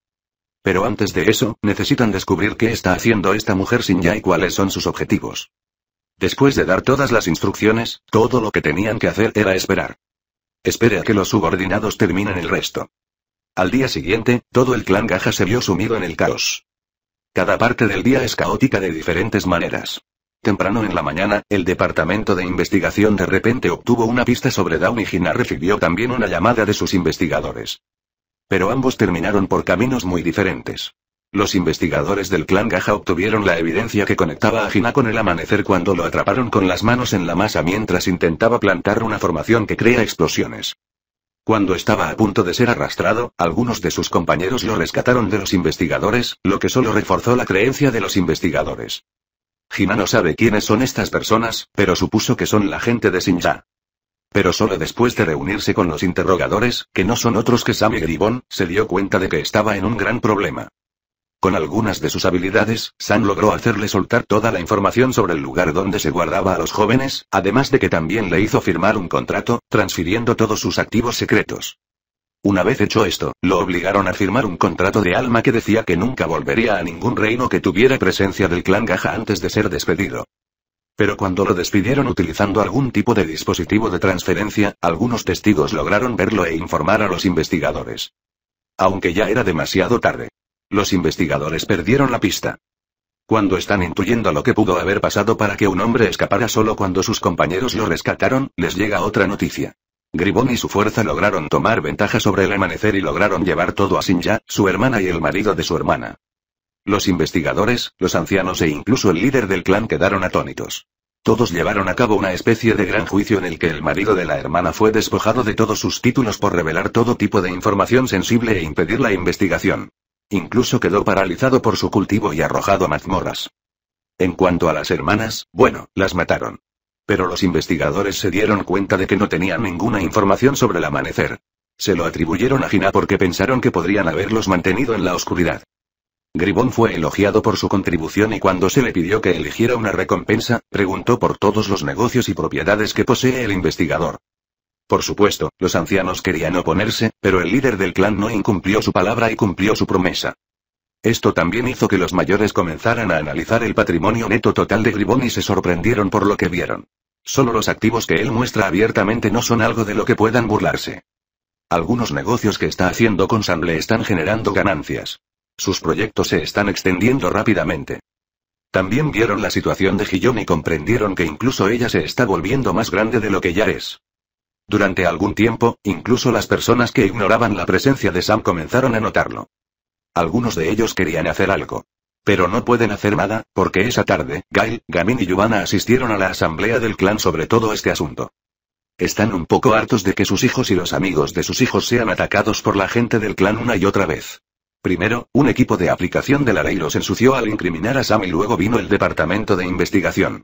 Pero antes de eso, necesitan descubrir qué está haciendo esta mujer sin ya y cuáles son sus objetivos. Después de dar todas las instrucciones, todo lo que tenían que hacer era esperar. Espere a que los subordinados terminen el resto. Al día siguiente, todo el clan Gaja se vio sumido en el caos. Cada parte del día es caótica de diferentes maneras. Temprano en la mañana, el departamento de investigación de repente obtuvo una pista sobre Down y Gina recibió también una llamada de sus investigadores. Pero ambos terminaron por caminos muy diferentes. Los investigadores del clan Gaja obtuvieron la evidencia que conectaba a Gina con el amanecer cuando lo atraparon con las manos en la masa mientras intentaba plantar una formación que crea explosiones. Cuando estaba a punto de ser arrastrado, algunos de sus compañeros lo rescataron de los investigadores, lo que solo reforzó la creencia de los investigadores. Jima no sabe quiénes son estas personas, pero supuso que son la gente de Sinja. Pero solo después de reunirse con los interrogadores, que no son otros que Sam y Gribón, se dio cuenta de que estaba en un gran problema. Con algunas de sus habilidades, Sam logró hacerle soltar toda la información sobre el lugar donde se guardaba a los jóvenes, además de que también le hizo firmar un contrato, transfiriendo todos sus activos secretos. Una vez hecho esto, lo obligaron a firmar un contrato de alma que decía que nunca volvería a ningún reino que tuviera presencia del clan Gaja antes de ser despedido. Pero cuando lo despidieron utilizando algún tipo de dispositivo de transferencia, algunos testigos lograron verlo e informar a los investigadores. Aunque ya era demasiado tarde. Los investigadores perdieron la pista. Cuando están intuyendo lo que pudo haber pasado para que un hombre escapara solo cuando sus compañeros lo rescataron, les llega otra noticia. Gribón y su fuerza lograron tomar ventaja sobre el amanecer y lograron llevar todo a Sinja, su hermana y el marido de su hermana. Los investigadores, los ancianos e incluso el líder del clan quedaron atónitos. Todos llevaron a cabo una especie de gran juicio en el que el marido de la hermana fue despojado de todos sus títulos por revelar todo tipo de información sensible e impedir la investigación. Incluso quedó paralizado por su cultivo y arrojado a mazmorras. En cuanto a las hermanas, bueno, las mataron. Pero los investigadores se dieron cuenta de que no tenían ninguna información sobre el amanecer. Se lo atribuyeron a Gina porque pensaron que podrían haberlos mantenido en la oscuridad. Gribón fue elogiado por su contribución y cuando se le pidió que eligiera una recompensa, preguntó por todos los negocios y propiedades que posee el investigador. Por supuesto, los ancianos querían oponerse, pero el líder del clan no incumplió su palabra y cumplió su promesa. Esto también hizo que los mayores comenzaran a analizar el patrimonio neto total de Gribón y se sorprendieron por lo que vieron. Solo los activos que él muestra abiertamente no son algo de lo que puedan burlarse. Algunos negocios que está haciendo con Sam le están generando ganancias. Sus proyectos se están extendiendo rápidamente. También vieron la situación de Gillon y comprendieron que incluso ella se está volviendo más grande de lo que ya es. Durante algún tiempo, incluso las personas que ignoraban la presencia de Sam comenzaron a notarlo. Algunos de ellos querían hacer algo. Pero no pueden hacer nada, porque esa tarde, Gail, Gamin y Yuana asistieron a la asamblea del clan sobre todo este asunto. Están un poco hartos de que sus hijos y los amigos de sus hijos sean atacados por la gente del clan una y otra vez. Primero, un equipo de aplicación de la ley los ensució al incriminar a Sam y luego vino el departamento de investigación.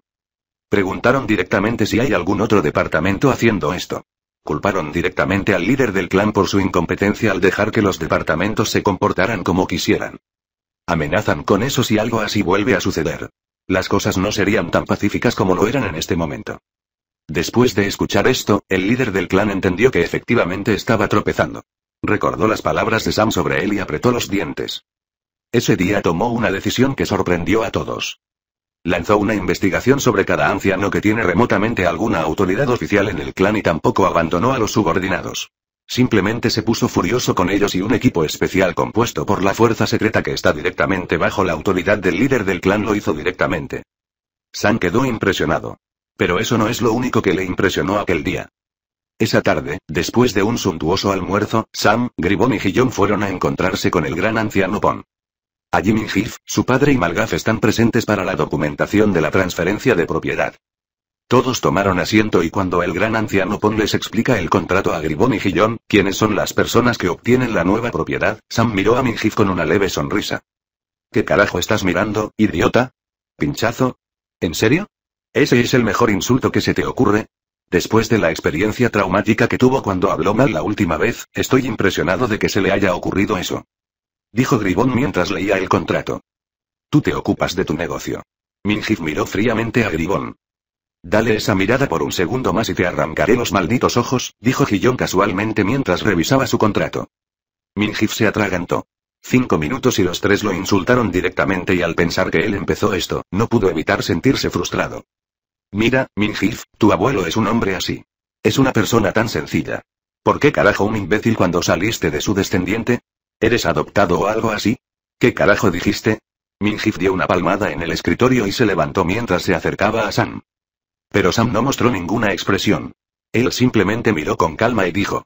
Preguntaron directamente si hay algún otro departamento haciendo esto. Culparon directamente al líder del clan por su incompetencia al dejar que los departamentos se comportaran como quisieran. Amenazan con eso si algo así vuelve a suceder. Las cosas no serían tan pacíficas como lo eran en este momento. Después de escuchar esto, el líder del clan entendió que efectivamente estaba tropezando. Recordó las palabras de Sam sobre él y apretó los dientes. Ese día tomó una decisión que sorprendió a todos. Lanzó una investigación sobre cada anciano que tiene remotamente alguna autoridad oficial en el clan y tampoco abandonó a los subordinados. Simplemente se puso furioso con ellos y un equipo especial compuesto por la fuerza secreta que está directamente bajo la autoridad del líder del clan lo hizo directamente. Sam quedó impresionado. Pero eso no es lo único que le impresionó aquel día. Esa tarde, después de un suntuoso almuerzo, Sam, Gribón y Gillon fueron a encontrarse con el gran anciano Pon. Allí Heath, su padre y Malgaf están presentes para la documentación de la transferencia de propiedad. Todos tomaron asiento y cuando el gran anciano les explica el contrato a Gribón y Gillón, quienes son las personas que obtienen la nueva propiedad, Sam miró a Mingif con una leve sonrisa. ¿Qué carajo estás mirando, idiota? ¿Pinchazo? ¿En serio? ¿Ese es el mejor insulto que se te ocurre? Después de la experiencia traumática que tuvo cuando habló mal la última vez, estoy impresionado de que se le haya ocurrido eso. Dijo Gribón mientras leía el contrato. Tú te ocupas de tu negocio. Mingif miró fríamente a Gribón. Dale esa mirada por un segundo más y te arrancaré los malditos ojos, dijo Gillon casualmente mientras revisaba su contrato. Mingif se atragantó. Cinco minutos y los tres lo insultaron directamente y al pensar que él empezó esto, no pudo evitar sentirse frustrado. Mira, Mingif, tu abuelo es un hombre así. Es una persona tan sencilla. ¿Por qué carajo un imbécil cuando saliste de su descendiente? ¿Eres adoptado o algo así? ¿Qué carajo dijiste? Mingif dio una palmada en el escritorio y se levantó mientras se acercaba a Sam. Pero Sam no mostró ninguna expresión. Él simplemente miró con calma y dijo.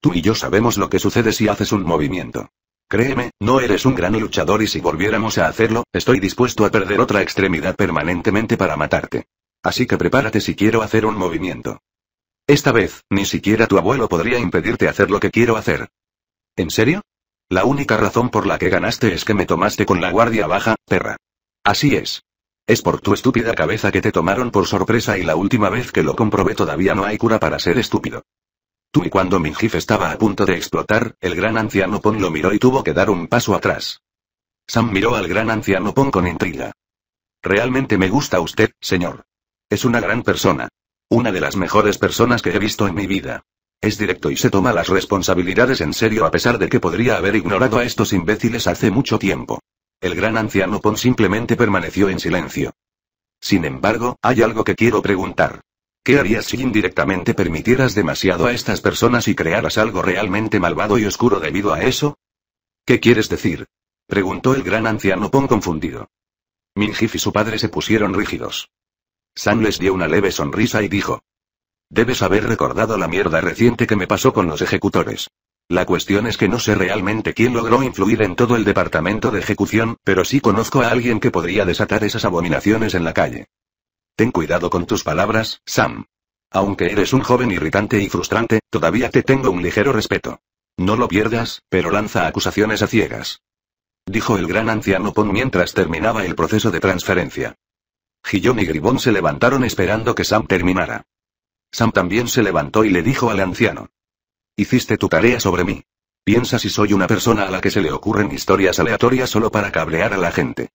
Tú y yo sabemos lo que sucede si haces un movimiento. Créeme, no eres un gran luchador y si volviéramos a hacerlo, estoy dispuesto a perder otra extremidad permanentemente para matarte. Así que prepárate si quiero hacer un movimiento. Esta vez, ni siquiera tu abuelo podría impedirte hacer lo que quiero hacer. ¿En serio? La única razón por la que ganaste es que me tomaste con la guardia baja, perra. Así es. Es por tu estúpida cabeza que te tomaron por sorpresa y la última vez que lo comprobé todavía no hay cura para ser estúpido. Tú y cuando mi estaba a punto de explotar, el gran anciano Pon lo miró y tuvo que dar un paso atrás. Sam miró al gran anciano Pon con intriga. Realmente me gusta usted, señor. Es una gran persona. Una de las mejores personas que he visto en mi vida. Es directo y se toma las responsabilidades en serio a pesar de que podría haber ignorado a estos imbéciles hace mucho tiempo. El gran anciano Pon simplemente permaneció en silencio. Sin embargo, hay algo que quiero preguntar. ¿Qué harías si indirectamente permitieras demasiado a estas personas y crearas algo realmente malvado y oscuro debido a eso? ¿Qué quieres decir? preguntó el gran anciano Pon confundido. Minjif y su padre se pusieron rígidos. San les dio una leve sonrisa y dijo. Debes haber recordado la mierda reciente que me pasó con los ejecutores. La cuestión es que no sé realmente quién logró influir en todo el departamento de ejecución, pero sí conozco a alguien que podría desatar esas abominaciones en la calle. Ten cuidado con tus palabras, Sam. Aunque eres un joven irritante y frustrante, todavía te tengo un ligero respeto. No lo pierdas, pero lanza acusaciones a ciegas. Dijo el gran anciano Pon mientras terminaba el proceso de transferencia. Gillón y Gribón se levantaron esperando que Sam terminara. Sam también se levantó y le dijo al anciano. Hiciste tu tarea sobre mí. Piensa si soy una persona a la que se le ocurren historias aleatorias solo para cablear a la gente.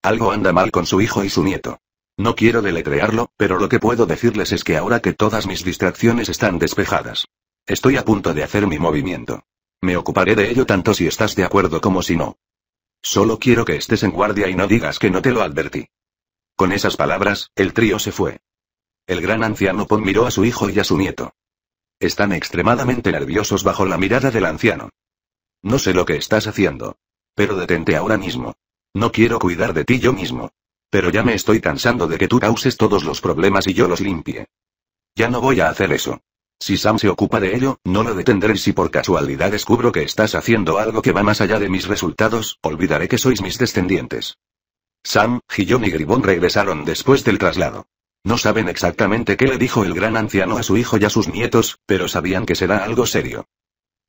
Algo anda mal con su hijo y su nieto. No quiero deletrearlo, pero lo que puedo decirles es que ahora que todas mis distracciones están despejadas. Estoy a punto de hacer mi movimiento. Me ocuparé de ello tanto si estás de acuerdo como si no. Solo quiero que estés en guardia y no digas que no te lo advertí. Con esas palabras, el trío se fue. El gran anciano Pon miró a su hijo y a su nieto. Están extremadamente nerviosos bajo la mirada del anciano. No sé lo que estás haciendo. Pero detente ahora mismo. No quiero cuidar de ti yo mismo. Pero ya me estoy cansando de que tú causes todos los problemas y yo los limpie. Ya no voy a hacer eso. Si Sam se ocupa de ello, no lo detendré y si por casualidad descubro que estás haciendo algo que va más allá de mis resultados, olvidaré que sois mis descendientes. Sam, Gillon y Gribón regresaron después del traslado. No saben exactamente qué le dijo el gran anciano a su hijo y a sus nietos, pero sabían que será algo serio.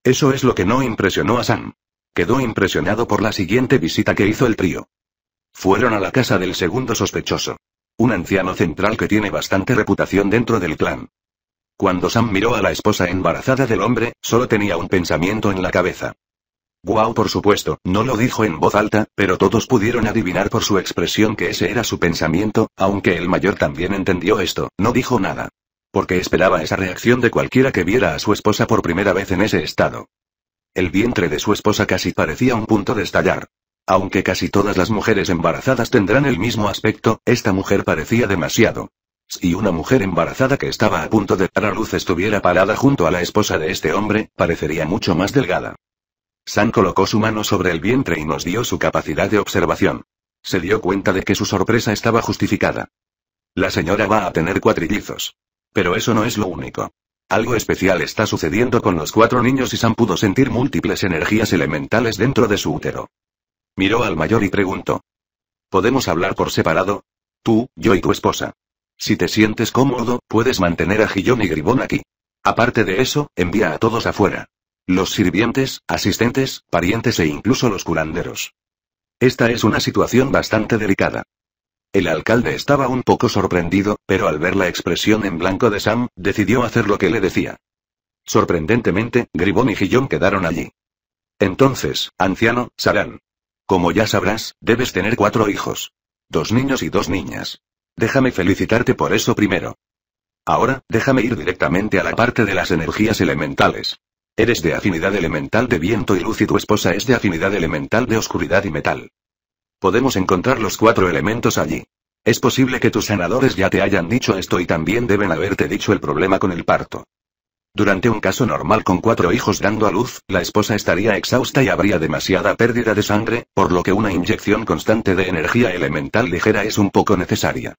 Eso es lo que no impresionó a Sam. Quedó impresionado por la siguiente visita que hizo el trío. Fueron a la casa del segundo sospechoso. Un anciano central que tiene bastante reputación dentro del clan. Cuando Sam miró a la esposa embarazada del hombre, solo tenía un pensamiento en la cabeza. Guau, por supuesto, no lo dijo en voz alta, pero todos pudieron adivinar por su expresión que ese era su pensamiento, aunque el mayor también entendió esto, no dijo nada. Porque esperaba esa reacción de cualquiera que viera a su esposa por primera vez en ese estado. El vientre de su esposa casi parecía un punto de estallar. Aunque casi todas las mujeres embarazadas tendrán el mismo aspecto, esta mujer parecía demasiado. Si una mujer embarazada que estaba a punto de dar a luz estuviera parada junto a la esposa de este hombre, parecería mucho más delgada. San colocó su mano sobre el vientre y nos dio su capacidad de observación. Se dio cuenta de que su sorpresa estaba justificada. La señora va a tener cuatrillizos. Pero eso no es lo único. Algo especial está sucediendo con los cuatro niños y San pudo sentir múltiples energías elementales dentro de su útero. Miró al mayor y preguntó. ¿Podemos hablar por separado? Tú, yo y tu esposa. Si te sientes cómodo, puedes mantener a Gillón y Gribón aquí. Aparte de eso, envía a todos afuera. Los sirvientes, asistentes, parientes e incluso los curanderos. Esta es una situación bastante delicada. El alcalde estaba un poco sorprendido, pero al ver la expresión en blanco de Sam, decidió hacer lo que le decía. Sorprendentemente, Gribón y Gillón quedaron allí. Entonces, anciano, Sarán. Como ya sabrás, debes tener cuatro hijos. Dos niños y dos niñas. Déjame felicitarte por eso primero. Ahora, déjame ir directamente a la parte de las energías elementales. Eres de afinidad elemental de viento y luz y tu esposa es de afinidad elemental de oscuridad y metal. Podemos encontrar los cuatro elementos allí. Es posible que tus sanadores ya te hayan dicho esto y también deben haberte dicho el problema con el parto. Durante un caso normal con cuatro hijos dando a luz, la esposa estaría exhausta y habría demasiada pérdida de sangre, por lo que una inyección constante de energía elemental ligera es un poco necesaria.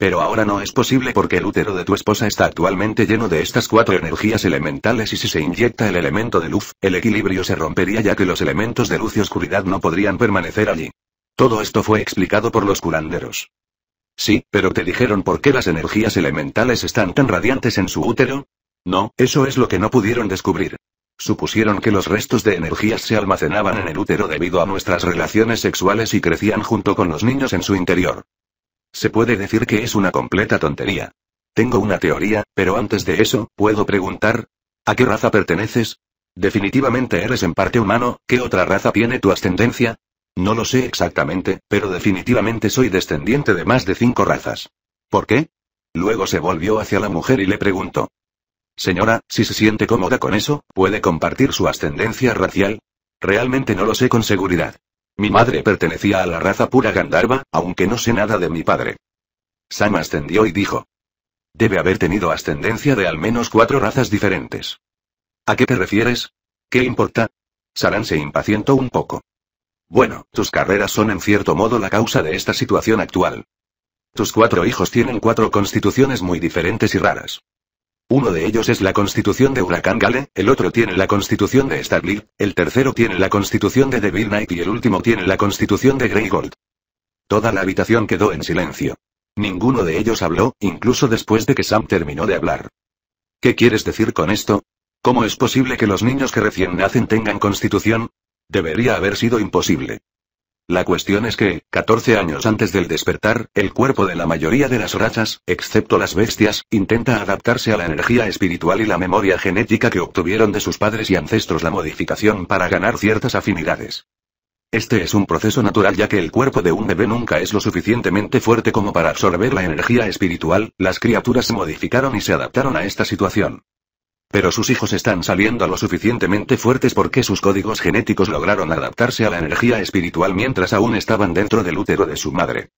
Pero ahora no es posible porque el útero de tu esposa está actualmente lleno de estas cuatro energías elementales y si se inyecta el elemento de luz, el equilibrio se rompería ya que los elementos de luz y oscuridad no podrían permanecer allí. Todo esto fue explicado por los curanderos. Sí, pero ¿te dijeron por qué las energías elementales están tan radiantes en su útero? No, eso es lo que no pudieron descubrir. Supusieron que los restos de energías se almacenaban en el útero debido a nuestras relaciones sexuales y crecían junto con los niños en su interior. Se puede decir que es una completa tontería. Tengo una teoría, pero antes de eso, ¿puedo preguntar? ¿A qué raza perteneces? Definitivamente eres en parte humano, ¿qué otra raza tiene tu ascendencia? No lo sé exactamente, pero definitivamente soy descendiente de más de cinco razas. ¿Por qué? Luego se volvió hacia la mujer y le preguntó. Señora, si se siente cómoda con eso, ¿puede compartir su ascendencia racial? Realmente no lo sé con seguridad. Mi madre pertenecía a la raza pura Gandarva, aunque no sé nada de mi padre. Sam ascendió y dijo. Debe haber tenido ascendencia de al menos cuatro razas diferentes. ¿A qué te refieres? ¿Qué importa? Saran se impacientó un poco. Bueno, tus carreras son en cierto modo la causa de esta situación actual. Tus cuatro hijos tienen cuatro constituciones muy diferentes y raras. Uno de ellos es la constitución de Huracán Gale, el otro tiene la constitución de Starbleed, el tercero tiene la constitución de Devil Knight y el último tiene la constitución de Greygold. Toda la habitación quedó en silencio. Ninguno de ellos habló, incluso después de que Sam terminó de hablar. ¿Qué quieres decir con esto? ¿Cómo es posible que los niños que recién nacen tengan constitución? Debería haber sido imposible. La cuestión es que, 14 años antes del despertar, el cuerpo de la mayoría de las razas, excepto las bestias, intenta adaptarse a la energía espiritual y la memoria genética que obtuvieron de sus padres y ancestros la modificación para ganar ciertas afinidades. Este es un proceso natural ya que el cuerpo de un bebé nunca es lo suficientemente fuerte como para absorber la energía espiritual, las criaturas se modificaron y se adaptaron a esta situación. Pero sus hijos están saliendo lo suficientemente fuertes porque sus códigos genéticos lograron adaptarse a la energía espiritual mientras aún estaban dentro del útero de su madre.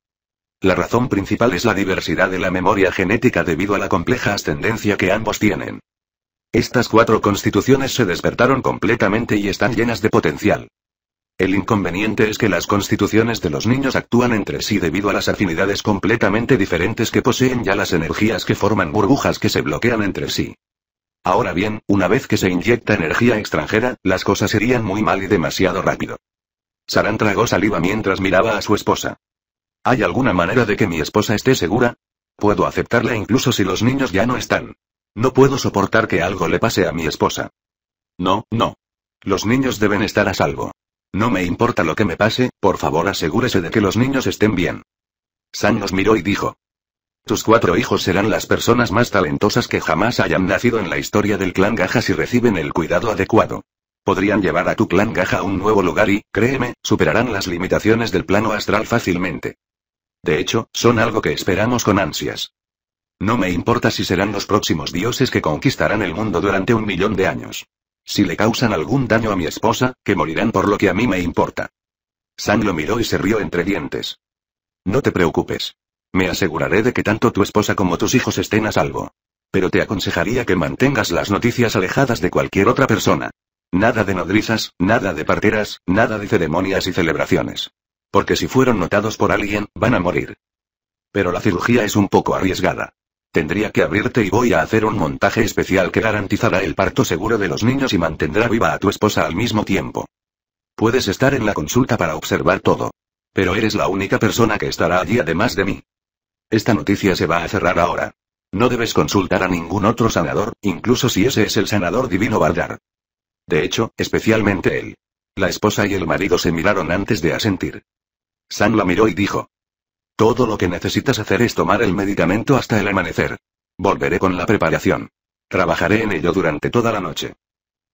La razón principal es la diversidad de la memoria genética debido a la compleja ascendencia que ambos tienen. Estas cuatro constituciones se despertaron completamente y están llenas de potencial. El inconveniente es que las constituciones de los niños actúan entre sí debido a las afinidades completamente diferentes que poseen ya las energías que forman burbujas que se bloquean entre sí. Ahora bien, una vez que se inyecta energía extranjera, las cosas irían muy mal y demasiado rápido. Saran tragó saliva mientras miraba a su esposa. ¿Hay alguna manera de que mi esposa esté segura? Puedo aceptarla incluso si los niños ya no están. No puedo soportar que algo le pase a mi esposa. No, no. Los niños deben estar a salvo. No me importa lo que me pase, por favor asegúrese de que los niños estén bien. San los miró y dijo, tus cuatro hijos serán las personas más talentosas que jamás hayan nacido en la historia del clan Gaja si reciben el cuidado adecuado. Podrían llevar a tu clan Gaja a un nuevo lugar y, créeme, superarán las limitaciones del plano astral fácilmente. De hecho, son algo que esperamos con ansias. No me importa si serán los próximos dioses que conquistarán el mundo durante un millón de años. Si le causan algún daño a mi esposa, que morirán por lo que a mí me importa. San lo miró y se rió entre dientes. No te preocupes. Me aseguraré de que tanto tu esposa como tus hijos estén a salvo. Pero te aconsejaría que mantengas las noticias alejadas de cualquier otra persona. Nada de nodrizas, nada de parteras, nada de ceremonias y celebraciones. Porque si fueron notados por alguien, van a morir. Pero la cirugía es un poco arriesgada. Tendría que abrirte y voy a hacer un montaje especial que garantizará el parto seguro de los niños y mantendrá viva a tu esposa al mismo tiempo. Puedes estar en la consulta para observar todo. Pero eres la única persona que estará allí además de mí. Esta noticia se va a cerrar ahora. No debes consultar a ningún otro sanador, incluso si ese es el sanador divino Valdar. De hecho, especialmente él. La esposa y el marido se miraron antes de asentir. San la miró y dijo. Todo lo que necesitas hacer es tomar el medicamento hasta el amanecer. Volveré con la preparación. Trabajaré en ello durante toda la noche.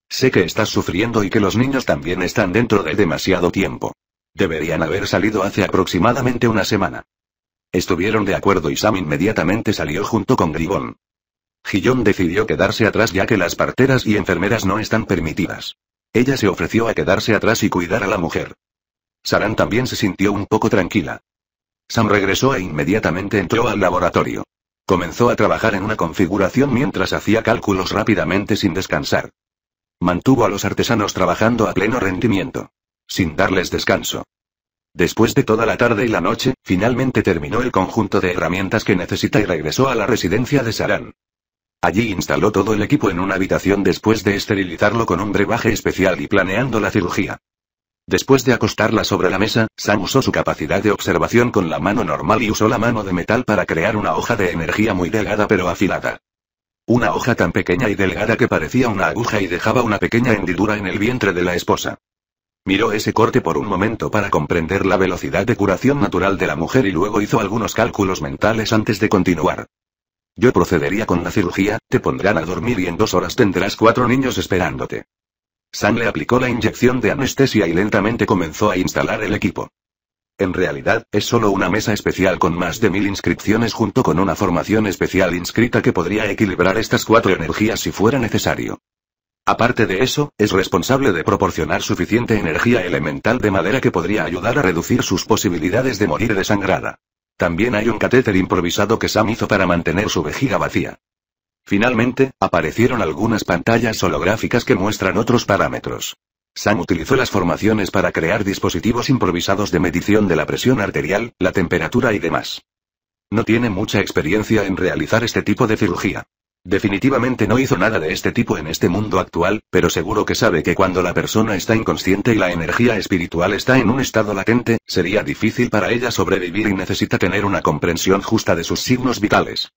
Sé que estás sufriendo y que los niños también están dentro de demasiado tiempo. Deberían haber salido hace aproximadamente una semana. Estuvieron de acuerdo y Sam inmediatamente salió junto con Gribón. Gillon decidió quedarse atrás ya que las parteras y enfermeras no están permitidas. Ella se ofreció a quedarse atrás y cuidar a la mujer. Saran también se sintió un poco tranquila. Sam regresó e inmediatamente entró al laboratorio. Comenzó a trabajar en una configuración mientras hacía cálculos rápidamente sin descansar. Mantuvo a los artesanos trabajando a pleno rendimiento. Sin darles descanso. Después de toda la tarde y la noche, finalmente terminó el conjunto de herramientas que necesita y regresó a la residencia de Saran. Allí instaló todo el equipo en una habitación después de esterilizarlo con un brebaje especial y planeando la cirugía. Después de acostarla sobre la mesa, Sam usó su capacidad de observación con la mano normal y usó la mano de metal para crear una hoja de energía muy delgada pero afilada. Una hoja tan pequeña y delgada que parecía una aguja y dejaba una pequeña hendidura en el vientre de la esposa. Miró ese corte por un momento para comprender la velocidad de curación natural de la mujer y luego hizo algunos cálculos mentales antes de continuar. Yo procedería con la cirugía, te pondrán a dormir y en dos horas tendrás cuatro niños esperándote. Sam le aplicó la inyección de anestesia y lentamente comenzó a instalar el equipo. En realidad, es solo una mesa especial con más de mil inscripciones junto con una formación especial inscrita que podría equilibrar estas cuatro energías si fuera necesario. Aparte de eso, es responsable de proporcionar suficiente energía elemental de madera que podría ayudar a reducir sus posibilidades de morir desangrada. También hay un catéter improvisado que Sam hizo para mantener su vejiga vacía. Finalmente, aparecieron algunas pantallas holográficas que muestran otros parámetros. Sam utilizó las formaciones para crear dispositivos improvisados de medición de la presión arterial, la temperatura y demás. No tiene mucha experiencia en realizar este tipo de cirugía. Definitivamente no hizo nada de este tipo en este mundo actual, pero seguro que sabe que cuando la persona está inconsciente y la energía espiritual está en un estado latente, sería difícil para ella sobrevivir y necesita tener una comprensión justa de sus signos vitales.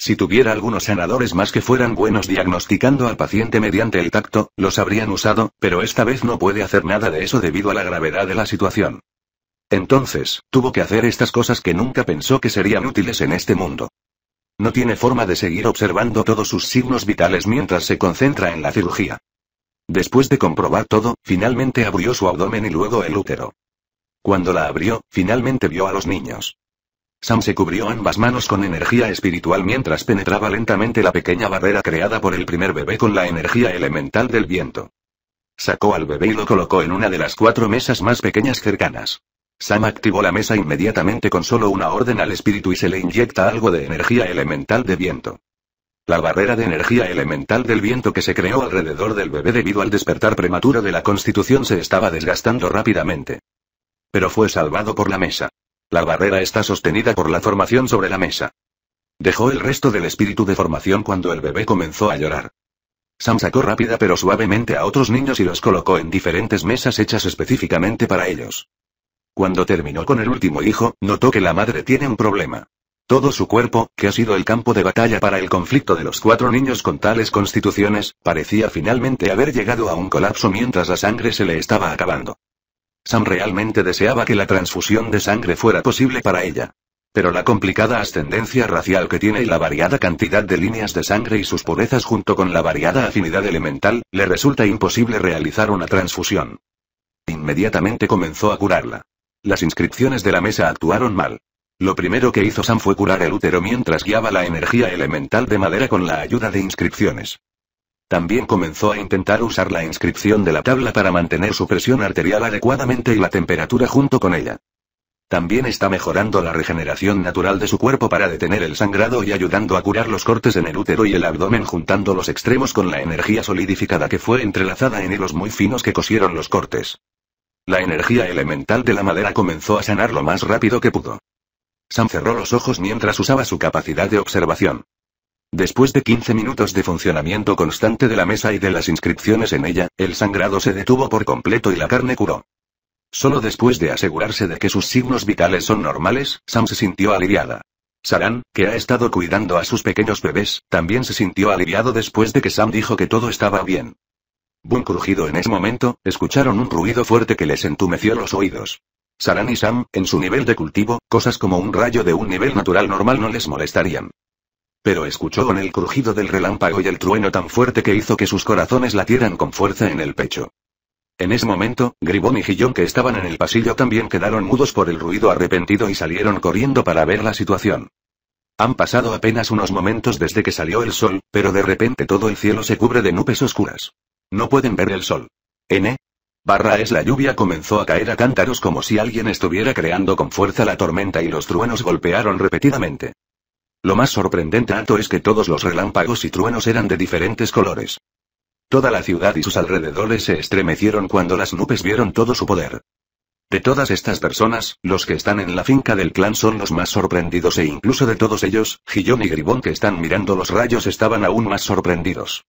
Si tuviera algunos sanadores más que fueran buenos diagnosticando al paciente mediante el tacto, los habrían usado, pero esta vez no puede hacer nada de eso debido a la gravedad de la situación. Entonces, tuvo que hacer estas cosas que nunca pensó que serían útiles en este mundo. No tiene forma de seguir observando todos sus signos vitales mientras se concentra en la cirugía. Después de comprobar todo, finalmente abrió su abdomen y luego el útero. Cuando la abrió, finalmente vio a los niños. Sam se cubrió ambas manos con energía espiritual mientras penetraba lentamente la pequeña barrera creada por el primer bebé con la energía elemental del viento. Sacó al bebé y lo colocó en una de las cuatro mesas más pequeñas cercanas. Sam activó la mesa inmediatamente con solo una orden al espíritu y se le inyecta algo de energía elemental de viento. La barrera de energía elemental del viento que se creó alrededor del bebé debido al despertar prematuro de la constitución se estaba desgastando rápidamente. Pero fue salvado por la mesa. La barrera está sostenida por la formación sobre la mesa. Dejó el resto del espíritu de formación cuando el bebé comenzó a llorar. Sam sacó rápida pero suavemente a otros niños y los colocó en diferentes mesas hechas específicamente para ellos. Cuando terminó con el último hijo, notó que la madre tiene un problema. Todo su cuerpo, que ha sido el campo de batalla para el conflicto de los cuatro niños con tales constituciones, parecía finalmente haber llegado a un colapso mientras la sangre se le estaba acabando. Sam realmente deseaba que la transfusión de sangre fuera posible para ella. Pero la complicada ascendencia racial que tiene y la variada cantidad de líneas de sangre y sus purezas junto con la variada afinidad elemental, le resulta imposible realizar una transfusión. Inmediatamente comenzó a curarla. Las inscripciones de la mesa actuaron mal. Lo primero que hizo Sam fue curar el útero mientras guiaba la energía elemental de madera con la ayuda de inscripciones. También comenzó a intentar usar la inscripción de la tabla para mantener su presión arterial adecuadamente y la temperatura junto con ella. También está mejorando la regeneración natural de su cuerpo para detener el sangrado y ayudando a curar los cortes en el útero y el abdomen juntando los extremos con la energía solidificada que fue entrelazada en hilos muy finos que cosieron los cortes. La energía elemental de la madera comenzó a sanar lo más rápido que pudo. Sam cerró los ojos mientras usaba su capacidad de observación. Después de 15 minutos de funcionamiento constante de la mesa y de las inscripciones en ella, el sangrado se detuvo por completo y la carne curó. Solo después de asegurarse de que sus signos vitales son normales, Sam se sintió aliviada. Saran, que ha estado cuidando a sus pequeños bebés, también se sintió aliviado después de que Sam dijo que todo estaba bien. Buen crujido en ese momento, escucharon un ruido fuerte que les entumeció los oídos. Saran y Sam, en su nivel de cultivo, cosas como un rayo de un nivel natural normal no les molestarían. Pero escuchó con el crujido del relámpago y el trueno tan fuerte que hizo que sus corazones latieran con fuerza en el pecho. En ese momento, Gribón y Gillón que estaban en el pasillo también quedaron mudos por el ruido arrepentido y salieron corriendo para ver la situación. Han pasado apenas unos momentos desde que salió el sol, pero de repente todo el cielo se cubre de nubes oscuras. No pueden ver el sol. N. Barra es la lluvia comenzó a caer a cántaros como si alguien estuviera creando con fuerza la tormenta y los truenos golpearon repetidamente. Lo más sorprendente alto es que todos los relámpagos y truenos eran de diferentes colores. Toda la ciudad y sus alrededores se estremecieron cuando las nubes vieron todo su poder. De todas estas personas, los que están en la finca del clan son los más sorprendidos e incluso de todos ellos, Gillon y Gribón que están mirando los rayos estaban aún más sorprendidos.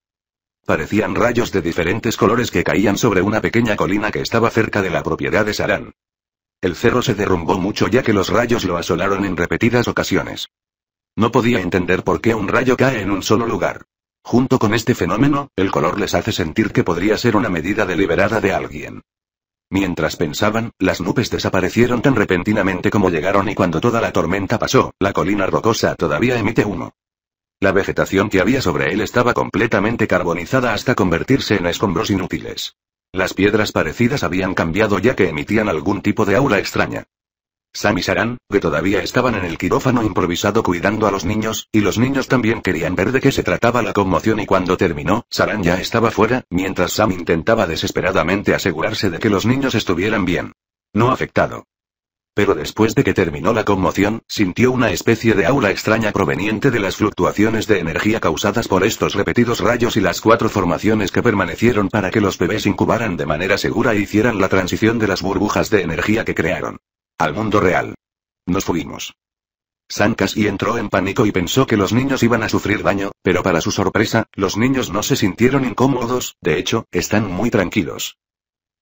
Parecían rayos de diferentes colores que caían sobre una pequeña colina que estaba cerca de la propiedad de Sarán. El cerro se derrumbó mucho ya que los rayos lo asolaron en repetidas ocasiones. No podía entender por qué un rayo cae en un solo lugar. Junto con este fenómeno, el color les hace sentir que podría ser una medida deliberada de alguien. Mientras pensaban, las nubes desaparecieron tan repentinamente como llegaron y cuando toda la tormenta pasó, la colina rocosa todavía emite humo. La vegetación que había sobre él estaba completamente carbonizada hasta convertirse en escombros inútiles. Las piedras parecidas habían cambiado ya que emitían algún tipo de aura extraña. Sam y Saran, que todavía estaban en el quirófano improvisado cuidando a los niños, y los niños también querían ver de qué se trataba la conmoción y cuando terminó, Saran ya estaba fuera, mientras Sam intentaba desesperadamente asegurarse de que los niños estuvieran bien. No afectado. Pero después de que terminó la conmoción, sintió una especie de aula extraña proveniente de las fluctuaciones de energía causadas por estos repetidos rayos y las cuatro formaciones que permanecieron para que los bebés incubaran de manera segura e hicieran la transición de las burbujas de energía que crearon. Al mundo real. Nos fuimos. San casi entró en pánico y pensó que los niños iban a sufrir daño, pero para su sorpresa, los niños no se sintieron incómodos, de hecho, están muy tranquilos.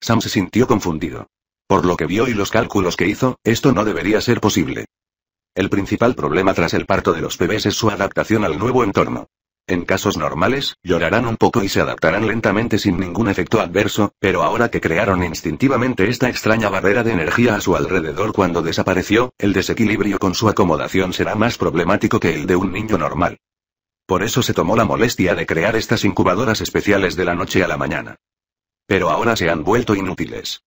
Sam se sintió confundido. Por lo que vio y los cálculos que hizo, esto no debería ser posible. El principal problema tras el parto de los bebés es su adaptación al nuevo entorno. En casos normales, llorarán un poco y se adaptarán lentamente sin ningún efecto adverso, pero ahora que crearon instintivamente esta extraña barrera de energía a su alrededor cuando desapareció, el desequilibrio con su acomodación será más problemático que el de un niño normal. Por eso se tomó la molestia de crear estas incubadoras especiales de la noche a la mañana. Pero ahora se han vuelto inútiles.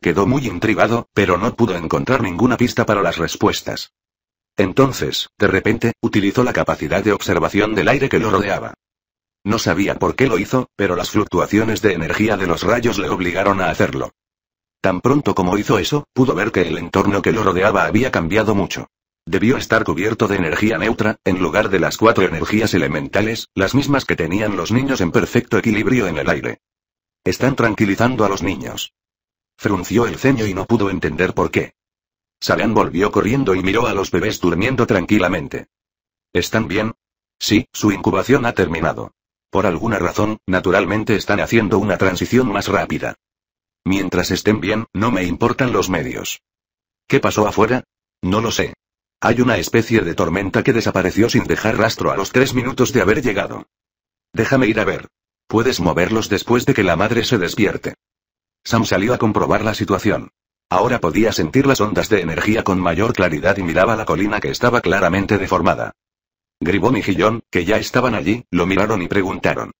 Quedó muy intrigado, pero no pudo encontrar ninguna pista para las respuestas. Entonces, de repente, utilizó la capacidad de observación del aire que lo rodeaba. No sabía por qué lo hizo, pero las fluctuaciones de energía de los rayos le obligaron a hacerlo. Tan pronto como hizo eso, pudo ver que el entorno que lo rodeaba había cambiado mucho. Debió estar cubierto de energía neutra, en lugar de las cuatro energías elementales, las mismas que tenían los niños en perfecto equilibrio en el aire. Están tranquilizando a los niños. Frunció el ceño y no pudo entender por qué. Salam volvió corriendo y miró a los bebés durmiendo tranquilamente. ¿Están bien? Sí, su incubación ha terminado. Por alguna razón, naturalmente están haciendo una transición más rápida. Mientras estén bien, no me importan los medios. ¿Qué pasó afuera? No lo sé. Hay una especie de tormenta que desapareció sin dejar rastro a los tres minutos de haber llegado. Déjame ir a ver. Puedes moverlos después de que la madre se despierte. Sam salió a comprobar la situación. Ahora podía sentir las ondas de energía con mayor claridad y miraba la colina que estaba claramente deformada. Gribón y Gillón, que ya estaban allí, lo miraron y preguntaron.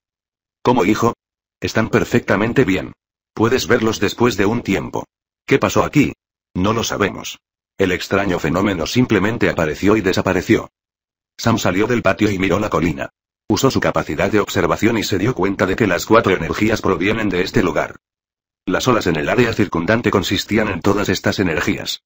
¿Cómo hijo? Están perfectamente bien. Puedes verlos después de un tiempo. ¿Qué pasó aquí? No lo sabemos. El extraño fenómeno simplemente apareció y desapareció. Sam salió del patio y miró la colina. Usó su capacidad de observación y se dio cuenta de que las cuatro energías provienen de este lugar. Las olas en el área circundante consistían en todas estas energías.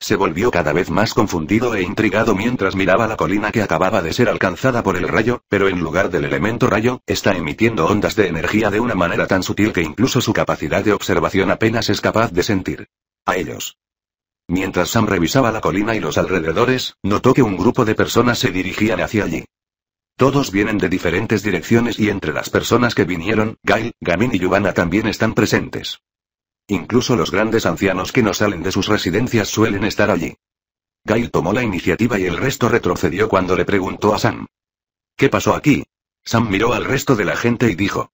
Se volvió cada vez más confundido e intrigado mientras miraba la colina que acababa de ser alcanzada por el rayo, pero en lugar del elemento rayo, está emitiendo ondas de energía de una manera tan sutil que incluso su capacidad de observación apenas es capaz de sentir. A ellos. Mientras Sam revisaba la colina y los alrededores, notó que un grupo de personas se dirigían hacia allí. Todos vienen de diferentes direcciones y entre las personas que vinieron, Gail, Gamin y Yuvana también están presentes. Incluso los grandes ancianos que no salen de sus residencias suelen estar allí. Gail tomó la iniciativa y el resto retrocedió cuando le preguntó a Sam. ¿Qué pasó aquí? Sam miró al resto de la gente y dijo.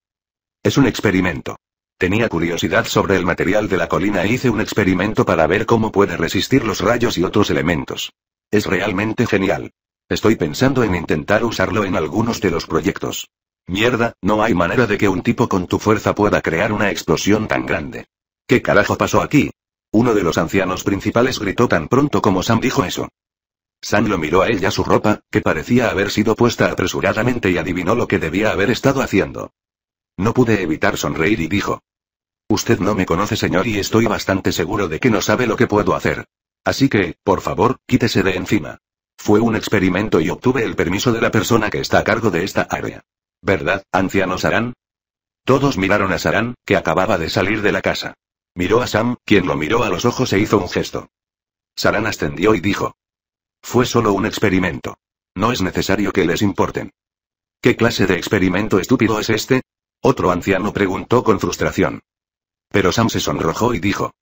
Es un experimento. Tenía curiosidad sobre el material de la colina e hice un experimento para ver cómo puede resistir los rayos y otros elementos. Es realmente genial. Estoy pensando en intentar usarlo en algunos de los proyectos. Mierda, no hay manera de que un tipo con tu fuerza pueda crear una explosión tan grande. ¿Qué carajo pasó aquí? Uno de los ancianos principales gritó tan pronto como Sam dijo eso. Sam lo miró a ella su ropa, que parecía haber sido puesta apresuradamente y adivinó lo que debía haber estado haciendo. No pude evitar sonreír y dijo. Usted no me conoce señor y estoy bastante seguro de que no sabe lo que puedo hacer. Así que, por favor, quítese de encima. Fue un experimento y obtuve el permiso de la persona que está a cargo de esta área. ¿Verdad, anciano Saran? Todos miraron a Saran, que acababa de salir de la casa. Miró a Sam, quien lo miró a los ojos e hizo un gesto. Saran ascendió y dijo. Fue solo un experimento. No es necesario que les importen. ¿Qué clase de experimento estúpido es este? Otro anciano preguntó con frustración. Pero Sam se sonrojó y dijo.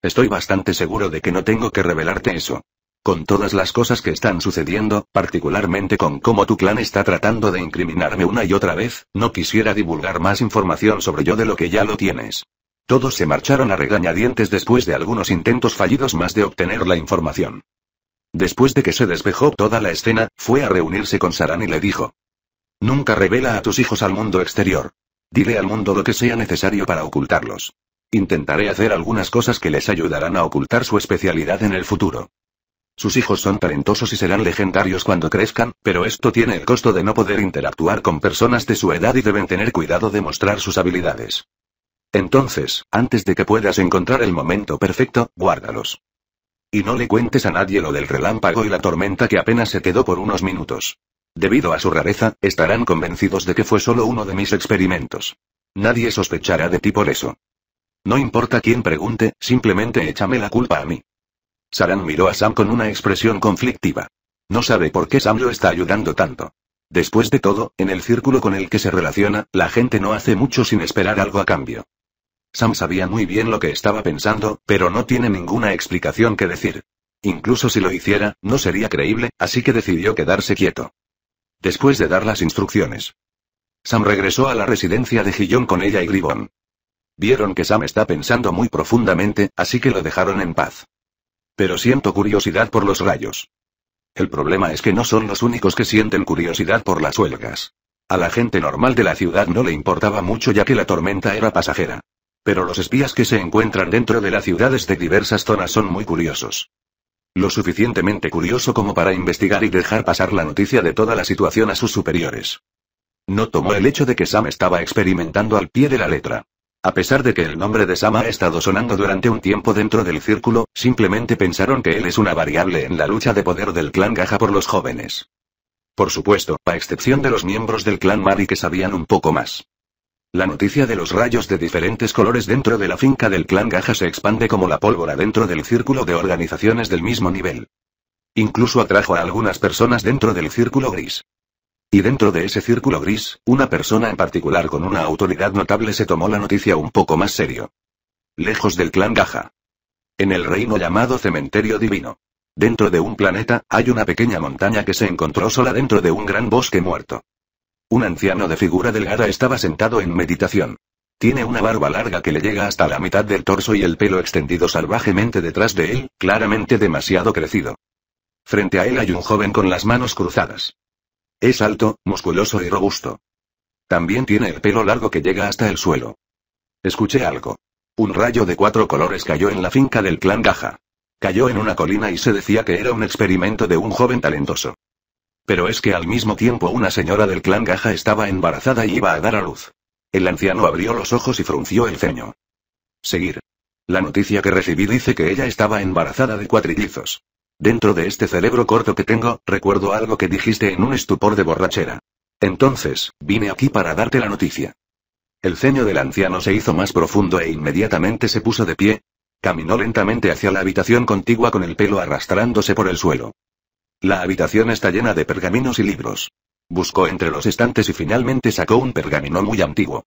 Estoy bastante seguro de que no tengo que revelarte eso. Con todas las cosas que están sucediendo, particularmente con cómo tu clan está tratando de incriminarme una y otra vez, no quisiera divulgar más información sobre yo de lo que ya lo tienes. Todos se marcharon a regañadientes después de algunos intentos fallidos más de obtener la información. Después de que se despejó toda la escena, fue a reunirse con Saran y le dijo. Nunca revela a tus hijos al mundo exterior. Dile al mundo lo que sea necesario para ocultarlos. Intentaré hacer algunas cosas que les ayudarán a ocultar su especialidad en el futuro. Sus hijos son talentosos y serán legendarios cuando crezcan, pero esto tiene el costo de no poder interactuar con personas de su edad y deben tener cuidado de mostrar sus habilidades. Entonces, antes de que puedas encontrar el momento perfecto, guárdalos. Y no le cuentes a nadie lo del relámpago y la tormenta que apenas se quedó por unos minutos. Debido a su rareza, estarán convencidos de que fue solo uno de mis experimentos. Nadie sospechará de ti por eso. No importa quién pregunte, simplemente échame la culpa a mí. Saran miró a Sam con una expresión conflictiva. No sabe por qué Sam lo está ayudando tanto. Después de todo, en el círculo con el que se relaciona, la gente no hace mucho sin esperar algo a cambio. Sam sabía muy bien lo que estaba pensando, pero no tiene ninguna explicación que decir. Incluso si lo hiciera, no sería creíble, así que decidió quedarse quieto. Después de dar las instrucciones, Sam regresó a la residencia de Gillón con ella y Gribón. Vieron que Sam está pensando muy profundamente, así que lo dejaron en paz. Pero siento curiosidad por los rayos. El problema es que no son los únicos que sienten curiosidad por las huelgas. A la gente normal de la ciudad no le importaba mucho ya que la tormenta era pasajera. Pero los espías que se encuentran dentro de las ciudades de diversas zonas son muy curiosos. Lo suficientemente curioso como para investigar y dejar pasar la noticia de toda la situación a sus superiores. No tomó el hecho de que Sam estaba experimentando al pie de la letra. A pesar de que el nombre de Sama ha estado sonando durante un tiempo dentro del círculo, simplemente pensaron que él es una variable en la lucha de poder del clan Gaja por los jóvenes. Por supuesto, a excepción de los miembros del clan Mari que sabían un poco más. La noticia de los rayos de diferentes colores dentro de la finca del clan Gaja se expande como la pólvora dentro del círculo de organizaciones del mismo nivel. Incluso atrajo a algunas personas dentro del círculo gris. Y dentro de ese círculo gris, una persona en particular con una autoridad notable se tomó la noticia un poco más serio. Lejos del clan Gaja. En el reino llamado Cementerio Divino. Dentro de un planeta, hay una pequeña montaña que se encontró sola dentro de un gran bosque muerto. Un anciano de figura delgada estaba sentado en meditación. Tiene una barba larga que le llega hasta la mitad del torso y el pelo extendido salvajemente detrás de él, claramente demasiado crecido. Frente a él hay un joven con las manos cruzadas. Es alto, musculoso y robusto. También tiene el pelo largo que llega hasta el suelo. Escuché algo. Un rayo de cuatro colores cayó en la finca del clan Gaja. Cayó en una colina y se decía que era un experimento de un joven talentoso. Pero es que al mismo tiempo una señora del clan Gaja estaba embarazada y iba a dar a luz. El anciano abrió los ojos y frunció el ceño. Seguir. La noticia que recibí dice que ella estaba embarazada de cuatrillizos. Dentro de este cerebro corto que tengo, recuerdo algo que dijiste en un estupor de borrachera. Entonces, vine aquí para darte la noticia. El ceño del anciano se hizo más profundo e inmediatamente se puso de pie. Caminó lentamente hacia la habitación contigua con el pelo arrastrándose por el suelo. La habitación está llena de pergaminos y libros. Buscó entre los estantes y finalmente sacó un pergamino muy antiguo.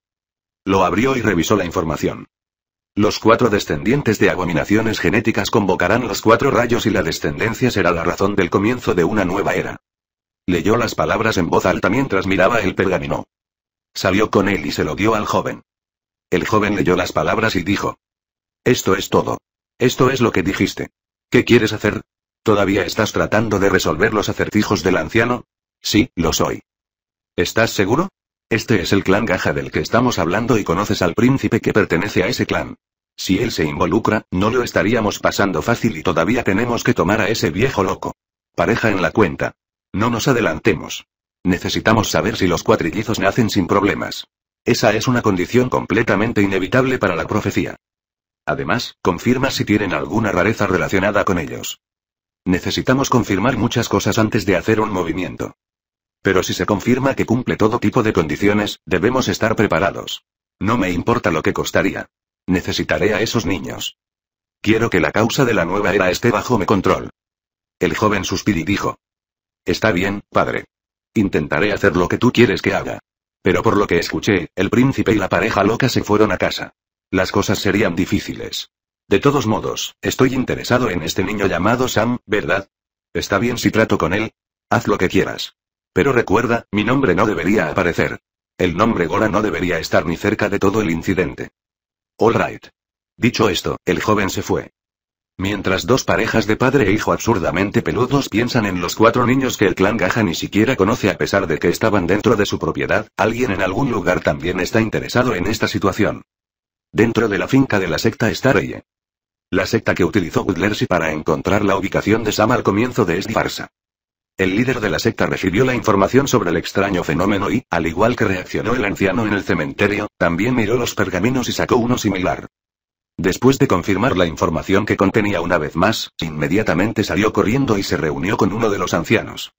Lo abrió y revisó la información. Los cuatro descendientes de abominaciones genéticas convocarán los cuatro rayos y la descendencia será la razón del comienzo de una nueva era. Leyó las palabras en voz alta mientras miraba el pergamino. Salió con él y se lo dio al joven. El joven leyó las palabras y dijo. Esto es todo. Esto es lo que dijiste. ¿Qué quieres hacer? ¿Todavía estás tratando de resolver los acertijos del anciano? Sí, lo soy. ¿Estás seguro? Este es el clan Gaja del que estamos hablando y conoces al príncipe que pertenece a ese clan. Si él se involucra, no lo estaríamos pasando fácil y todavía tenemos que tomar a ese viejo loco. Pareja en la cuenta. No nos adelantemos. Necesitamos saber si los cuatrillizos nacen sin problemas. Esa es una condición completamente inevitable para la profecía. Además, confirma si tienen alguna rareza relacionada con ellos. Necesitamos confirmar muchas cosas antes de hacer un movimiento. Pero si se confirma que cumple todo tipo de condiciones, debemos estar preparados. No me importa lo que costaría. Necesitaré a esos niños. Quiero que la causa de la nueva era esté bajo mi control. El joven suspiró y dijo. Está bien, padre. Intentaré hacer lo que tú quieres que haga. Pero por lo que escuché, el príncipe y la pareja loca se fueron a casa. Las cosas serían difíciles. De todos modos, estoy interesado en este niño llamado Sam, ¿verdad? Está bien si trato con él. Haz lo que quieras. Pero recuerda, mi nombre no debería aparecer. El nombre Gora no debería estar ni cerca de todo el incidente. All right. Dicho esto, el joven se fue. Mientras dos parejas de padre e hijo absurdamente peludos piensan en los cuatro niños que el clan Gaja ni siquiera conoce a pesar de que estaban dentro de su propiedad, alguien en algún lugar también está interesado en esta situación. Dentro de la finca de la secta está La secta que utilizó Woodlersey para encontrar la ubicación de Sam al comienzo de esta farsa. El líder de la secta recibió la información sobre el extraño fenómeno y, al igual que reaccionó el anciano en el cementerio, también miró los pergaminos y sacó uno similar. Después de confirmar la información que contenía una vez más, inmediatamente salió corriendo y se reunió con uno de los ancianos.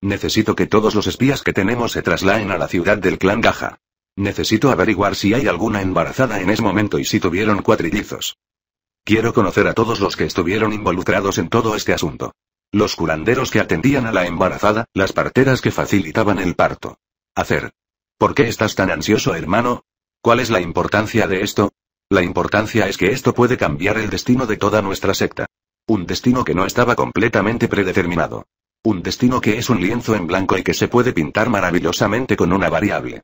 Necesito que todos los espías que tenemos se trasladen a la ciudad del clan Gaja. Necesito averiguar si hay alguna embarazada en ese momento y si tuvieron cuatrillizos. Quiero conocer a todos los que estuvieron involucrados en todo este asunto. Los curanderos que atendían a la embarazada, las parteras que facilitaban el parto. Hacer. ¿Por qué estás tan ansioso, hermano? ¿Cuál es la importancia de esto? La importancia es que esto puede cambiar el destino de toda nuestra secta. Un destino que no estaba completamente predeterminado. Un destino que es un lienzo en blanco y que se puede pintar maravillosamente con una variable.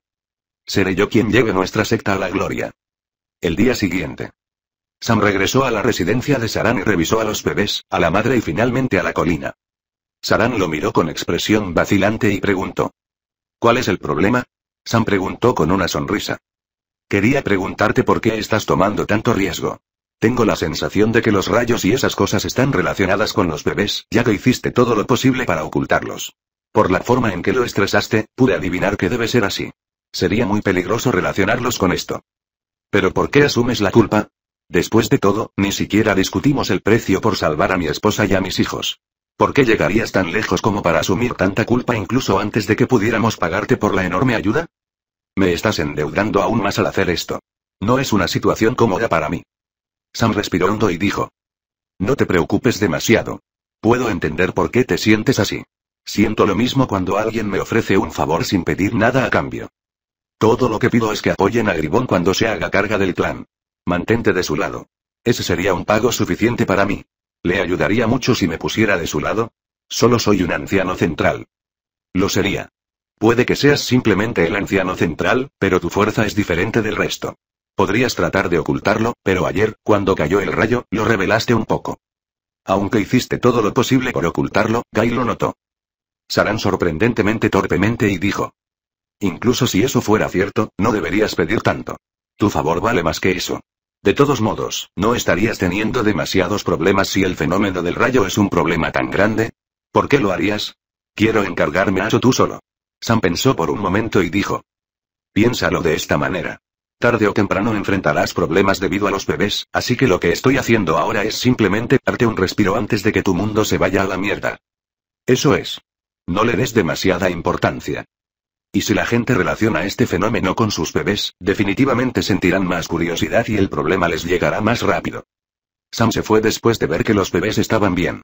Seré yo quien lleve nuestra secta a la gloria. El día siguiente. Sam regresó a la residencia de Saran y revisó a los bebés, a la madre y finalmente a la colina. Saran lo miró con expresión vacilante y preguntó. ¿Cuál es el problema? Sam preguntó con una sonrisa. Quería preguntarte por qué estás tomando tanto riesgo. Tengo la sensación de que los rayos y esas cosas están relacionadas con los bebés, ya que hiciste todo lo posible para ocultarlos. Por la forma en que lo estresaste, pude adivinar que debe ser así. Sería muy peligroso relacionarlos con esto. ¿Pero por qué asumes la culpa? Después de todo, ni siquiera discutimos el precio por salvar a mi esposa y a mis hijos. ¿Por qué llegarías tan lejos como para asumir tanta culpa incluso antes de que pudiéramos pagarte por la enorme ayuda? Me estás endeudando aún más al hacer esto. No es una situación cómoda para mí. Sam respiró hondo y dijo. No te preocupes demasiado. Puedo entender por qué te sientes así. Siento lo mismo cuando alguien me ofrece un favor sin pedir nada a cambio. Todo lo que pido es que apoyen a Gribón cuando se haga carga del clan. Mantente de su lado. Ese sería un pago suficiente para mí. Le ayudaría mucho si me pusiera de su lado. Solo soy un anciano central. Lo sería. Puede que seas simplemente el anciano central, pero tu fuerza es diferente del resto. Podrías tratar de ocultarlo, pero ayer, cuando cayó el rayo, lo revelaste un poco. Aunque hiciste todo lo posible por ocultarlo, Gay lo notó. Saran sorprendentemente torpemente y dijo. Incluso si eso fuera cierto, no deberías pedir tanto. Tu favor vale más que eso. De todos modos, ¿no estarías teniendo demasiados problemas si el fenómeno del rayo es un problema tan grande? ¿Por qué lo harías? Quiero encargarme a eso tú solo. Sam pensó por un momento y dijo. Piénsalo de esta manera. Tarde o temprano enfrentarás problemas debido a los bebés, así que lo que estoy haciendo ahora es simplemente darte un respiro antes de que tu mundo se vaya a la mierda. Eso es. No le des demasiada importancia. Y si la gente relaciona este fenómeno con sus bebés, definitivamente sentirán más curiosidad y el problema les llegará más rápido. Sam se fue después de ver que los bebés estaban bien.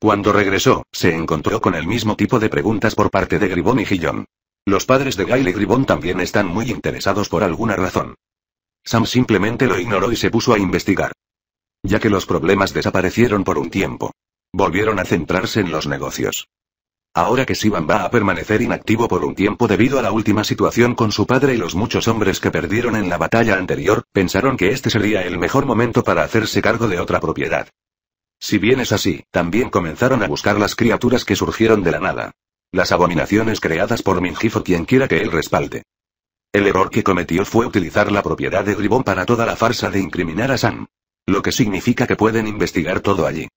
Cuando regresó, se encontró con el mismo tipo de preguntas por parte de Gribón y Gillón. Los padres de Gail y Gribón también están muy interesados por alguna razón. Sam simplemente lo ignoró y se puso a investigar. Ya que los problemas desaparecieron por un tiempo. Volvieron a centrarse en los negocios. Ahora que Sivan va a permanecer inactivo por un tiempo debido a la última situación con su padre y los muchos hombres que perdieron en la batalla anterior, pensaron que este sería el mejor momento para hacerse cargo de otra propiedad. Si bien es así, también comenzaron a buscar las criaturas que surgieron de la nada. Las abominaciones creadas por Minjifo quien quiera que él respalde. El error que cometió fue utilizar la propiedad de Gribón para toda la farsa de incriminar a Sam. Lo que significa que pueden investigar todo allí.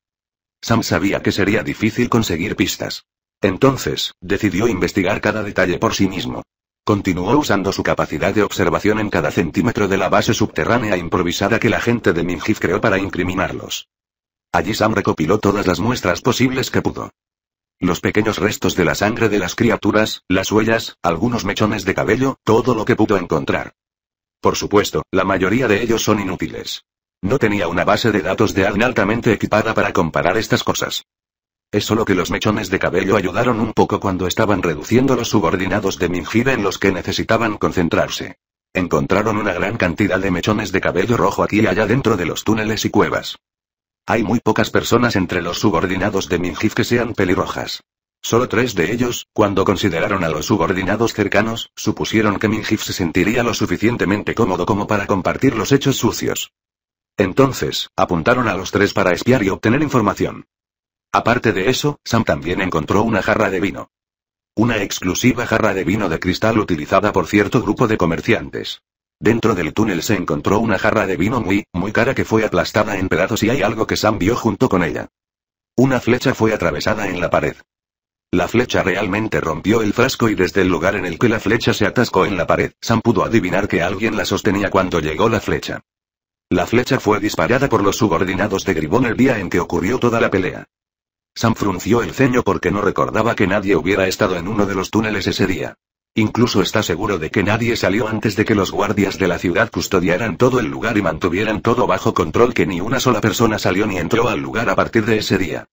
Sam sabía que sería difícil conseguir pistas. Entonces, decidió investigar cada detalle por sí mismo. Continuó usando su capacidad de observación en cada centímetro de la base subterránea improvisada que la gente de Minjif creó para incriminarlos. Allí Sam recopiló todas las muestras posibles que pudo. Los pequeños restos de la sangre de las criaturas, las huellas, algunos mechones de cabello, todo lo que pudo encontrar. Por supuesto, la mayoría de ellos son inútiles. No tenía una base de datos de ADN altamente equipada para comparar estas cosas. Es solo que los mechones de cabello ayudaron un poco cuando estaban reduciendo los subordinados de Minjib en los que necesitaban concentrarse. Encontraron una gran cantidad de mechones de cabello rojo aquí y allá dentro de los túneles y cuevas. Hay muy pocas personas entre los subordinados de Mingif que sean pelirrojas. Solo tres de ellos, cuando consideraron a los subordinados cercanos, supusieron que Mingif se sentiría lo suficientemente cómodo como para compartir los hechos sucios. Entonces, apuntaron a los tres para espiar y obtener información. Aparte de eso, Sam también encontró una jarra de vino. Una exclusiva jarra de vino de cristal utilizada por cierto grupo de comerciantes. Dentro del túnel se encontró una jarra de vino muy, muy cara que fue aplastada en pedazos y hay algo que Sam vio junto con ella. Una flecha fue atravesada en la pared. La flecha realmente rompió el frasco y desde el lugar en el que la flecha se atascó en la pared, Sam pudo adivinar que alguien la sostenía cuando llegó la flecha. La flecha fue disparada por los subordinados de Gribón el día en que ocurrió toda la pelea. Sam frunció el ceño porque no recordaba que nadie hubiera estado en uno de los túneles ese día. Incluso está seguro de que nadie salió antes de que los guardias de la ciudad custodiaran todo el lugar y mantuvieran todo bajo control que ni una sola persona salió ni entró al lugar a partir de ese día.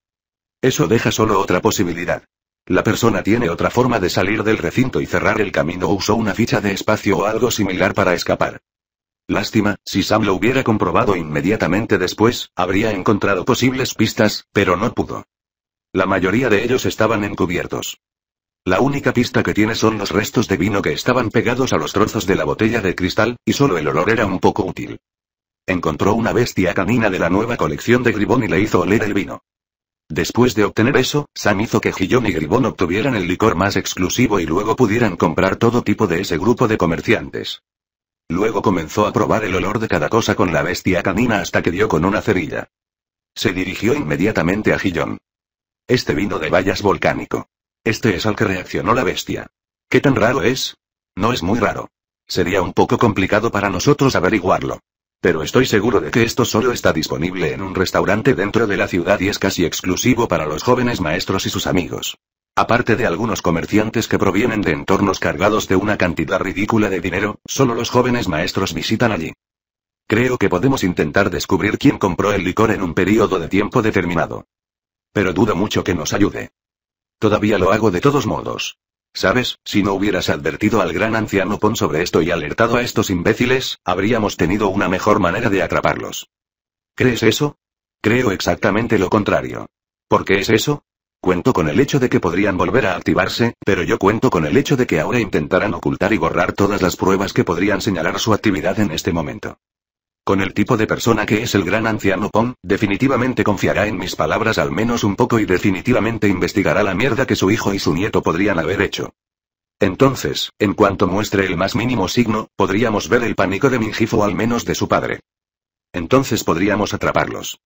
Eso deja solo otra posibilidad. La persona tiene otra forma de salir del recinto y cerrar el camino o usó una ficha de espacio o algo similar para escapar. Lástima, si Sam lo hubiera comprobado inmediatamente después, habría encontrado posibles pistas, pero no pudo. La mayoría de ellos estaban encubiertos. La única pista que tiene son los restos de vino que estaban pegados a los trozos de la botella de cristal, y solo el olor era un poco útil. Encontró una bestia canina de la nueva colección de Gribón y le hizo oler el vino. Después de obtener eso, Sam hizo que Gillón y Gribón obtuvieran el licor más exclusivo y luego pudieran comprar todo tipo de ese grupo de comerciantes. Luego comenzó a probar el olor de cada cosa con la bestia canina hasta que dio con una cerilla. Se dirigió inmediatamente a Gillón. Este vino de vallas volcánico. Este es al que reaccionó la bestia. ¿Qué tan raro es? No es muy raro. Sería un poco complicado para nosotros averiguarlo. Pero estoy seguro de que esto solo está disponible en un restaurante dentro de la ciudad y es casi exclusivo para los jóvenes maestros y sus amigos. Aparte de algunos comerciantes que provienen de entornos cargados de una cantidad ridícula de dinero, solo los jóvenes maestros visitan allí. Creo que podemos intentar descubrir quién compró el licor en un periodo de tiempo determinado. Pero dudo mucho que nos ayude. Todavía lo hago de todos modos. ¿Sabes? Si no hubieras advertido al gran anciano Pon sobre esto y alertado a estos imbéciles, habríamos tenido una mejor manera de atraparlos. ¿Crees eso? Creo exactamente lo contrario. ¿Por qué es eso? Cuento con el hecho de que podrían volver a activarse, pero yo cuento con el hecho de que ahora intentarán ocultar y borrar todas las pruebas que podrían señalar su actividad en este momento. Con el tipo de persona que es el gran anciano Pong, definitivamente confiará en mis palabras al menos un poco y definitivamente investigará la mierda que su hijo y su nieto podrían haber hecho. Entonces, en cuanto muestre el más mínimo signo, podríamos ver el pánico de Minjif o al menos de su padre. Entonces podríamos atraparlos.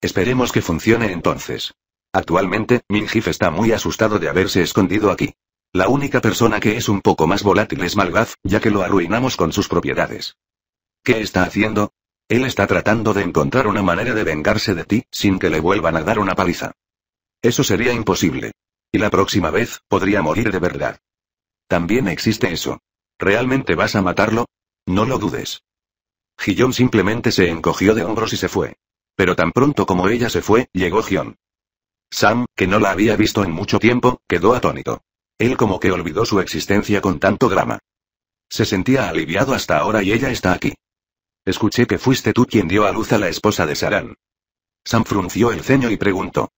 Esperemos que funcione entonces. Actualmente, Minjif está muy asustado de haberse escondido aquí. La única persona que es un poco más volátil es Malgaz, ya que lo arruinamos con sus propiedades. ¿Qué está haciendo? Él está tratando de encontrar una manera de vengarse de ti, sin que le vuelvan a dar una paliza. Eso sería imposible. Y la próxima vez, podría morir de verdad. También existe eso. ¿Realmente vas a matarlo? No lo dudes. Gillón simplemente se encogió de hombros y se fue. Pero tan pronto como ella se fue, llegó Gion. Sam, que no la había visto en mucho tiempo, quedó atónito. Él como que olvidó su existencia con tanto drama. Se sentía aliviado hasta ahora y ella está aquí. Escuché que fuiste tú quien dio a luz a la esposa de Sarán. Sam frunció el ceño y preguntó.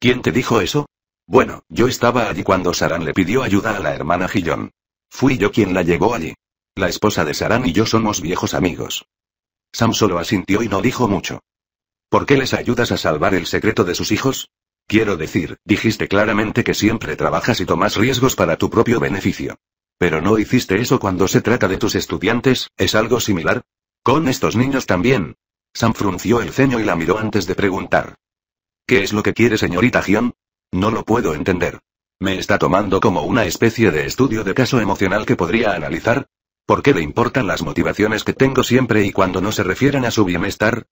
¿Quién te dijo eso? Bueno, yo estaba allí cuando Sarán le pidió ayuda a la hermana Gillón. Fui yo quien la llevó allí. La esposa de Sarán y yo somos viejos amigos. Sam solo asintió y no dijo mucho. ¿Por qué les ayudas a salvar el secreto de sus hijos? Quiero decir, dijiste claramente que siempre trabajas y tomas riesgos para tu propio beneficio. Pero no hiciste eso cuando se trata de tus estudiantes, ¿es algo similar? ¿Con estos niños también? Sam frunció el ceño y la miró antes de preguntar. ¿Qué es lo que quiere señorita Gion? No lo puedo entender. ¿Me está tomando como una especie de estudio de caso emocional que podría analizar? ¿Por qué le importan las motivaciones que tengo siempre y cuando no se refieren a su bienestar?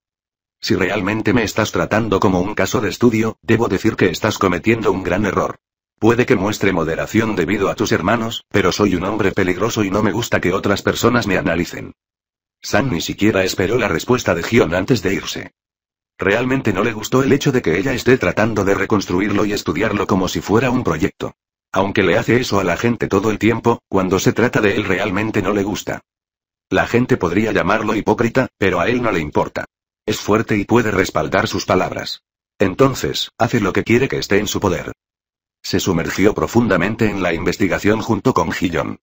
Si realmente me estás tratando como un caso de estudio, debo decir que estás cometiendo un gran error. Puede que muestre moderación debido a tus hermanos, pero soy un hombre peligroso y no me gusta que otras personas me analicen. Sam ni siquiera esperó la respuesta de Gion antes de irse. Realmente no le gustó el hecho de que ella esté tratando de reconstruirlo y estudiarlo como si fuera un proyecto. Aunque le hace eso a la gente todo el tiempo, cuando se trata de él realmente no le gusta. La gente podría llamarlo hipócrita, pero a él no le importa. Es fuerte y puede respaldar sus palabras. Entonces, hace lo que quiere que esté en su poder. Se sumergió profundamente en la investigación junto con Gion.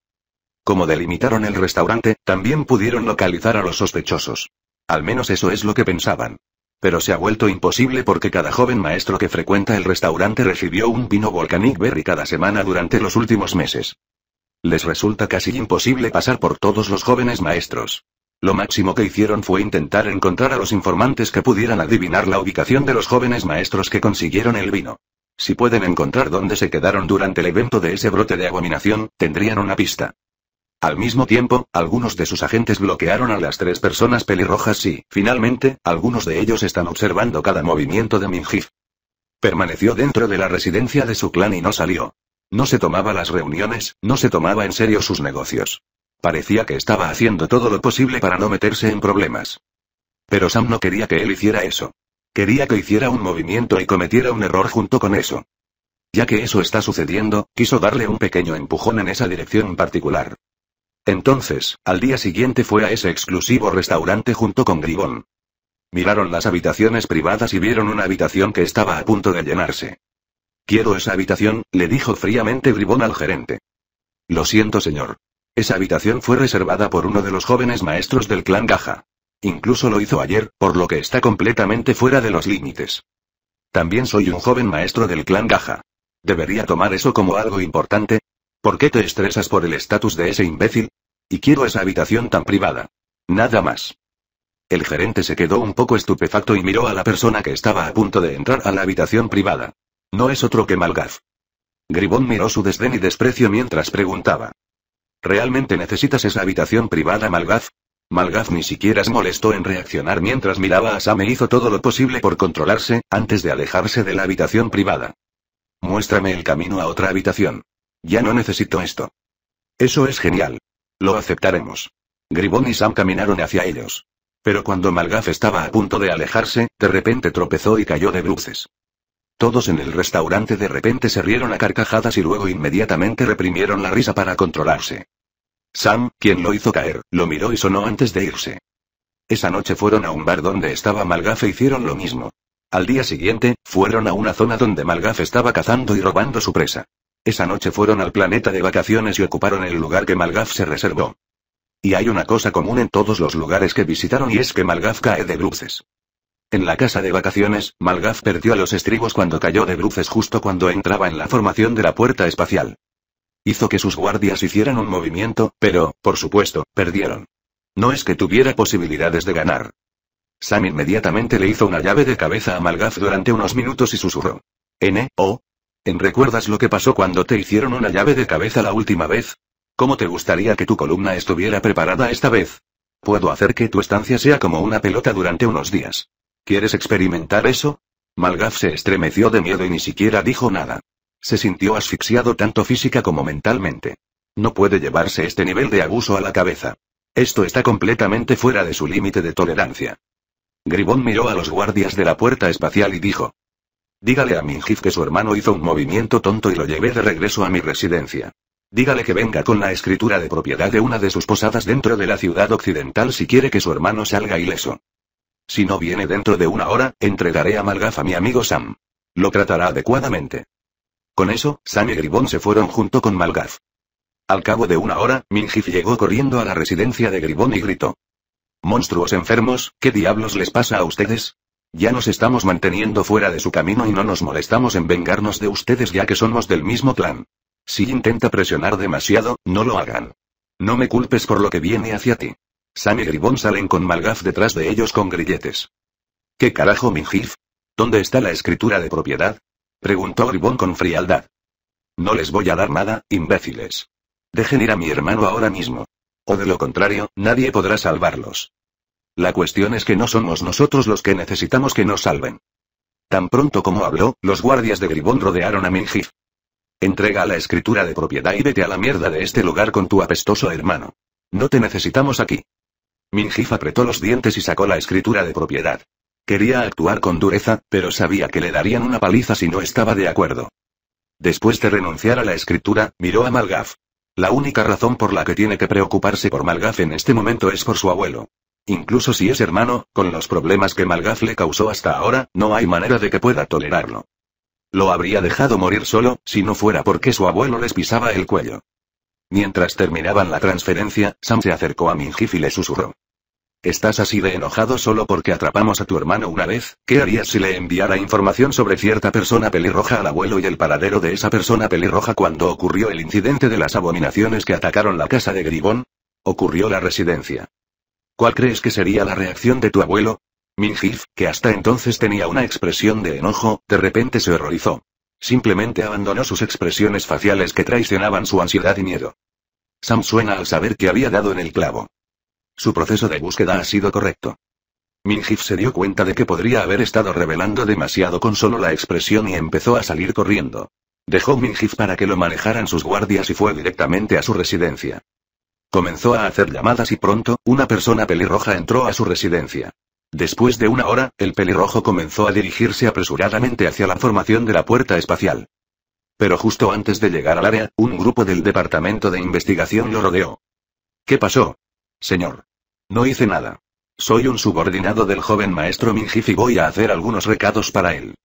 Como delimitaron el restaurante, también pudieron localizar a los sospechosos. Al menos eso es lo que pensaban. Pero se ha vuelto imposible porque cada joven maestro que frecuenta el restaurante recibió un vino Volcanic Berry cada semana durante los últimos meses. Les resulta casi imposible pasar por todos los jóvenes maestros. Lo máximo que hicieron fue intentar encontrar a los informantes que pudieran adivinar la ubicación de los jóvenes maestros que consiguieron el vino. Si pueden encontrar dónde se quedaron durante el evento de ese brote de abominación, tendrían una pista. Al mismo tiempo, algunos de sus agentes bloquearon a las tres personas pelirrojas y, finalmente, algunos de ellos están observando cada movimiento de Minjif. Permaneció dentro de la residencia de su clan y no salió. No se tomaba las reuniones, no se tomaba en serio sus negocios. Parecía que estaba haciendo todo lo posible para no meterse en problemas. Pero Sam no quería que él hiciera eso. Quería que hiciera un movimiento y cometiera un error junto con eso. Ya que eso está sucediendo, quiso darle un pequeño empujón en esa dirección particular. Entonces, al día siguiente fue a ese exclusivo restaurante junto con Gribón. Miraron las habitaciones privadas y vieron una habitación que estaba a punto de llenarse. Quiero esa habitación, le dijo fríamente Gribón al gerente. Lo siento, señor. Esa habitación fue reservada por uno de los jóvenes maestros del clan Gaja. Incluso lo hizo ayer, por lo que está completamente fuera de los límites. También soy un joven maestro del clan Gaja. ¿Debería tomar eso como algo importante? ¿Por qué te estresas por el estatus de ese imbécil? Y quiero esa habitación tan privada. Nada más. El gerente se quedó un poco estupefacto y miró a la persona que estaba a punto de entrar a la habitación privada. No es otro que Malgaz. Gribón miró su desdén y desprecio mientras preguntaba. ¿Realmente necesitas esa habitación privada, Malgaz? Malgaz ni siquiera se molestó en reaccionar mientras miraba a Sam e hizo todo lo posible por controlarse, antes de alejarse de la habitación privada. Muéstrame el camino a otra habitación. Ya no necesito esto. Eso es genial. Lo aceptaremos. Gribón y Sam caminaron hacia ellos. Pero cuando Malgaf estaba a punto de alejarse, de repente tropezó y cayó de bruces. Todos en el restaurante de repente se rieron a carcajadas y luego inmediatamente reprimieron la risa para controlarse. Sam, quien lo hizo caer, lo miró y sonó antes de irse. Esa noche fueron a un bar donde estaba Malgaf e hicieron lo mismo. Al día siguiente, fueron a una zona donde Malgaf estaba cazando y robando su presa. Esa noche fueron al planeta de vacaciones y ocuparon el lugar que Malgaf se reservó. Y hay una cosa común en todos los lugares que visitaron y es que Malgaf cae de bruces. En la casa de vacaciones, Malgaf perdió a los estribos cuando cayó de bruces justo cuando entraba en la formación de la puerta espacial. Hizo que sus guardias hicieran un movimiento, pero, por supuesto, perdieron. No es que tuviera posibilidades de ganar. Sam inmediatamente le hizo una llave de cabeza a Malgaf durante unos minutos y susurró. N, O, ¿En recuerdas lo que pasó cuando te hicieron una llave de cabeza la última vez? ¿Cómo te gustaría que tu columna estuviera preparada esta vez? Puedo hacer que tu estancia sea como una pelota durante unos días. ¿Quieres experimentar eso? Malgaf se estremeció de miedo y ni siquiera dijo nada. Se sintió asfixiado tanto física como mentalmente. No puede llevarse este nivel de abuso a la cabeza. Esto está completamente fuera de su límite de tolerancia. Gribón miró a los guardias de la puerta espacial y dijo. Dígale a Minjif que su hermano hizo un movimiento tonto y lo llevé de regreso a mi residencia. Dígale que venga con la escritura de propiedad de una de sus posadas dentro de la ciudad occidental si quiere que su hermano salga ileso. Si no viene dentro de una hora, entregaré a Malgaf a mi amigo Sam. Lo tratará adecuadamente. Con eso, Sam y Gribón se fueron junto con Malgaf. Al cabo de una hora, Mingif llegó corriendo a la residencia de Gribón y gritó. Monstruos enfermos, ¿qué diablos les pasa a ustedes? Ya nos estamos manteniendo fuera de su camino y no nos molestamos en vengarnos de ustedes ya que somos del mismo clan. Si intenta presionar demasiado, no lo hagan. No me culpes por lo que viene hacia ti. Sam y Gribón salen con Malgaf detrás de ellos con grilletes. ¿Qué carajo, Mingif? ¿Dónde está la escritura de propiedad? Preguntó Gribón con frialdad. No les voy a dar nada, imbéciles. Dejen ir a mi hermano ahora mismo. O de lo contrario, nadie podrá salvarlos. La cuestión es que no somos nosotros los que necesitamos que nos salven. Tan pronto como habló, los guardias de Gribón rodearon a Mingif. Entrega la escritura de propiedad y vete a la mierda de este lugar con tu apestoso hermano. No te necesitamos aquí. Mingif apretó los dientes y sacó la escritura de propiedad. Quería actuar con dureza, pero sabía que le darían una paliza si no estaba de acuerdo. Después de renunciar a la escritura, miró a Malgaf. La única razón por la que tiene que preocuparse por Malgaf en este momento es por su abuelo. Incluso si es hermano, con los problemas que Malgaz le causó hasta ahora, no hay manera de que pueda tolerarlo. Lo habría dejado morir solo, si no fuera porque su abuelo les pisaba el cuello. Mientras terminaban la transferencia, Sam se acercó a Mingif y le susurró. Estás así de enojado solo porque atrapamos a tu hermano una vez, ¿qué harías si le enviara información sobre cierta persona pelirroja al abuelo y el paradero de esa persona pelirroja cuando ocurrió el incidente de las abominaciones que atacaron la casa de Gribón? Ocurrió la residencia. ¿Cuál crees que sería la reacción de tu abuelo? Minjif, que hasta entonces tenía una expresión de enojo, de repente se horrorizó. Simplemente abandonó sus expresiones faciales que traicionaban su ansiedad y miedo. Sam suena al saber que había dado en el clavo. Su proceso de búsqueda ha sido correcto. Minjif se dio cuenta de que podría haber estado revelando demasiado con solo la expresión y empezó a salir corriendo. Dejó Minjif para que lo manejaran sus guardias y fue directamente a su residencia. Comenzó a hacer llamadas y pronto, una persona pelirroja entró a su residencia. Después de una hora, el pelirrojo comenzó a dirigirse apresuradamente hacia la formación de la puerta espacial. Pero justo antes de llegar al área, un grupo del departamento de investigación lo rodeó. ¿Qué pasó? Señor. No hice nada. Soy un subordinado del joven maestro Mingif y voy a hacer algunos recados para él.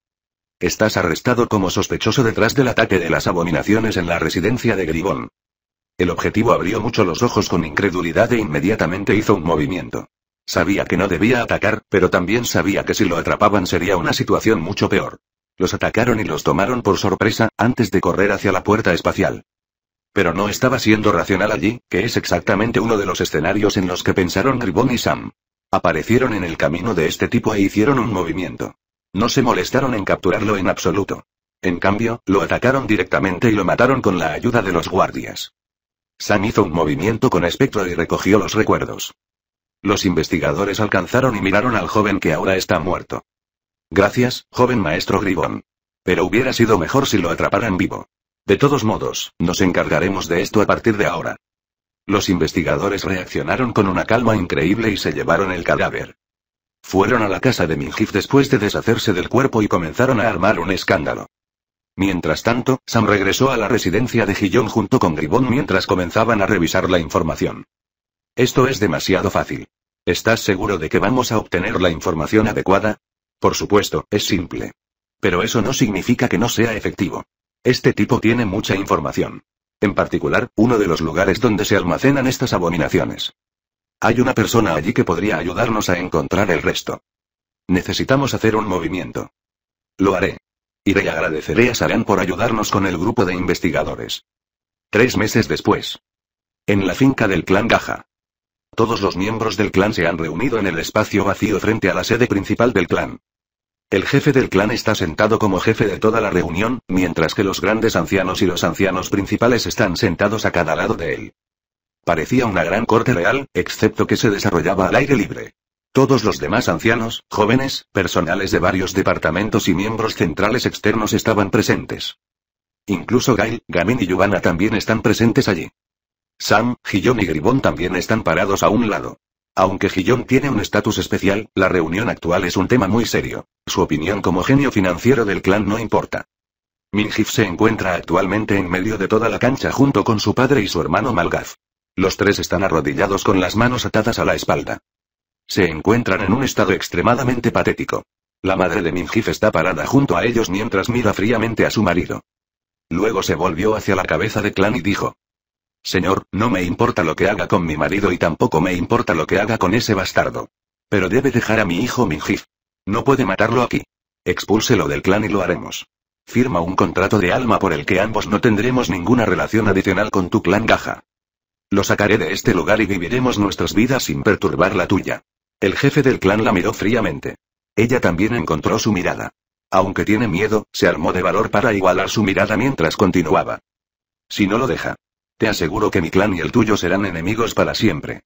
Estás arrestado como sospechoso detrás del ataque de las abominaciones en la residencia de Gribón. El objetivo abrió mucho los ojos con incredulidad e inmediatamente hizo un movimiento. Sabía que no debía atacar, pero también sabía que si lo atrapaban sería una situación mucho peor. Los atacaron y los tomaron por sorpresa, antes de correr hacia la puerta espacial. Pero no estaba siendo racional allí, que es exactamente uno de los escenarios en los que pensaron Ribón y Sam. Aparecieron en el camino de este tipo e hicieron un movimiento. No se molestaron en capturarlo en absoluto. En cambio, lo atacaron directamente y lo mataron con la ayuda de los guardias. Sam hizo un movimiento con espectro y recogió los recuerdos. Los investigadores alcanzaron y miraron al joven que ahora está muerto. Gracias, joven maestro Gribón. Pero hubiera sido mejor si lo atraparan vivo. De todos modos, nos encargaremos de esto a partir de ahora. Los investigadores reaccionaron con una calma increíble y se llevaron el cadáver. Fueron a la casa de Mingif después de deshacerse del cuerpo y comenzaron a armar un escándalo. Mientras tanto, Sam regresó a la residencia de Gillon junto con Gribón mientras comenzaban a revisar la información. Esto es demasiado fácil. ¿Estás seguro de que vamos a obtener la información adecuada? Por supuesto, es simple. Pero eso no significa que no sea efectivo. Este tipo tiene mucha información. En particular, uno de los lugares donde se almacenan estas abominaciones. Hay una persona allí que podría ayudarnos a encontrar el resto. Necesitamos hacer un movimiento. Lo haré. Y le agradeceré a Saran por ayudarnos con el grupo de investigadores. Tres meses después. En la finca del clan Gaja. Todos los miembros del clan se han reunido en el espacio vacío frente a la sede principal del clan. El jefe del clan está sentado como jefe de toda la reunión, mientras que los grandes ancianos y los ancianos principales están sentados a cada lado de él. Parecía una gran corte real, excepto que se desarrollaba al aire libre. Todos los demás ancianos, jóvenes, personales de varios departamentos y miembros centrales externos estaban presentes. Incluso Gail, Gamin y Yuvana también están presentes allí. Sam, Gillon y Gribón también están parados a un lado. Aunque Gillon tiene un estatus especial, la reunión actual es un tema muy serio. Su opinión como genio financiero del clan no importa. Minjif se encuentra actualmente en medio de toda la cancha junto con su padre y su hermano Malgaz. Los tres están arrodillados con las manos atadas a la espalda. Se encuentran en un estado extremadamente patético. La madre de Mingif está parada junto a ellos mientras mira fríamente a su marido. Luego se volvió hacia la cabeza de Clan y dijo. Señor, no me importa lo que haga con mi marido y tampoco me importa lo que haga con ese bastardo. Pero debe dejar a mi hijo Mingif. No puede matarlo aquí. Expúlselo del clan y lo haremos. Firma un contrato de alma por el que ambos no tendremos ninguna relación adicional con tu clan Gaja. Lo sacaré de este lugar y viviremos nuestras vidas sin perturbar la tuya. El jefe del clan la miró fríamente. Ella también encontró su mirada. Aunque tiene miedo, se armó de valor para igualar su mirada mientras continuaba. Si no lo deja. Te aseguro que mi clan y el tuyo serán enemigos para siempre.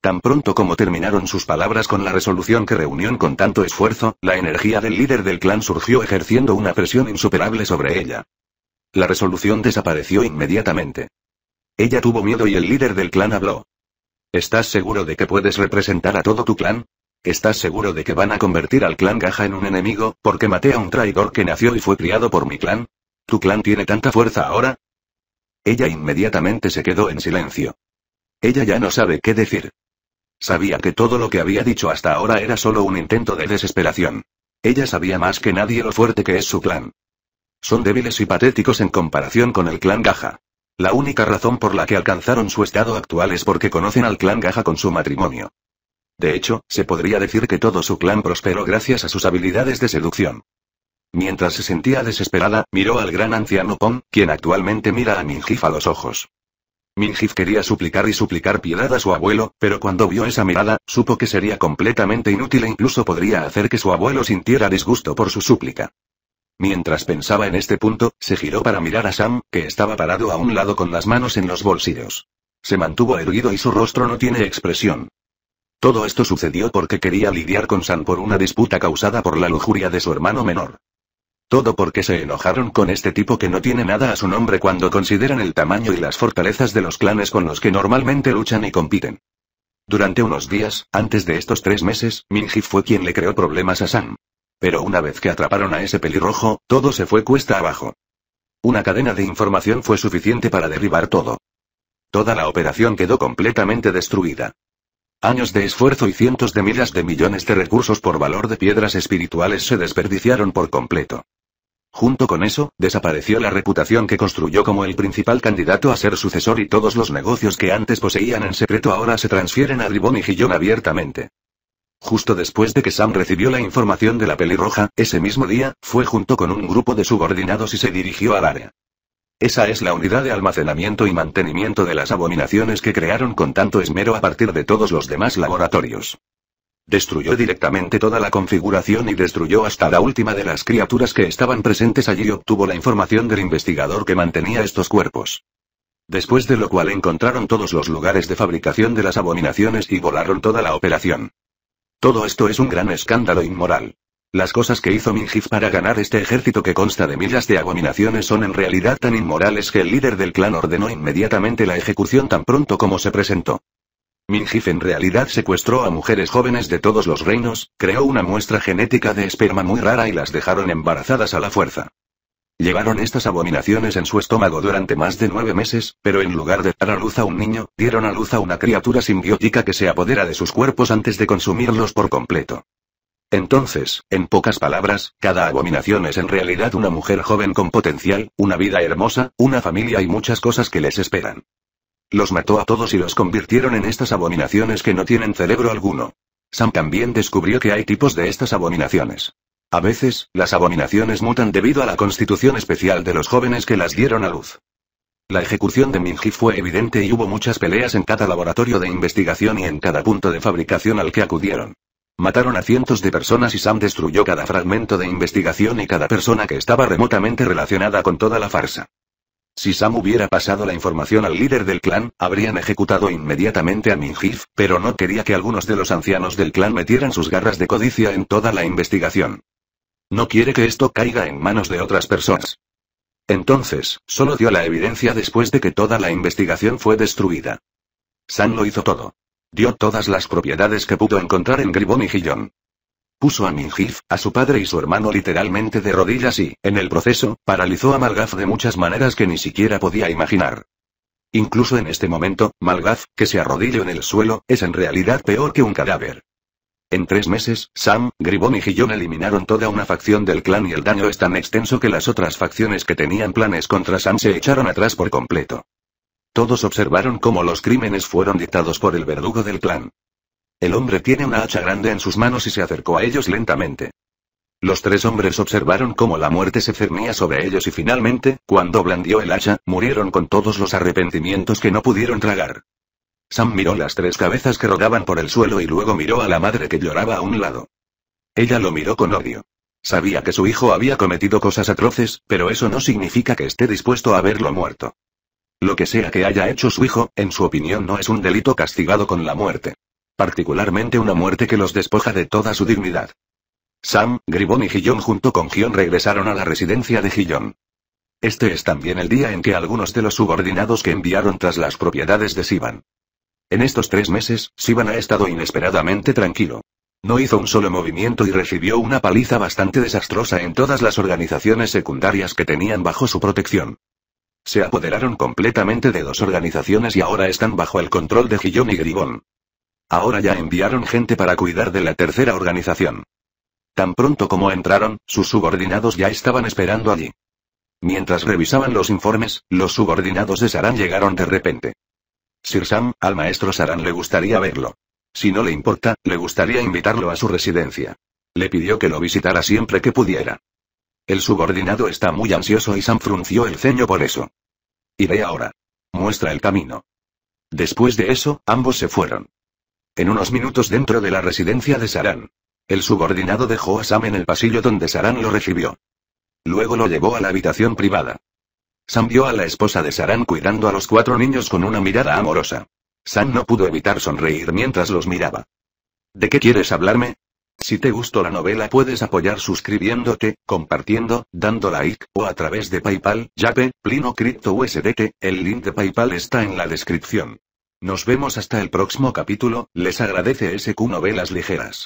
Tan pronto como terminaron sus palabras con la resolución que reunión con tanto esfuerzo, la energía del líder del clan surgió ejerciendo una presión insuperable sobre ella. La resolución desapareció inmediatamente. Ella tuvo miedo y el líder del clan habló. ¿Estás seguro de que puedes representar a todo tu clan? ¿Estás seguro de que van a convertir al clan Gaja en un enemigo, porque maté a un traidor que nació y fue criado por mi clan? ¿Tu clan tiene tanta fuerza ahora? Ella inmediatamente se quedó en silencio. Ella ya no sabe qué decir. Sabía que todo lo que había dicho hasta ahora era solo un intento de desesperación. Ella sabía más que nadie lo fuerte que es su clan. Son débiles y patéticos en comparación con el clan Gaja. La única razón por la que alcanzaron su estado actual es porque conocen al clan Gaja con su matrimonio. De hecho, se podría decir que todo su clan prosperó gracias a sus habilidades de seducción. Mientras se sentía desesperada, miró al gran anciano Pong, quien actualmente mira a Mingif a los ojos. Mingif quería suplicar y suplicar piedad a su abuelo, pero cuando vio esa mirada, supo que sería completamente inútil e incluso podría hacer que su abuelo sintiera disgusto por su súplica. Mientras pensaba en este punto, se giró para mirar a Sam, que estaba parado a un lado con las manos en los bolsillos. Se mantuvo erguido y su rostro no tiene expresión. Todo esto sucedió porque quería lidiar con Sam por una disputa causada por la lujuria de su hermano menor. Todo porque se enojaron con este tipo que no tiene nada a su nombre cuando consideran el tamaño y las fortalezas de los clanes con los que normalmente luchan y compiten. Durante unos días, antes de estos tres meses, Minji fue quien le creó problemas a Sam. Pero una vez que atraparon a ese pelirrojo, todo se fue cuesta abajo. Una cadena de información fue suficiente para derribar todo. Toda la operación quedó completamente destruida. Años de esfuerzo y cientos de miles de millones de recursos por valor de piedras espirituales se desperdiciaron por completo. Junto con eso, desapareció la reputación que construyó como el principal candidato a ser sucesor y todos los negocios que antes poseían en secreto ahora se transfieren a Ribón y Gillón abiertamente. Justo después de que Sam recibió la información de la pelirroja, ese mismo día, fue junto con un grupo de subordinados y se dirigió al área. Esa es la unidad de almacenamiento y mantenimiento de las abominaciones que crearon con tanto esmero a partir de todos los demás laboratorios. Destruyó directamente toda la configuración y destruyó hasta la última de las criaturas que estaban presentes allí y obtuvo la información del investigador que mantenía estos cuerpos. Después de lo cual encontraron todos los lugares de fabricación de las abominaciones y volaron toda la operación. Todo esto es un gran escándalo inmoral. Las cosas que hizo Minjif para ganar este ejército que consta de millas de abominaciones son en realidad tan inmorales que el líder del clan ordenó inmediatamente la ejecución tan pronto como se presentó. Minjif en realidad secuestró a mujeres jóvenes de todos los reinos, creó una muestra genética de esperma muy rara y las dejaron embarazadas a la fuerza. Llevaron estas abominaciones en su estómago durante más de nueve meses, pero en lugar de dar a luz a un niño, dieron a luz a una criatura simbiótica que se apodera de sus cuerpos antes de consumirlos por completo. Entonces, en pocas palabras, cada abominación es en realidad una mujer joven con potencial, una vida hermosa, una familia y muchas cosas que les esperan. Los mató a todos y los convirtieron en estas abominaciones que no tienen cerebro alguno. Sam también descubrió que hay tipos de estas abominaciones. A veces, las abominaciones mutan debido a la constitución especial de los jóvenes que las dieron a luz. La ejecución de Minji fue evidente y hubo muchas peleas en cada laboratorio de investigación y en cada punto de fabricación al que acudieron. Mataron a cientos de personas y Sam destruyó cada fragmento de investigación y cada persona que estaba remotamente relacionada con toda la farsa. Si Sam hubiera pasado la información al líder del clan, habrían ejecutado inmediatamente a Minjif, pero no quería que algunos de los ancianos del clan metieran sus garras de codicia en toda la investigación. No quiere que esto caiga en manos de otras personas. Entonces, solo dio la evidencia después de que toda la investigación fue destruida. San lo hizo todo. Dio todas las propiedades que pudo encontrar en Gribón y Gillón. Puso a Mingif, a su padre y su hermano literalmente de rodillas y, en el proceso, paralizó a Malgaz de muchas maneras que ni siquiera podía imaginar. Incluso en este momento, Malgaz, que se arrodilló en el suelo, es en realidad peor que un cadáver. En tres meses, Sam, Gribón y Gillón eliminaron toda una facción del clan y el daño es tan extenso que las otras facciones que tenían planes contra Sam se echaron atrás por completo. Todos observaron cómo los crímenes fueron dictados por el verdugo del clan. El hombre tiene una hacha grande en sus manos y se acercó a ellos lentamente. Los tres hombres observaron cómo la muerte se cernía sobre ellos y finalmente, cuando blandió el hacha, murieron con todos los arrepentimientos que no pudieron tragar. Sam miró las tres cabezas que rodaban por el suelo y luego miró a la madre que lloraba a un lado. Ella lo miró con odio. Sabía que su hijo había cometido cosas atroces, pero eso no significa que esté dispuesto a verlo muerto. Lo que sea que haya hecho su hijo, en su opinión no es un delito castigado con la muerte. Particularmente una muerte que los despoja de toda su dignidad. Sam, Gribón y Gillon junto con Gion regresaron a la residencia de Gillon. Este es también el día en que algunos de los subordinados que enviaron tras las propiedades de Sivan en estos tres meses, Sivan ha estado inesperadamente tranquilo. No hizo un solo movimiento y recibió una paliza bastante desastrosa en todas las organizaciones secundarias que tenían bajo su protección. Se apoderaron completamente de dos organizaciones y ahora están bajo el control de Gillón y Gribón. Ahora ya enviaron gente para cuidar de la tercera organización. Tan pronto como entraron, sus subordinados ya estaban esperando allí. Mientras revisaban los informes, los subordinados de Saran llegaron de repente. Sir Sam, al maestro Saran le gustaría verlo. Si no le importa, le gustaría invitarlo a su residencia. Le pidió que lo visitara siempre que pudiera. El subordinado está muy ansioso y Sam frunció el ceño por eso. Iré ahora. Muestra el camino. Después de eso, ambos se fueron. En unos minutos dentro de la residencia de Saran. El subordinado dejó a Sam en el pasillo donde Saran lo recibió. Luego lo llevó a la habitación privada. Sam vio a la esposa de Saran cuidando a los cuatro niños con una mirada amorosa. Sam no pudo evitar sonreír mientras los miraba. ¿De qué quieres hablarme? Si te gustó la novela puedes apoyar suscribiéndote, compartiendo, dando like, o a través de Paypal, Yape, Plino Crypto USDT, el link de Paypal está en la descripción. Nos vemos hasta el próximo capítulo, les agradece SQ Novelas Ligeras.